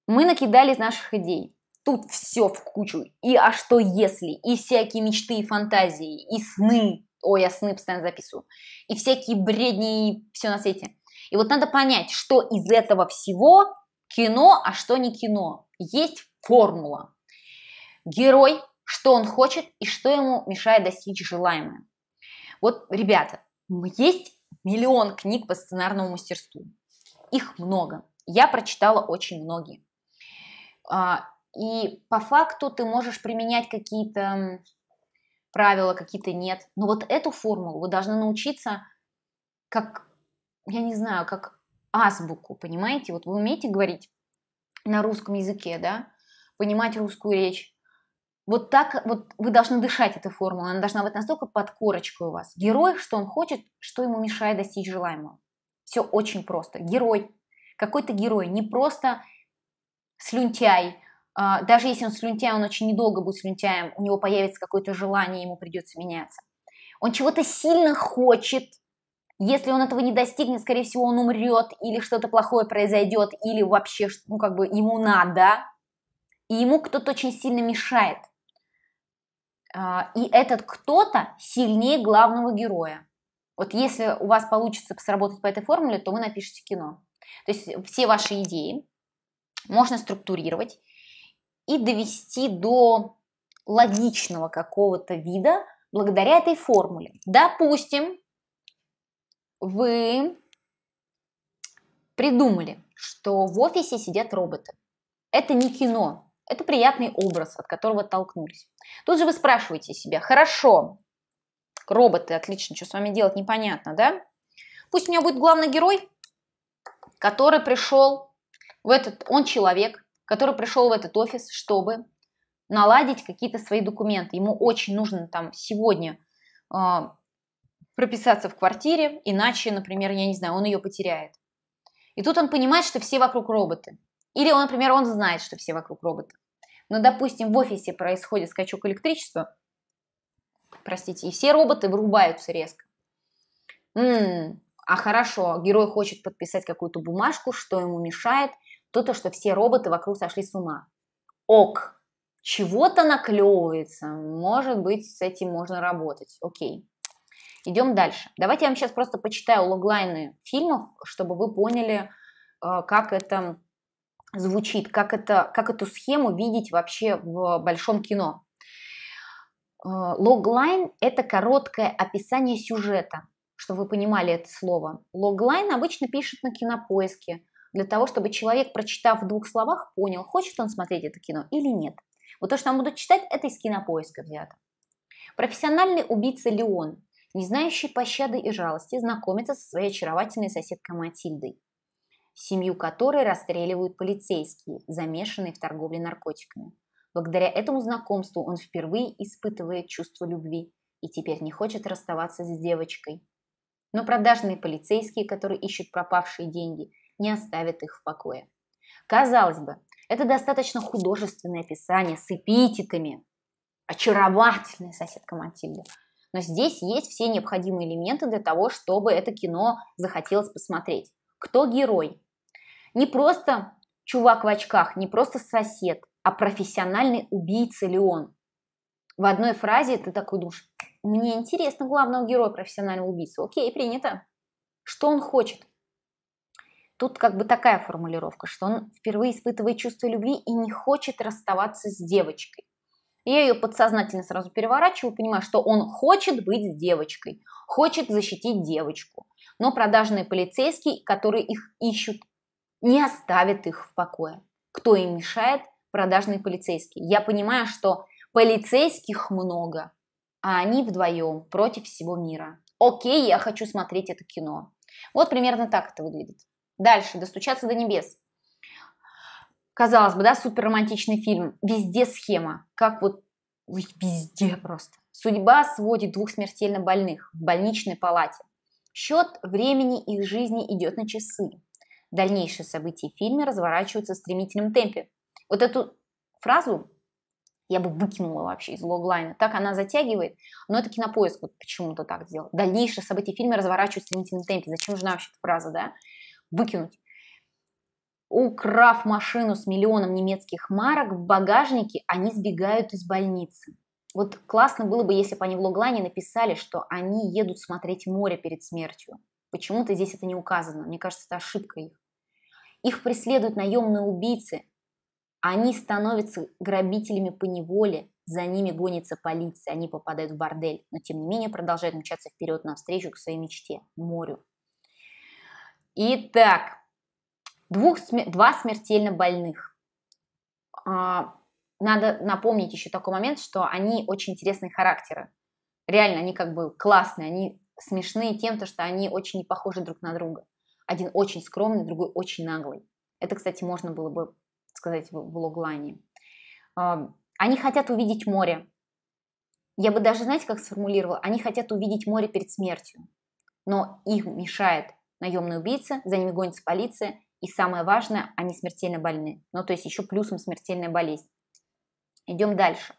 мы накидали из наших идей. Тут все в кучу. И а что если, и всякие мечты и фантазии, и сны. Ой, я сны постоянно записываю. И всякие бредни, и все на свете. И вот надо понять, что из этого всего кино, а что не кино. Есть формула. Герой, что он хочет и что ему мешает достичь желаемое. Вот, ребята, есть миллион книг по сценарному мастерству. Их много. Я прочитала очень многие. А, и по факту ты можешь применять какие-то правила, какие-то нет. Но вот эту формулу вы должны научиться как, я не знаю, как азбуку, понимаете? Вот вы умеете говорить на русском языке, да? Понимать русскую речь. Вот так вот вы должны дышать этой формулой, она должна быть настолько под корочкой у вас. Герой, что он хочет, что ему мешает достичь желаемого. Все очень просто. Герой, какой-то герой, не просто слюнтяй, а, даже если он слюнтяй, он очень недолго будет слюнтяем, у него появится какое-то желание, ему придется меняться. Он чего-то сильно хочет, если он этого не достигнет, скорее всего, он умрет, или что-то плохое произойдет, или вообще, ну, как бы, ему надо, и ему кто-то очень сильно мешает. А, и этот кто-то сильнее главного героя. Вот если у вас получится сработать по этой формуле, то вы напишите кино. То есть все ваши идеи можно структурировать и довести до логичного какого-то вида благодаря этой формуле. Допустим, вы придумали, что в офисе сидят роботы. Это не кино, это приятный образ, от которого толкнулись. Тут же вы спрашиваете себя, хорошо, роботы, отлично, что с вами делать, непонятно, да? Пусть у меня будет главный герой, который пришел в этот, он человек, который пришел в этот офис, чтобы наладить какие-то свои документы. Ему очень нужно там сегодня э, прописаться в квартире, иначе, например, я не знаю, он ее потеряет. И тут он понимает, что все вокруг роботы. Или, он, например, он знает, что все вокруг роботы. Но, допустим, в офисе происходит скачок электричества, простите, и все роботы вырубаются резко. М-м, а хорошо, герой хочет подписать какую-то бумажку, что ему мешает – то, то, что все роботы вокруг сошли с ума. Ок, чего-то наклевывается, может быть, с этим можно работать, окей. Идем дальше. Давайте я вам сейчас просто почитаю логлайны фильмов, чтобы вы поняли, э, как это звучит, как, это, как эту схему видеть вообще в большом кино. Э, логлайн – это короткое описание сюжета, чтобы вы понимали это слово. Логлайн обычно пишут на кинопоиске – для того, чтобы человек, прочитав в двух словах, понял, хочет он смотреть это кино или нет. Вот то, что нам будут читать, это из кинопоиска взято. Профессиональный убийца Леон, не знающий пощады и жалости, знакомится со своей очаровательной соседкой Матильдой, семью которой расстреливают полицейские, замешанные в торговле наркотиками. Благодаря этому знакомству он впервые испытывает чувство любви и теперь не хочет расставаться с девочкой. Но продажные полицейские, которые ищут пропавшие деньги – не оставит их в покое. Казалось бы, это достаточно художественное описание с эпитетами. Очаровательная соседка Матильда. Но здесь есть все необходимые элементы для того, чтобы это кино захотелось посмотреть. Кто герой? Не просто чувак в очках, не просто сосед, а профессиональный убийца ли он? В одной фразе ты такой думаешь, мне интересно главного героя профессионального убийцы. Окей, принято. Что он хочет? Тут как бы такая формулировка, что он впервые испытывает чувство любви и не хочет расставаться с девочкой. Я ее подсознательно сразу переворачиваю, понимаю, что он хочет быть с девочкой, хочет защитить девочку. Но продажные полицейские, которые их ищут, не оставят их в покое. Кто им мешает? Продажные полицейские. Я понимаю, что полицейских много, а они вдвоем против всего мира. Окей, я хочу смотреть это кино. Вот примерно так это выглядит. Дальше, «Достучаться до небес». Казалось бы, да, супер романтичный фильм. Везде схема. Как вот ой, везде просто. Судьба сводит двух смертельно больных в больничной палате. Счет времени их жизни идет на часы. Дальнейшие события в фильме разворачиваются в стремительном темпе. Вот эту фразу я бы выкинула вообще из логлайна. Так она затягивает, но это кинопоиск вот почему-то так сделал. Дальнейшие события фильма разворачиваются в стремительном темпе. Зачем нужна вообще эта фраза, да? выкинуть. Украв машину с миллионом немецких марок, в багажнике они сбегают из больницы. Вот классно было бы, если бы они в логлайне написали, что они едут смотреть море перед смертью. Почему-то здесь это не указано. Мне кажется, это ошибка их. Их преследуют наемные убийцы. Они становятся грабителями по неволе. За ними гонится полиция. Они попадают в бордель. Но тем не менее продолжают мчаться вперед навстречу к своей мечте – морю. Итак, двух, два смертельно больных. А, надо напомнить еще такой момент, что они очень интересные характеры. Реально, они как бы классные, они смешные тем, что они очень не похожи друг на друга. Один очень скромный, другой очень наглый. Это, кстати, можно было бы сказать в логлайне. А, они хотят увидеть море. Я бы даже, знаете, как сформулировала? Они хотят увидеть море перед смертью. Но их мешает наемные убийцы, за ними гонится полиция, и самое важное, они смертельно больны. Ну, то есть еще плюсом смертельная болезнь. Идем дальше.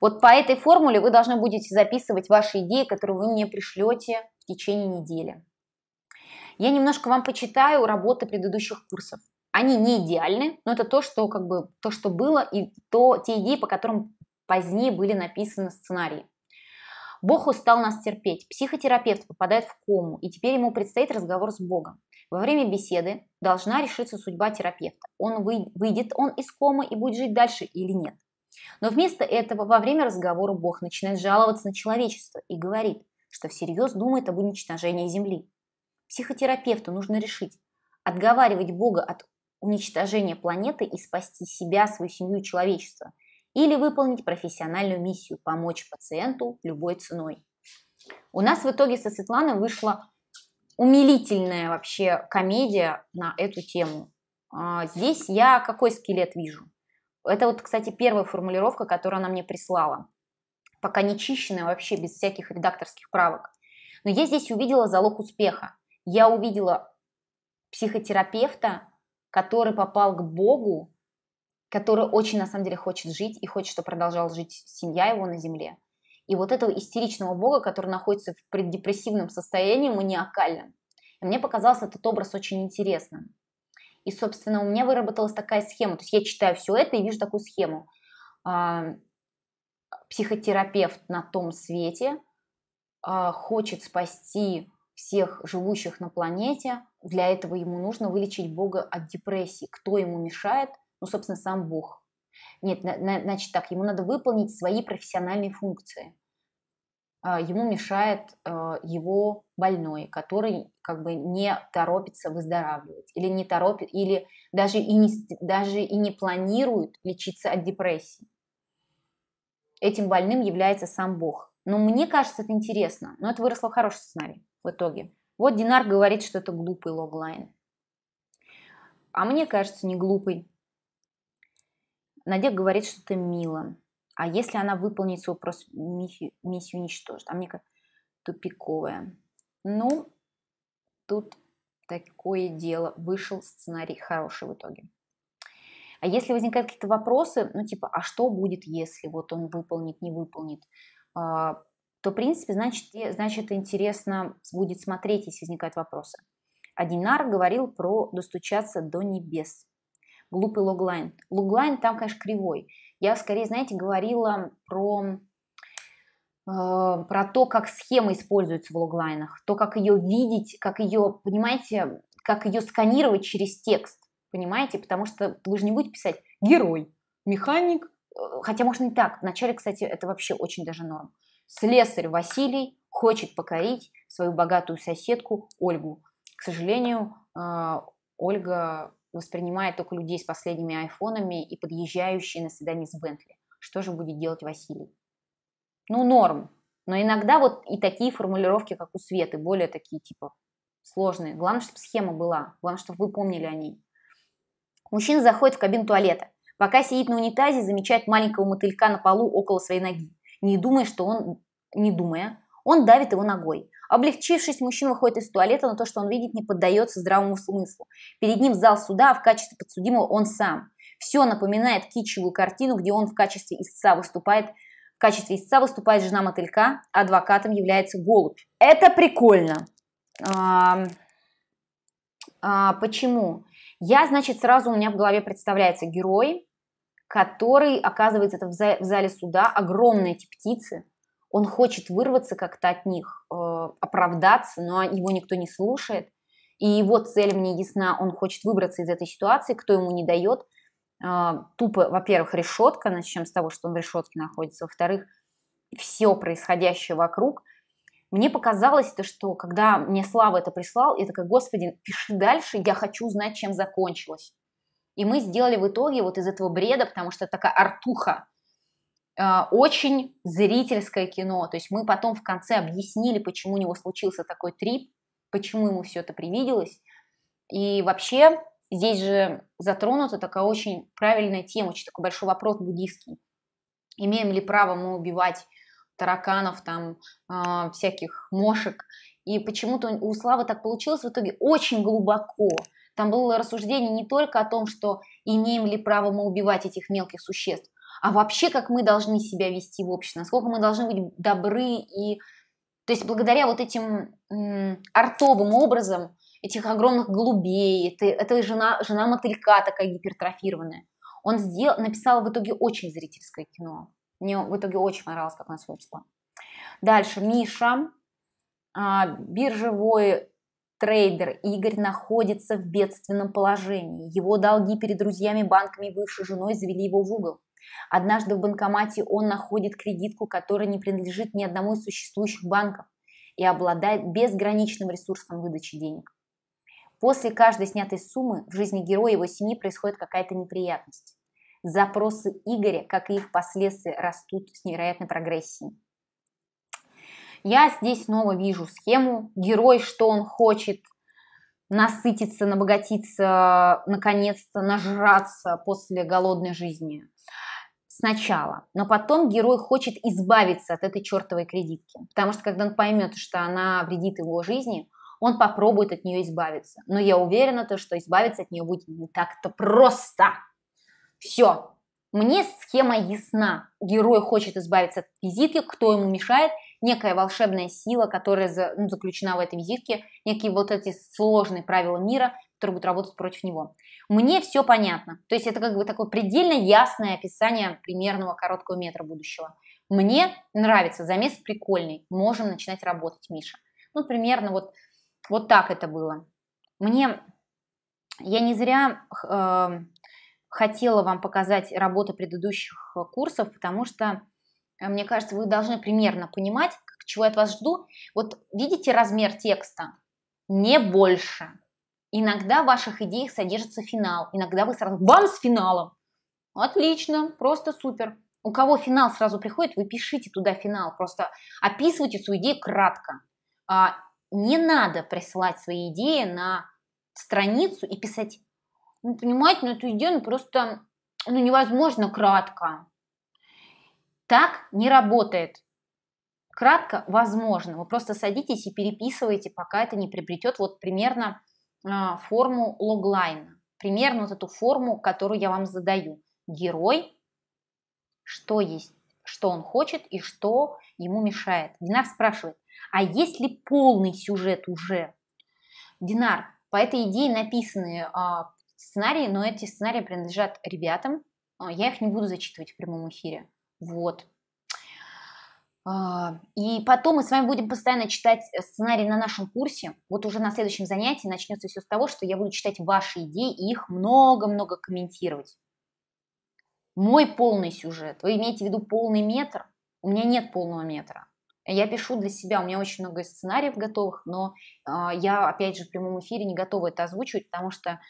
Вот по этой формуле вы должны будете записывать ваши идеи, которые вы мне пришлете в течение недели. Я немножко вам почитаю работы предыдущих курсов. Они не идеальны, но это то, что как бы то, что было, и то, те идеи, по которым позднее были написаны сценарии. Бог устал нас терпеть. Психотерапевт попадает в кому, и теперь ему предстоит разговор с Богом. Во время беседы должна решиться судьба терапевта. Он выйдет он из комы и будет жить дальше или нет. Но вместо этого во время разговора Бог начинает жаловаться на человечество и говорит, что всерьез думает об уничтожении Земли. Психотерапевту нужно решить, отговаривать Бога от уничтожения планеты и спасти себя, свою семью, человечество – или выполнить профессиональную миссию – помочь пациенту любой ценой. У нас в итоге со Светланой вышла умилительная вообще комедия на эту тему. А, здесь я какой скелет вижу? Это вот, кстати, первая формулировка, которую она мне прислала. Пока не чищенная вообще, без всяких редакторских правок. Но я здесь увидела залог успеха. Я увидела психотерапевта, который попал к Богу который очень на самом деле хочет жить и хочет, чтобы продолжала жить семья его на земле. И вот этого истеричного бога, который находится в преддепрессивном состоянии, маниакальном. И мне показался этот образ очень интересным. И, собственно, у меня выработалась такая схема. То есть я читаю все это и вижу такую схему. А, психотерапевт на том свете а, хочет спасти всех живущих на планете. Для этого ему нужно вылечить Бога от депрессии. Кто ему мешает – ну, собственно, сам Бог. Нет, значит так, ему надо выполнить свои профессиональные функции. А, ему мешает э, его больной, который как бы не торопится выздоравливать или не торопит, или даже и не, даже и не планирует лечиться от депрессии. Этим больным является сам Бог. Но мне кажется, это интересно. Но это выросло хороший сценарий в итоге. Вот Динар говорит, что это глупый логлайн. А мне кажется, не глупый. Надег говорит что-то мило. А если она выполнит свой просто миссию уничтожит, а мне как тупиковая. Ну, тут такое дело. Вышел сценарий хороший в итоге. А если возникают какие-то вопросы, ну типа, а что будет, если вот он выполнит, не выполнит, а, то, в принципе, значит, значит интересно будет смотреть, если возникают вопросы. Адинар говорил про достучаться до небес глупый логлайн. Логлайн там, конечно, кривой. Я скорее, знаете, говорила про э, про то, как схема используется в логлайнах, то, как ее видеть, как ее, понимаете, как ее сканировать через текст, понимаете, потому что вы же не будете писать герой, механик, э, хотя можно и так, вначале, кстати, это вообще очень даже норм. Слесарь Василий хочет покорить свою богатую соседку Ольгу. К сожалению, э, Ольга воспринимает только людей с последними айфонами и подъезжающие на свидание с Бентли. Что же будет делать Василий? Ну, норм. Но иногда вот и такие формулировки, как у Светы, более такие, типа, сложные. Главное, чтобы схема была. Главное, чтобы вы помнили о ней. Мужчина заходит в кабину туалета. Пока сидит на унитазе, замечает маленького мотылька на полу около своей ноги. Не думая, что он, не думая, он давит его ногой. Облегчившись, мужчина выходит из туалета, но то, что он видит, не поддается здравому смыслу. Перед ним зал суда, а в качестве подсудимого он сам. Все напоминает кичевую картину, где он в качестве истца выступает в качестве истца выступает жена мотылька, а адвокатом является голубь. Это прикольно. А, а, почему? Я, значит, сразу у меня в голове представляется герой, который оказывается это в зале суда, огромные эти птицы, он хочет вырваться как-то от них, э, оправдаться, но его никто не слушает. И его цель мне ясна, он хочет выбраться из этой ситуации, кто ему не дает. Э, тупо, во-первых, решетка, начнем с того, что он в решетке находится. Во-вторых, все происходящее вокруг. Мне показалось то, что когда мне Слава это прислал, я такая, господи, пиши дальше, я хочу узнать, чем закончилось. И мы сделали в итоге вот из этого бреда, потому что такая артуха, а, очень зрительское кино. То есть мы потом в конце объяснили, почему у него случился такой трип, почему ему все это привиделось. И вообще здесь же затронута такая очень правильная тема, очень такой большой вопрос буддийский. Имеем ли право мы убивать тараканов, там, э, всяких мошек? И почему-то у Славы так получилось в итоге очень глубоко. Там было рассуждение не только о том, что имеем ли право мы убивать этих мелких существ, а вообще как мы должны себя вести в обществе, насколько мы должны быть добры и... То есть благодаря вот этим м, артовым образом этих огромных голубей, этой, этой жена, жена мотылька такая гипертрофированная, он сделал, написал в итоге очень зрительское кино. Мне в итоге очень понравилось, как нас вышло. Дальше Миша, а, биржевой трейдер Игорь находится в бедственном положении. Его долги перед друзьями, банками и бывшей женой завели его в угол. Однажды в банкомате он находит кредитку, которая не принадлежит ни одному из существующих банков и обладает безграничным ресурсом выдачи денег. После каждой снятой суммы в жизни героя его семьи происходит какая-то неприятность. Запросы Игоря, как и их последствия, растут с невероятной прогрессией. Я здесь снова вижу схему. Герой, что он хочет, насытиться, набогатиться, наконец-то нажраться после голодной жизни сначала, но потом герой хочет избавиться от этой чертовой кредитки, потому что когда он поймет, что она вредит его жизни, он попробует от нее избавиться. Но я уверена, то, что избавиться от нее будет не так-то просто. Все. Мне схема ясна. Герой хочет избавиться от визитки, кто ему мешает, некая волшебная сила, которая ну, заключена в этой визитке, некие вот эти сложные правила мира, которые будут работать против него. Мне все понятно. То есть это как бы такое предельно ясное описание примерного короткого метра будущего. Мне нравится, замес прикольный, можем начинать работать, Миша. Ну, примерно вот, вот так это было. Мне, я не зря э, хотела вам показать работу предыдущих э, курсов, потому что, э, мне кажется, вы должны примерно понимать, чего я от вас жду. Вот видите размер текста? Не больше. Иногда в ваших идеях содержится финал. Иногда вы сразу бам с финалом. Отлично, просто супер. У кого финал сразу приходит, вы пишите туда финал. Просто описывайте свою идею кратко. А, не надо присылать свои идеи на страницу и писать, ну, понимаете, ну, эту идею ну, просто ну, невозможно кратко. Так не работает. Кратко возможно. Вы просто садитесь и переписываете, пока это не приобретет вот примерно а, форму логлайна. Примерно вот эту форму, которую я вам задаю. Герой, что есть, что он хочет и что ему мешает. Динар спрашивает, а есть ли полный сюжет уже? Динар, по этой идее написаны а, сценарии, но эти сценарии принадлежат ребятам. А, я их не буду зачитывать в прямом эфире. Вот. А, и потом мы с вами будем постоянно читать э, сценарий на нашем курсе. Вот уже на следующем занятии начнется все с того, что я буду читать ваши идеи и их много-много комментировать. Мой полный сюжет. Вы имеете в виду полный метр? У меня нет полного метра. Я пишу для себя, у меня очень много сценариев готовых, но а, я, опять же, в прямом эфире не готова это озвучивать, потому что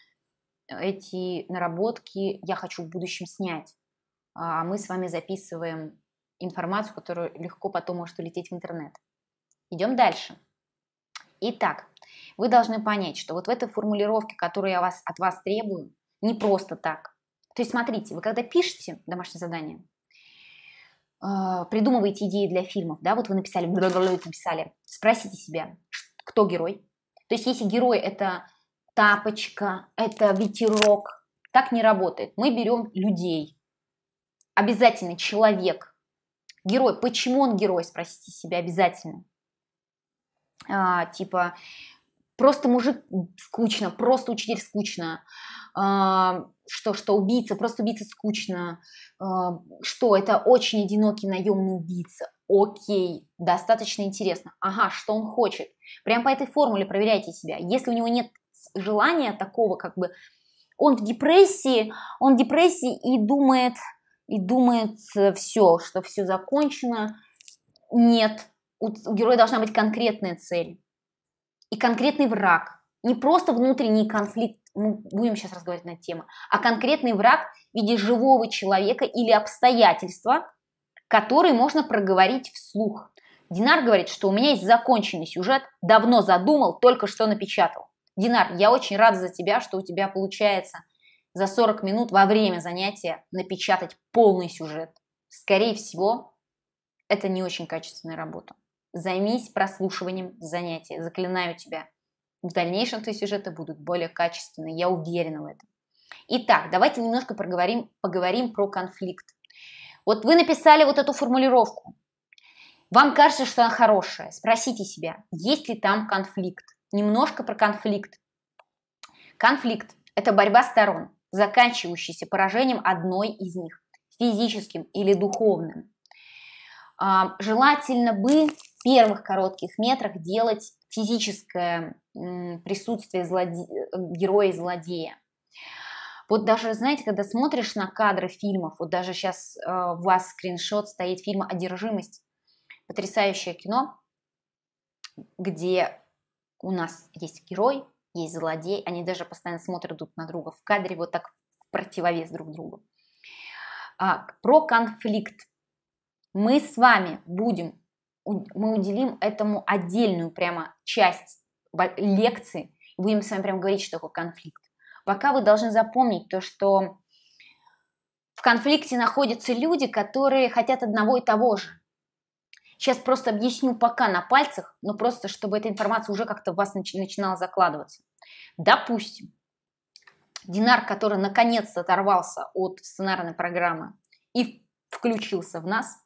эти наработки я хочу в будущем снять. А мы с вами записываем информацию, которую легко потом может улететь в интернет. Идем дальше. Итак, вы должны понять, что вот в этой формулировке, которую я вас, от вас требую, не просто так. То есть смотрите, вы когда пишете домашнее задание, э, придумываете идеи для фильмов, да, вот вы написали, написали, спросите себя, кто герой. То есть если герой это тапочка, это ветерок, так не работает. Мы берем людей, обязательно человек – Герой, почему он герой, спросите себя обязательно. А, типа, просто мужик скучно, просто учитель скучно, а, что, что убийца, просто убийца скучно, а, что это очень одинокий наемный убийца, окей, достаточно интересно, ага, что он хочет. Прям по этой формуле проверяйте себя. Если у него нет желания такого, как бы, он в депрессии, он в депрессии и думает, и думает э, все, что все закончено. Нет, у, героя должна быть конкретная цель и конкретный враг. Не просто внутренний конфликт, мы будем сейчас разговаривать на тему, а конкретный враг в виде живого человека или обстоятельства, которые можно проговорить вслух. Динар говорит, что у меня есть законченный сюжет, давно задумал, только что напечатал. Динар, я очень рад за тебя, что у тебя получается – за 40 минут во время занятия напечатать полный сюжет, скорее всего, это не очень качественная работа. Займись прослушиванием занятия, заклинаю тебя. В дальнейшем твои сюжеты будут более качественные, я уверена в этом. Итак, давайте немножко поговорим, поговорим про конфликт. Вот вы написали вот эту формулировку. Вам кажется, что она хорошая. Спросите себя, есть ли там конфликт. Немножко про конфликт. Конфликт – это борьба сторон заканчивающийся поражением одной из них, физическим или духовным. А, желательно бы в первых коротких метрах делать физическое присутствие злоде... героя и злодея. Вот даже, знаете, когда смотришь на кадры фильмов, вот даже сейчас э, у вас скриншот стоит фильма «Одержимость», потрясающее кино, где у нас есть герой, есть злодей, они даже постоянно смотрят друг на друга в кадре, вот так в противовес друг другу. А, про конфликт. Мы с вами будем, мы уделим этому отдельную прямо часть лекции, будем с вами прямо говорить, что такое конфликт. Пока вы должны запомнить то, что в конфликте находятся люди, которые хотят одного и того же. Сейчас просто объясню пока на пальцах, но просто, чтобы эта информация уже как-то в вас начинала закладываться. Допустим, Динар, который наконец-то оторвался от сценарной программы и включился в нас,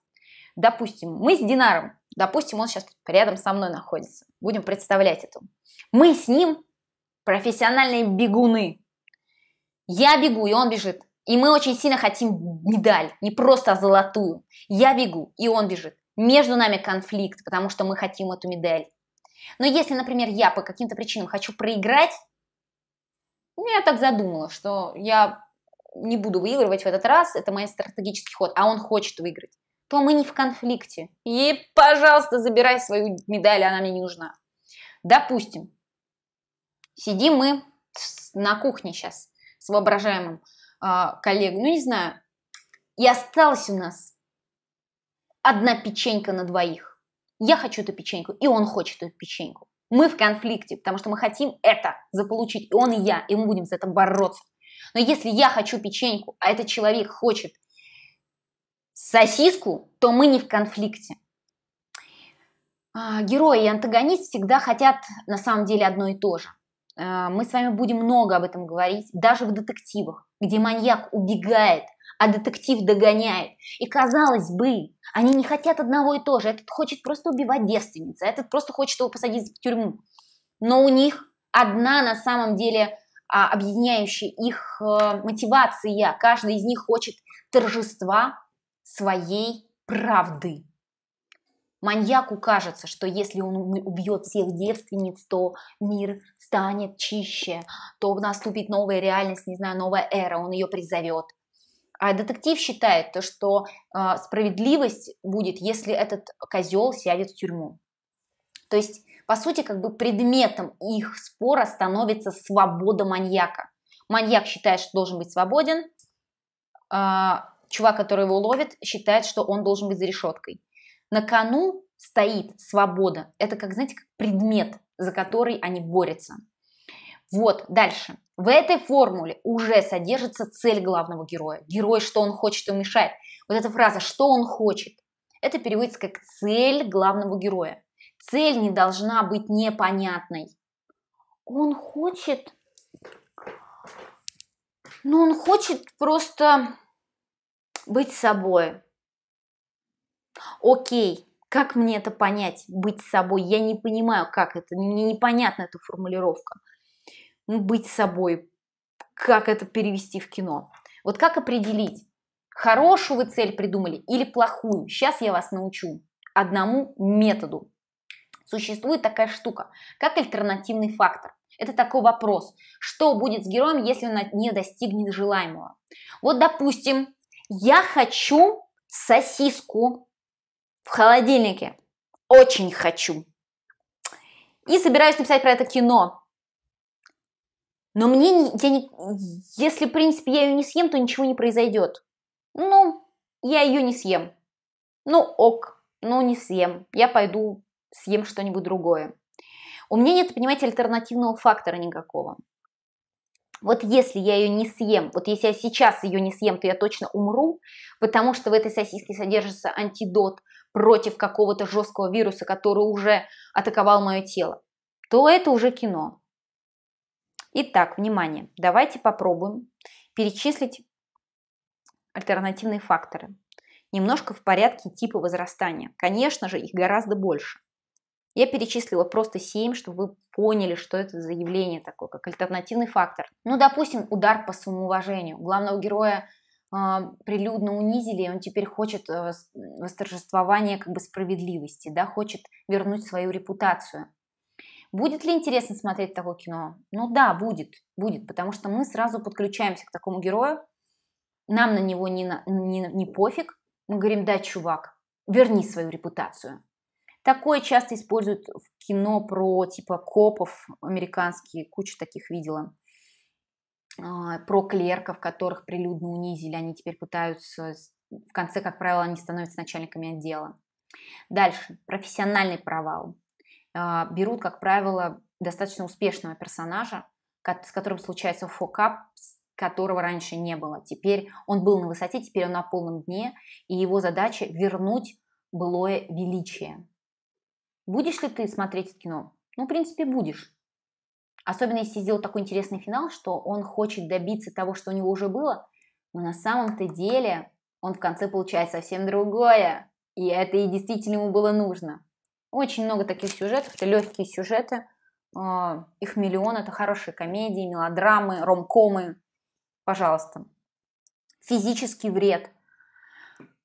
допустим, мы с Динаром, допустим, он сейчас рядом со мной находится, будем представлять это. Мы с ним профессиональные бегуны. Я бегу, и он бежит. И мы очень сильно хотим медаль, не просто золотую. Я бегу, и он бежит между нами конфликт, потому что мы хотим эту медаль. Но если, например, я по каким-то причинам хочу проиграть, ну, я так задумала, что я не буду выигрывать в этот раз, это мой стратегический ход, а он хочет выиграть, то мы не в конфликте. И, пожалуйста, забирай свою медаль, она мне не нужна. Допустим, сидим мы на кухне сейчас с воображаемым э, коллегой, ну, не знаю, и осталось у нас одна печенька на двоих. Я хочу эту печеньку, и он хочет эту печеньку. Мы в конфликте, потому что мы хотим это заполучить, и он, и я, и мы будем за это бороться. Но если я хочу печеньку, а этот человек хочет сосиску, то мы не в конфликте. А, герои и антагонист всегда хотят на самом деле одно и то же. А, мы с вами будем много об этом говорить, даже в детективах, где маньяк убегает – а детектив догоняет. И казалось бы, они не хотят одного и то же. Этот хочет просто убивать девственницы, а этот просто хочет его посадить в тюрьму. Но у них одна на самом деле а, объединяющая их э, мотивация. Каждый из них хочет торжества своей правды. Маньяку кажется, что если он убьет всех девственниц, то мир станет чище, то наступит новая реальность, не знаю, новая эра, он ее призовет. А детектив считает то, что э, справедливость будет, если этот козел сядет в тюрьму. То есть, по сути, как бы предметом их спора становится свобода маньяка. Маньяк считает, что должен быть свободен, э, чувак, который его ловит, считает, что он должен быть за решеткой. На кону стоит свобода. Это как, знаете, как предмет, за который они борются. Вот, дальше. В этой формуле уже содержится цель главного героя. Герой, что он хочет и Вот эта фраза «что он хочет» это переводится как «цель главного героя». Цель не должна быть непонятной. Он хочет... Ну, он хочет просто быть собой. Окей, как мне это понять, быть собой? Я не понимаю, как это, мне непонятна эта формулировка. Ну, быть собой, как это перевести в кино. Вот как определить, хорошую вы цель придумали или плохую? Сейчас я вас научу одному методу. Существует такая штука, как альтернативный фактор. Это такой вопрос, что будет с героем, если он не достигнет желаемого. Вот, допустим, я хочу сосиску в холодильнике. Очень хочу. И собираюсь написать про это кино. Но мне, я не, если, в принципе, я ее не съем, то ничего не произойдет. Ну, я ее не съем. Ну, ок, ну не съем. Я пойду съем что-нибудь другое. У меня нет, понимаете, альтернативного фактора никакого. Вот если я ее не съем, вот если я сейчас ее не съем, то я точно умру, потому что в этой сосиске содержится антидот против какого-то жесткого вируса, который уже атаковал мое тело, то это уже кино. Итак, внимание, давайте попробуем перечислить альтернативные факторы. Немножко в порядке типа возрастания. Конечно же, их гораздо больше. Я перечислила просто 7, чтобы вы поняли, что это за явление такое, как альтернативный фактор. Ну, допустим, удар по самоуважению. Главного героя э, прилюдно унизили, и он теперь хочет э, восторжествования как бы справедливости, да, хочет вернуть свою репутацию. Будет ли интересно смотреть такое кино? Ну да, будет, будет, потому что мы сразу подключаемся к такому герою, нам на него не, на, не, не пофиг, мы говорим, да, чувак, верни свою репутацию. Такое часто используют в кино про типа копов американские, кучу таких видела. А, про клерков, которых прилюдно унизили, они теперь пытаются, в конце, как правило, они становятся начальниками отдела. Дальше, профессиональный провал. А, берут, как правило, достаточно успешного персонажа, с которым случается фокап, которого раньше не было. Теперь он был на высоте, теперь он на полном дне, и его задача вернуть былое величие. Будешь ли ты смотреть это кино? Ну, в принципе, будешь. Особенно если сделал такой интересный финал, что он хочет добиться того, что у него уже было, но на самом-то деле он в конце получает совсем другое, и это и действительно ему было нужно. Очень много таких сюжетов, это легкие сюжеты, а, их миллион, это хорошие комедии, мелодрамы, ромкомы, пожалуйста. Физический вред.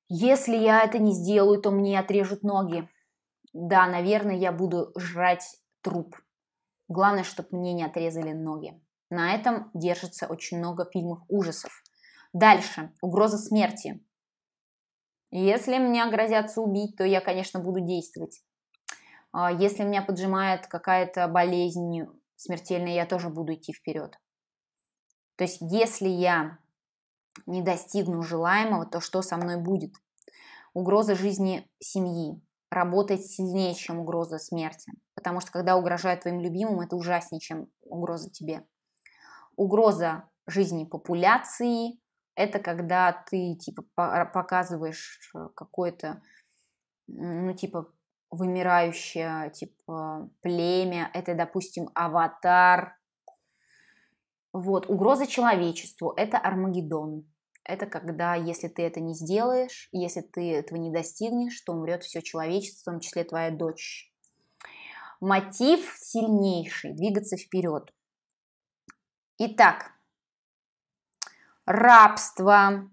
Если я это не сделаю, то мне отрежут ноги. Да, наверное, я буду жрать труп. Главное, чтобы мне не отрезали ноги. На этом держится очень много фильмов ужасов. Дальше. Угроза смерти. Если меня грозятся убить, то я, конечно, буду действовать. А если меня поджимает какая-то болезнь смертельная, я тоже буду идти вперед. То есть, если я не достигну желаемого, то что со мной будет? Угроза жизни семьи работает сильнее, чем угроза смерти. Потому что когда угрожают твоим любимым, это ужаснее, чем угроза тебе. Угроза жизни популяции – это когда ты типа показываешь э, какое-то ну, типа, вымирающее, типа, племя, это, допустим, аватар. Вот, угроза человечеству – это Армагеддон. Это когда, если ты это не сделаешь, если ты этого не достигнешь, то умрет все человечество, в том числе твоя дочь. Мотив сильнейший – двигаться вперед. Итак, рабство.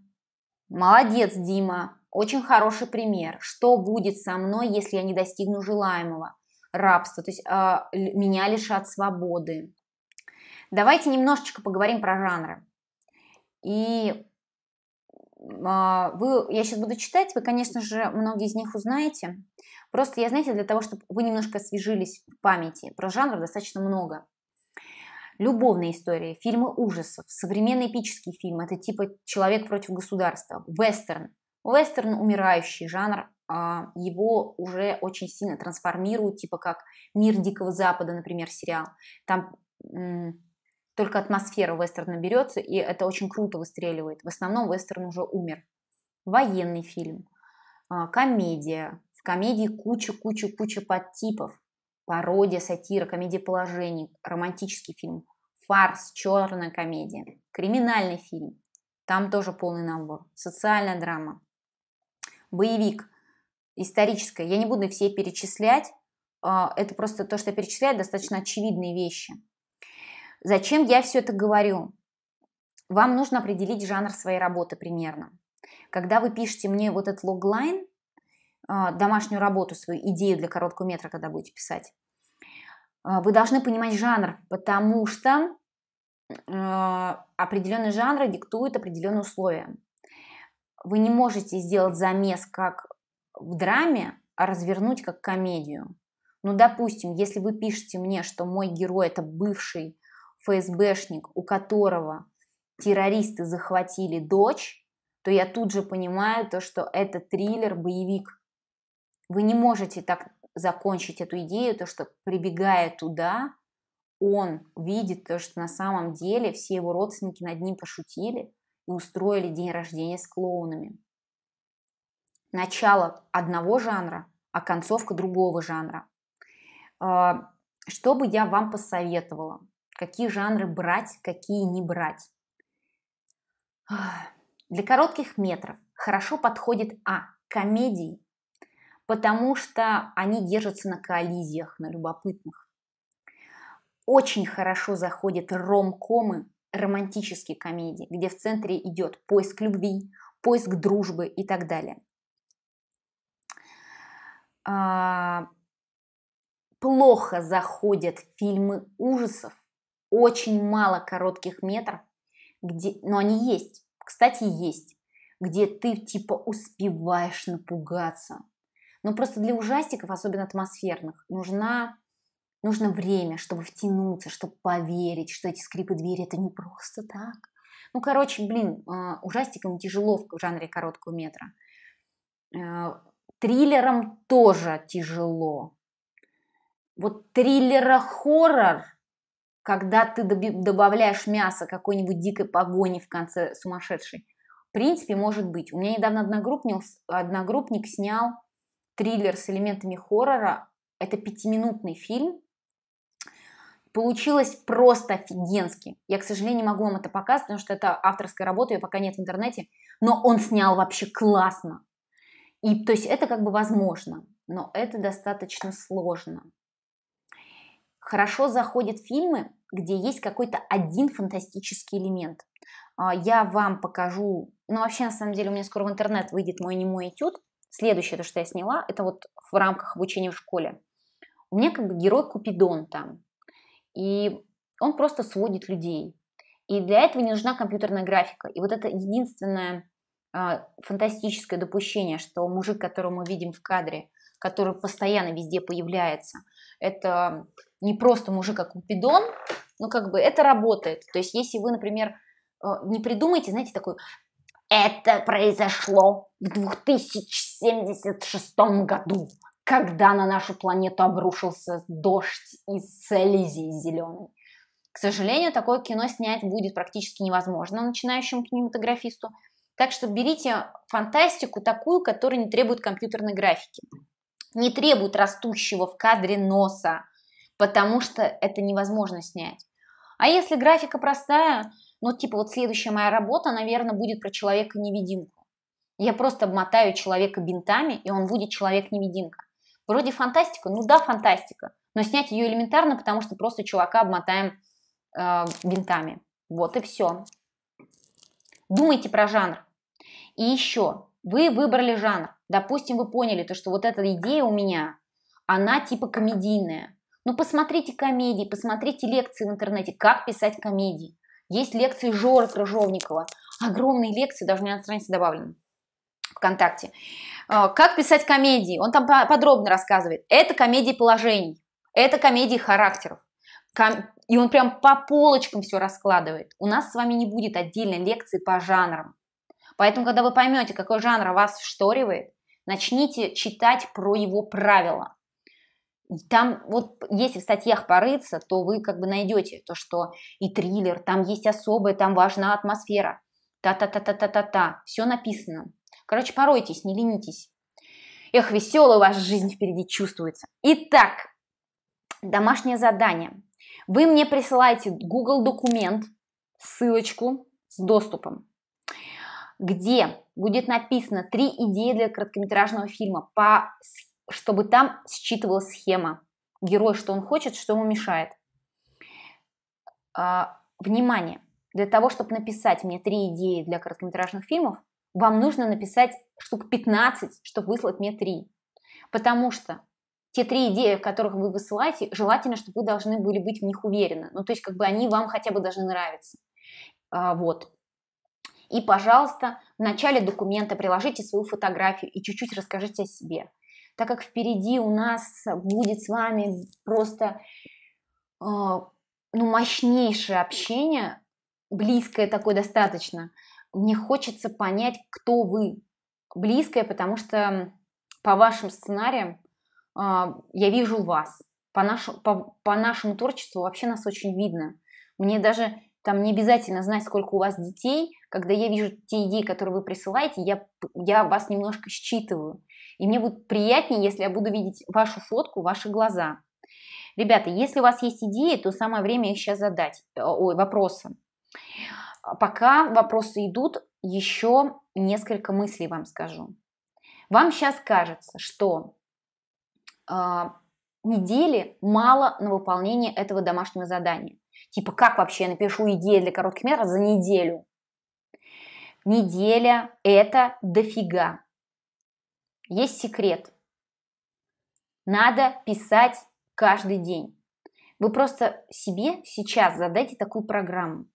Молодец, Дима. Очень хороший пример. Что будет со мной, если я не достигну желаемого? Рабство, то есть э, меня лишат свободы. Давайте немножечко поговорим про жанры. И а, вы, я сейчас буду читать, вы, конечно же, многие из них узнаете. Просто я, знаете, для того, чтобы вы немножко освежились в памяти, про жанров достаточно много. Любовные истории, фильмы ужасов, современные эпические фильмы, это типа «Человек против государства», вестерн, Вестерн умирающий жанр, а, его уже очень сильно трансформируют, типа как «Мир Дикого Запада», например, сериал. Там только атмосфера вестерна берется, и это очень круто выстреливает. В основном вестерн уже умер. Военный фильм, а, комедия. В комедии куча-куча-куча подтипов. Пародия, сатира, комедия положений, романтический фильм, фарс, черная комедия, криминальный фильм. Там тоже полный набор. Социальная драма, боевик историческая. Я не буду все перечислять. А, это просто то, что перечисляет, достаточно очевидные вещи. Зачем я все это говорю? Вам нужно определить жанр своей работы примерно. Когда вы пишете мне вот этот логлайн, а, домашнюю работу, свою идею для короткого метра, когда будете писать, а, вы должны понимать жанр, потому что определенные жанры диктуют определенные условия вы не можете сделать замес как в драме, а развернуть как комедию. Ну, допустим, если вы пишете мне, что мой герой это бывший ФСБшник, у которого террористы захватили дочь, то я тут же понимаю то, что это триллер, боевик. Вы не можете так закончить эту идею, то, что прибегая туда, он видит то, что на самом деле все его родственники над ним пошутили, мы устроили день рождения с клоунами. Начало одного жанра, а концовка другого жанра. А, что бы я вам посоветовала? Какие жанры брать, какие не брать? Для коротких метров хорошо подходит А. Комедии, потому что они держатся на коллизиях, на любопытных. Очень хорошо заходят ромкомы, романтические комедии, где в центре идет поиск любви, поиск дружбы и так далее. А, плохо заходят фильмы ужасов, очень мало коротких метров, где, но они есть, кстати, есть, где ты типа успеваешь напугаться. Но просто для ужастиков, особенно атмосферных, нужна Нужно время, чтобы втянуться, чтобы поверить, что эти скрипы двери – это не просто так. Ну, короче, блин, а, ужастикам тяжело в жанре короткого метра. Э, триллерам тоже тяжело. Вот триллера-хоррор, когда ты добавляешь мясо какой-нибудь дикой погони в конце сумасшедшей, в принципе, может быть. У меня недавно одногруппник, одногруппник снял триллер с элементами хоррора. Это пятиминутный фильм, Получилось просто офигенски. Я, к сожалению, не могу вам это показать, потому что это авторская работа, ее пока нет в интернете. Но он снял вообще классно. И то есть это как бы возможно, но это достаточно сложно. Хорошо заходят фильмы, где есть какой-то один фантастический элемент. А, я вам покажу, ну вообще на самом деле у меня скоро в интернет выйдет мой немой этюд. Следующее, то, что я сняла, это вот в рамках обучения в школе. У меня как бы герой Купидон там, и он просто сводит людей. И для этого не нужна компьютерная графика. И вот это единственное а, фантастическое допущение, что мужик, которого мы видим в кадре, который постоянно везде появляется, это не просто мужик, а купидон, ну как бы это работает. То есть если вы, например, а, не придумаете, знаете, такой это произошло в 2076 году когда на нашу планету обрушился дождь из Целизии зеленой. К сожалению, такое кино снять будет практически невозможно начинающему кинематографисту. Так что берите фантастику такую, которая не требует компьютерной графики, не требует растущего в кадре носа, потому что это невозможно снять. А если графика простая, ну типа вот следующая моя работа, наверное, будет про человека-невидимку. Я просто обмотаю человека бинтами, и он будет человек-невидимка. Вроде фантастика, ну да, фантастика, но снять ее элементарно, потому что просто чувака обмотаем э, бинтами. Вот и все. Думайте про жанр. И еще, вы выбрали жанр. Допустим, вы поняли, то, что вот эта идея у меня, она типа комедийная. Ну, посмотрите комедии, посмотрите лекции в интернете, как писать комедии. Есть лекции Жоры Крыжовникова. Огромные лекции, даже у меня на странице добавлены. ВКонтакте. Э, как писать комедии? Он там подробно рассказывает. Это комедии положений, это комедии характеров. И он прям по полочкам все раскладывает. У нас с вами не будет отдельной лекции по жанрам. Поэтому, когда вы поймете, какой жанр вас вшторивает, начните читать про его правила. там вот если в статьях порыться, то вы как бы найдете то, что и триллер, там есть особое, там важна атмосфера. Та-та-та-та-та-та-та. Все написано. Короче, поройтесь, не ленитесь. Эх, веселая ваша жизнь впереди чувствуется. Итак, домашнее задание. Вы мне присылаете Google документ, ссылочку с доступом, где будет написано три идеи для короткометражного фильма, по, чтобы там считывалась схема. Герой, что он хочет, что ему мешает. А, внимание! Для того, чтобы написать мне три идеи для короткометражных фильмов, вам нужно написать штук 15, чтобы выслать мне 3. Потому что те три идеи, которых вы высылаете, желательно, чтобы вы должны были быть в них уверены. Ну, то есть, как бы они вам хотя бы должны нравиться. А, вот. И, пожалуйста, в начале документа приложите свою фотографию и чуть-чуть расскажите о себе. Так как впереди у нас будет с вами просто э, ну, мощнейшее общение, близкое такое достаточно – мне хочется понять, кто вы, близкое, потому что по вашим сценариям а, я вижу вас. По, нашу, по, по нашему творчеству вообще нас очень видно. Мне даже там не обязательно знать, сколько у вас детей. Когда я вижу те идеи, которые вы присылаете, я, я вас немножко считываю. И мне будет приятнее, если я буду видеть вашу фотку, ваши глаза. Ребята, если у вас есть идеи, то самое время их сейчас задать, э, ой, вопросы. А пока вопросы идут, еще несколько мыслей вам скажу. Вам сейчас кажется, что э, недели мало на выполнение этого домашнего задания. Типа, как вообще я напишу идеи для коротких мер за неделю? Неделя – это дофига. Есть секрет. Надо писать каждый день. Вы просто себе сейчас задайте такую программу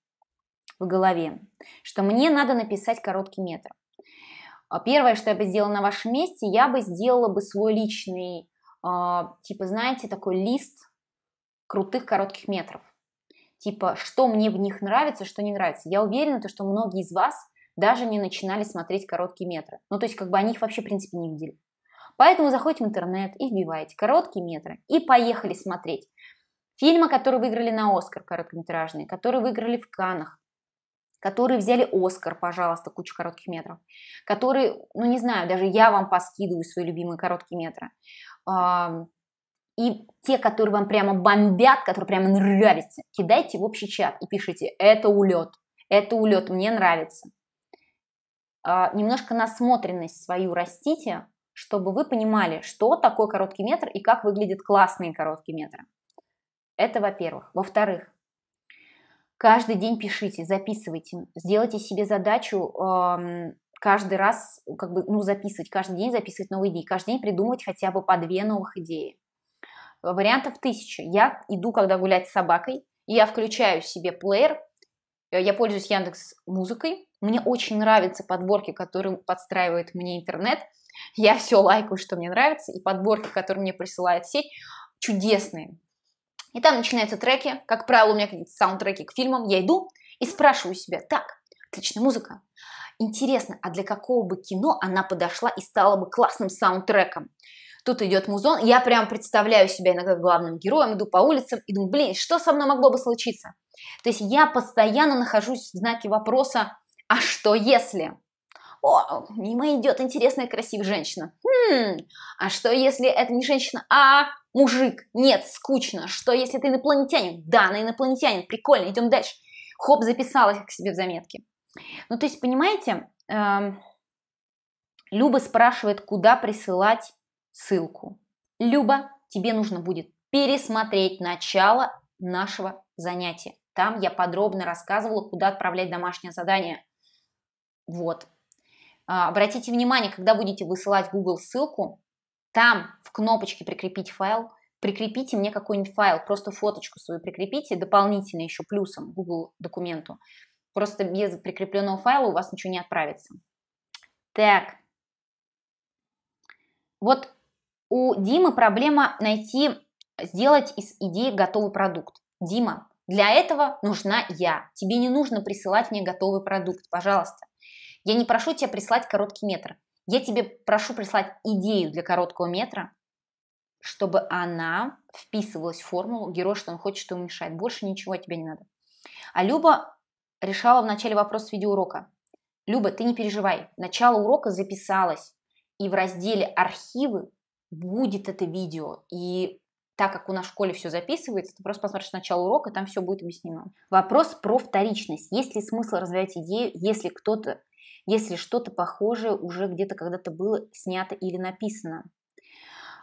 в голове, что мне надо написать короткий метр. А первое, что я бы сделала на вашем месте, я бы сделала бы свой личный, а, типа, знаете, такой лист крутых коротких метров. Типа, что мне в них нравится, что не нравится. Я уверена, то, что многие из вас даже не начинали смотреть короткие метры. Ну, то есть, как бы они их вообще, в принципе, не видели. Поэтому заходите в интернет и вбиваете короткие метры и поехали смотреть. Фильмы, которые выиграли на Оскар короткометражные, которые выиграли в Канах, которые взяли Оскар, пожалуйста, кучу коротких метров, которые, ну не знаю, даже я вам поскидываю свои любимые короткие метры. И те, которые вам прямо бомбят, которые прямо нравятся, кидайте в общий чат и пишите «это улет», «это улет, мне нравится». А, немножко насмотренность свою растите, чтобы вы понимали, что такое короткий метр и как выглядят классные короткие метры. Это во-первых. Во-вторых, Каждый день пишите, записывайте, сделайте себе задачу эм, каждый раз, как бы, ну, записывать, каждый день записывать новые идеи, каждый день придумывать хотя бы по две новых идеи. Вариантов тысяча. Я иду, когда гулять с собакой, и я включаю себе плеер, э, я пользуюсь Яндекс Музыкой, мне очень нравятся подборки, которые подстраивает мне интернет, я все лайкаю, что мне нравится, и подборки, которые мне присылает сеть, чудесные. И там начинаются треки, как правило, у меня какие-то саундтреки к фильмам, я иду и спрашиваю себя, так, отличная музыка, интересно, а для какого бы кино она подошла и стала бы классным саундтреком? Тут идет музон, я прям представляю себя иногда главным героем, иду по улицам и думаю, блин, что со мной могло бы случиться? То есть я постоянно нахожусь в знаке вопроса, а что если? О, мимо идет интересная, красивая женщина. Хм, а что если это не женщина, а мужик, нет, скучно, что если ты инопланетянин? Да, на инопланетянин, прикольно, идем дальше. Хоп, записала к себе в заметки. Ну, то есть, понимаете, эм, Люба спрашивает, куда присылать ссылку. Люба, тебе нужно будет пересмотреть начало нашего занятия. Там я подробно рассказывала, куда отправлять домашнее задание. Вот. А, обратите внимание, когда будете высылать Google ссылку, там в кнопочке «Прикрепить файл» прикрепите мне какой-нибудь файл, просто фоточку свою прикрепите, дополнительно еще плюсом Google документу. Просто без прикрепленного файла у вас ничего не отправится. Так. Вот у Димы проблема найти, сделать из идеи готовый продукт. Дима, для этого нужна я. Тебе не нужно присылать мне готовый продукт, пожалуйста. Я не прошу тебя присылать короткий метр. Я тебе прошу прислать идею для короткого метра, чтобы она вписывалась в формулу герой, что он хочет, что ему Больше ничего тебе не надо. А Люба решала в начале вопрос видеоурока. Люба, ты не переживай, начало урока записалось, и в разделе «Архивы» будет это видео. И так как у нас в школе все записывается, ты просто посмотришь начало урока, там все будет объяснено. Вопрос про вторичность. Есть ли смысл развивать идею, если кто-то если что-то похожее уже где-то когда-то было снято или написано.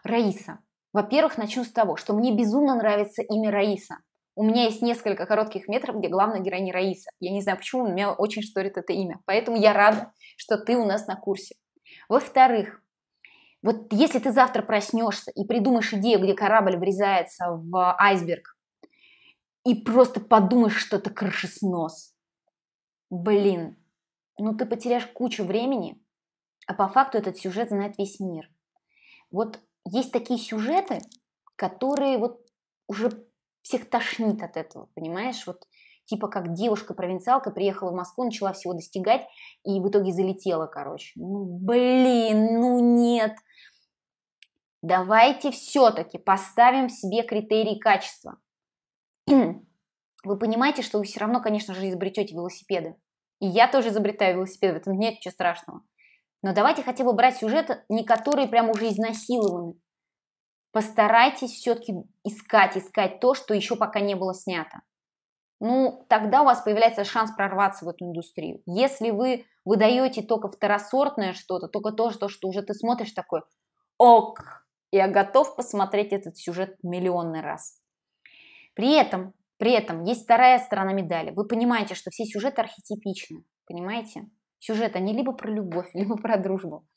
Раиса. Во-первых, начну с того, что мне безумно нравится имя Раиса. У меня есть несколько коротких метров, где главная героиня Раиса. Я не знаю, почему меня очень шторит это имя. Поэтому я рада, что ты у нас на курсе. Во-вторых, вот если ты завтра проснешься и придумаешь идею, где корабль врезается в айсберг, и просто подумаешь, что это крышеснос. Блин, ну ты потеряешь кучу времени, а по факту этот сюжет знает весь мир. Вот есть такие сюжеты, которые вот уже всех тошнит от этого, понимаешь? Вот типа как девушка-провинциалка приехала в Москву, начала всего достигать и в итоге залетела, короче. Ну, блин, ну нет. Давайте все-таки поставим себе критерии качества. [CLEARS THROAT] Вы понимаете, что вы все равно, конечно же, изобретете велосипеды. И я тоже изобретаю велосипед, в этом нет ничего страшного. Но давайте хотя бы брать сюжеты, не которые прям уже изнасилованы. Постарайтесь все-таки искать, искать то, что еще пока не было снято. Ну, тогда у вас появляется шанс прорваться в эту индустрию. Если вы выдаете только второсортное что-то, только то, что, что уже ты смотришь такой, ок, я готов посмотреть этот сюжет миллионный раз. При этом при этом есть вторая сторона медали. Вы понимаете, что все сюжеты архетипичны. Понимаете? Сюжеты они либо про любовь, [LAUGHS] либо про дружбу,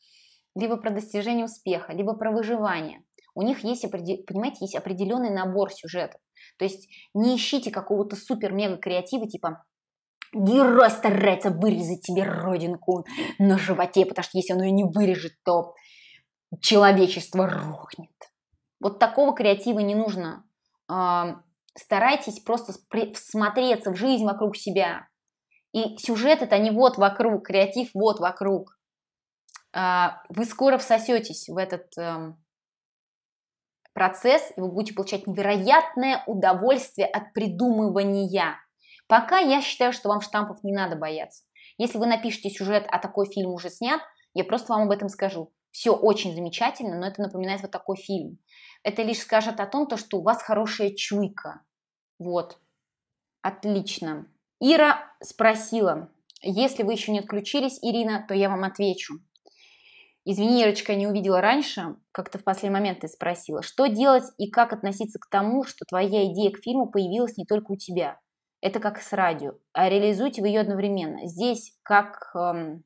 либо про достижение успеха, либо про выживание. У них есть, понимаете, есть определенный набор сюжетов. То есть не ищите какого-то супер-мега-креатива, типа герой старается вырезать тебе родинку на животе, потому что если он ее не вырежет, то человечество рухнет. Вот такого креатива не нужно. А, старайтесь просто всмотреться в жизнь вокруг себя. И сюжет это не вот вокруг, креатив вот вокруг. А, вы скоро всосетесь в этот эм, процесс, и вы будете получать невероятное удовольствие от придумывания. Пока я считаю, что вам штампов не надо бояться. Если вы напишете сюжет, а такой фильм уже снят, я просто вам об этом скажу. Все очень замечательно, но это напоминает вот такой фильм. Это лишь скажет о том, то, что у вас хорошая чуйка, вот. Отлично. Ира спросила. Если вы еще не отключились, Ирина, то я вам отвечу. Извини, Ирочка, не увидела раньше, как-то в последний момент ты спросила, что делать и как относиться к тому, что твоя идея к фильму появилась не только у тебя. Это как с радио. А реализуйте вы ее одновременно. Здесь как эм,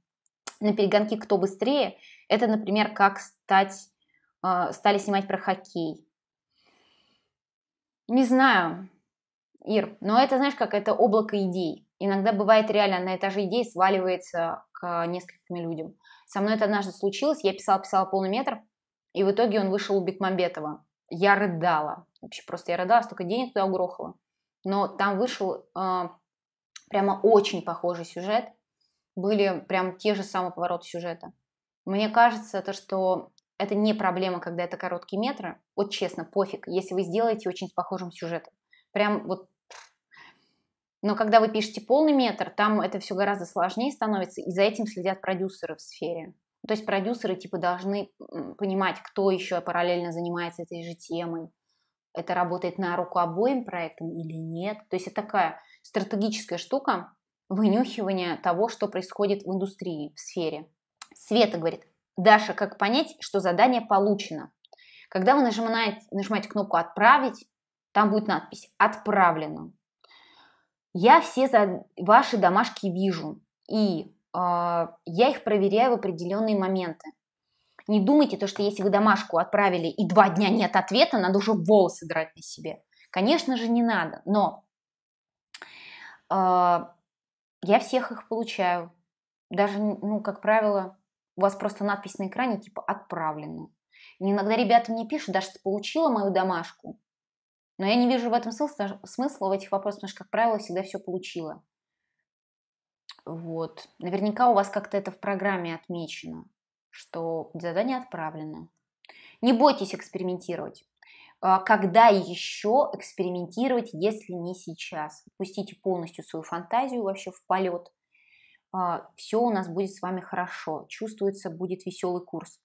на перегонке «Кто быстрее» это, например, как стать, э, стали снимать про хоккей. Не знаю, Ир, но это, знаешь, как это облако идей. Иногда бывает реально на этаже идей сваливается к нескольким людям. Со мной это однажды случилось, я писала-писала полный метр, и в итоге он вышел у Бекмамбетова. Я рыдала. Вообще просто я рыдала, столько денег туда угрохала. Но там вышел э, прямо очень похожий сюжет. Были прям те же самые повороты сюжета. Мне кажется, то, что это не проблема, когда это короткие метры. Вот честно, пофиг, если вы сделаете очень с похожим сюжетом. Прям вот но когда вы пишете полный метр, там это все гораздо сложнее становится, и за этим следят продюсеры в сфере. То есть продюсеры типа должны понимать, кто еще параллельно занимается этой же темой. Это работает на руку обоим проектам или нет. То есть это такая стратегическая штука вынюхивания того, что происходит в индустрии, в сфере. Света говорит, Даша, как понять, что задание получено? Когда вы нажимаете, нажимаете кнопку «Отправить», там будет надпись «Отправлено». Я все за... ваши домашки вижу, и э, я их проверяю в определенные моменты. Не думайте, то, что если вы домашку отправили и два дня нет ответа, надо уже волосы драть на себе. Конечно же, не надо, но э, я всех их получаю. Даже, ну, как правило, у вас просто надпись на экране типа «отправлено». И иногда ребята мне пишут, даже ты получила мою домашку. Но я не вижу в этом смысла, смысла в этих вопросах, потому что, как правило, всегда все получила. Вот. Наверняка у вас как-то это в программе отмечено, что задание отправлено. Не бойтесь экспериментировать. А, когда еще экспериментировать, если не сейчас? Пустите полностью свою фантазию вообще в полет. А, все у нас будет с вами хорошо. Чувствуется, будет веселый курс.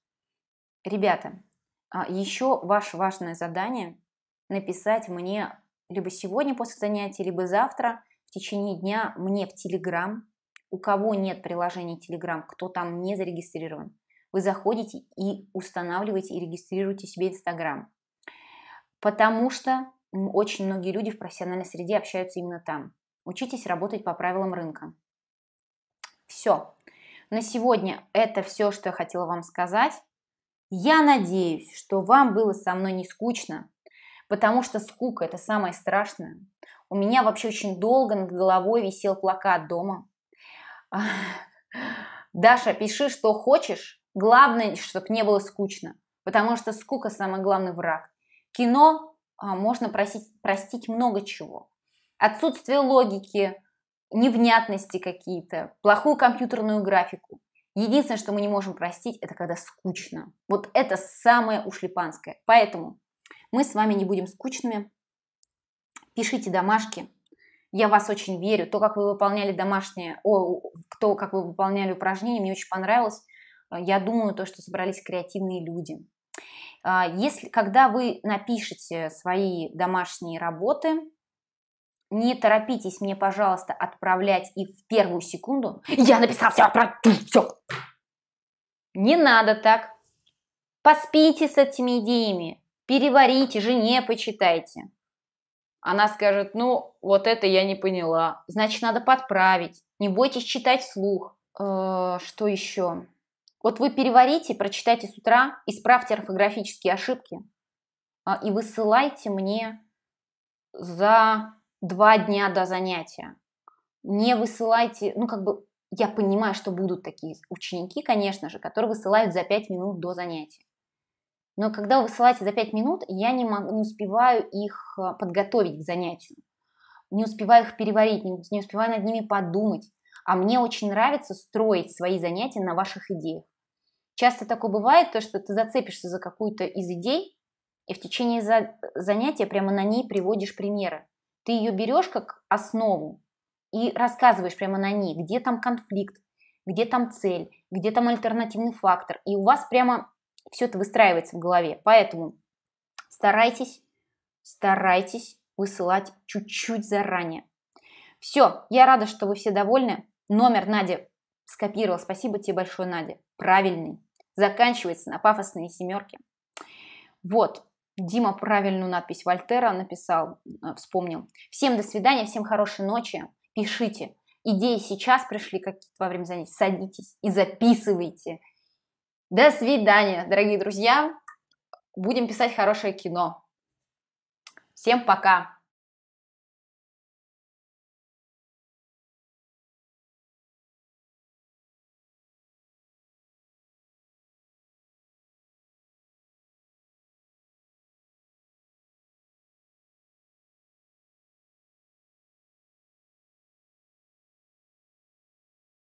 Ребята, а, еще ваше важное задание – написать мне либо сегодня после занятия, либо завтра в течение дня мне в Телеграм. У кого нет приложения Телеграм, кто там не зарегистрирован, вы заходите и устанавливаете и регистрируете себе Инстаграм. Потому что очень многие люди в профессиональной среде общаются именно там. Учитесь работать по правилам рынка. Все. На сегодня это все, что я хотела вам сказать. Я надеюсь, что вам было со мной не скучно, Потому что скука – это самое страшное. У меня вообще очень долго над головой висел плакат дома. А, Даша, пиши, что хочешь. Главное, чтобы не было скучно. Потому что скука – самый главный враг. Кино а, можно просить, простить много чего. Отсутствие логики, невнятности какие-то, плохую компьютерную графику. Единственное, что мы не можем простить, это когда скучно. Вот это самое ушлепанское. Поэтому мы с вами не будем скучными. Пишите домашки. Я вас очень верю. То, как вы выполняли домашние, о, то, как вы выполняли упражнения, мне очень понравилось. А, я думаю, то, что собрались креативные люди. А, если, когда вы напишете свои домашние работы, не торопитесь мне, пожалуйста, отправлять их в первую секунду. Я написал все, отправ... все. Не надо так. Поспите с этими идеями переварите, жене почитайте. Она скажет, ну, вот это я не поняла. Значит, надо подправить. Не бойтесь читать вслух. Э, что еще? Вот вы переварите, прочитайте с утра, исправьте орфографические ошибки э, и высылайте мне за два дня до занятия. Не высылайте, ну, как бы, я понимаю, что будут такие ученики, конечно же, которые высылают за пять минут до занятия. Но когда вы высылаете за 5 минут, я не, могу, не успеваю их э, подготовить к занятию. Не успеваю их переварить, не, не успеваю над ними подумать. А мне очень нравится строить свои занятия на ваших идеях. Часто такое бывает, то, что ты зацепишься за какую-то из идей, и в течение за... занятия прямо на ней приводишь примеры. Ты ее берешь как основу и рассказываешь прямо на ней, где там конфликт, где там цель, где там альтернативный фактор. И у вас прямо все это выстраивается в голове. Поэтому старайтесь, старайтесь высылать чуть-чуть заранее. Все, я рада, что вы все довольны. Номер Надя скопировал. Спасибо тебе большое, Надя. Правильный. Заканчивается на пафосные семерки. Вот, Дима правильную надпись Вольтера написал, э, вспомнил. Всем до свидания, всем хорошей ночи. Пишите. Идеи сейчас пришли какие-то во время занятий. Садитесь и записывайте. До свидания, дорогие друзья. Будем писать хорошее кино. Всем пока.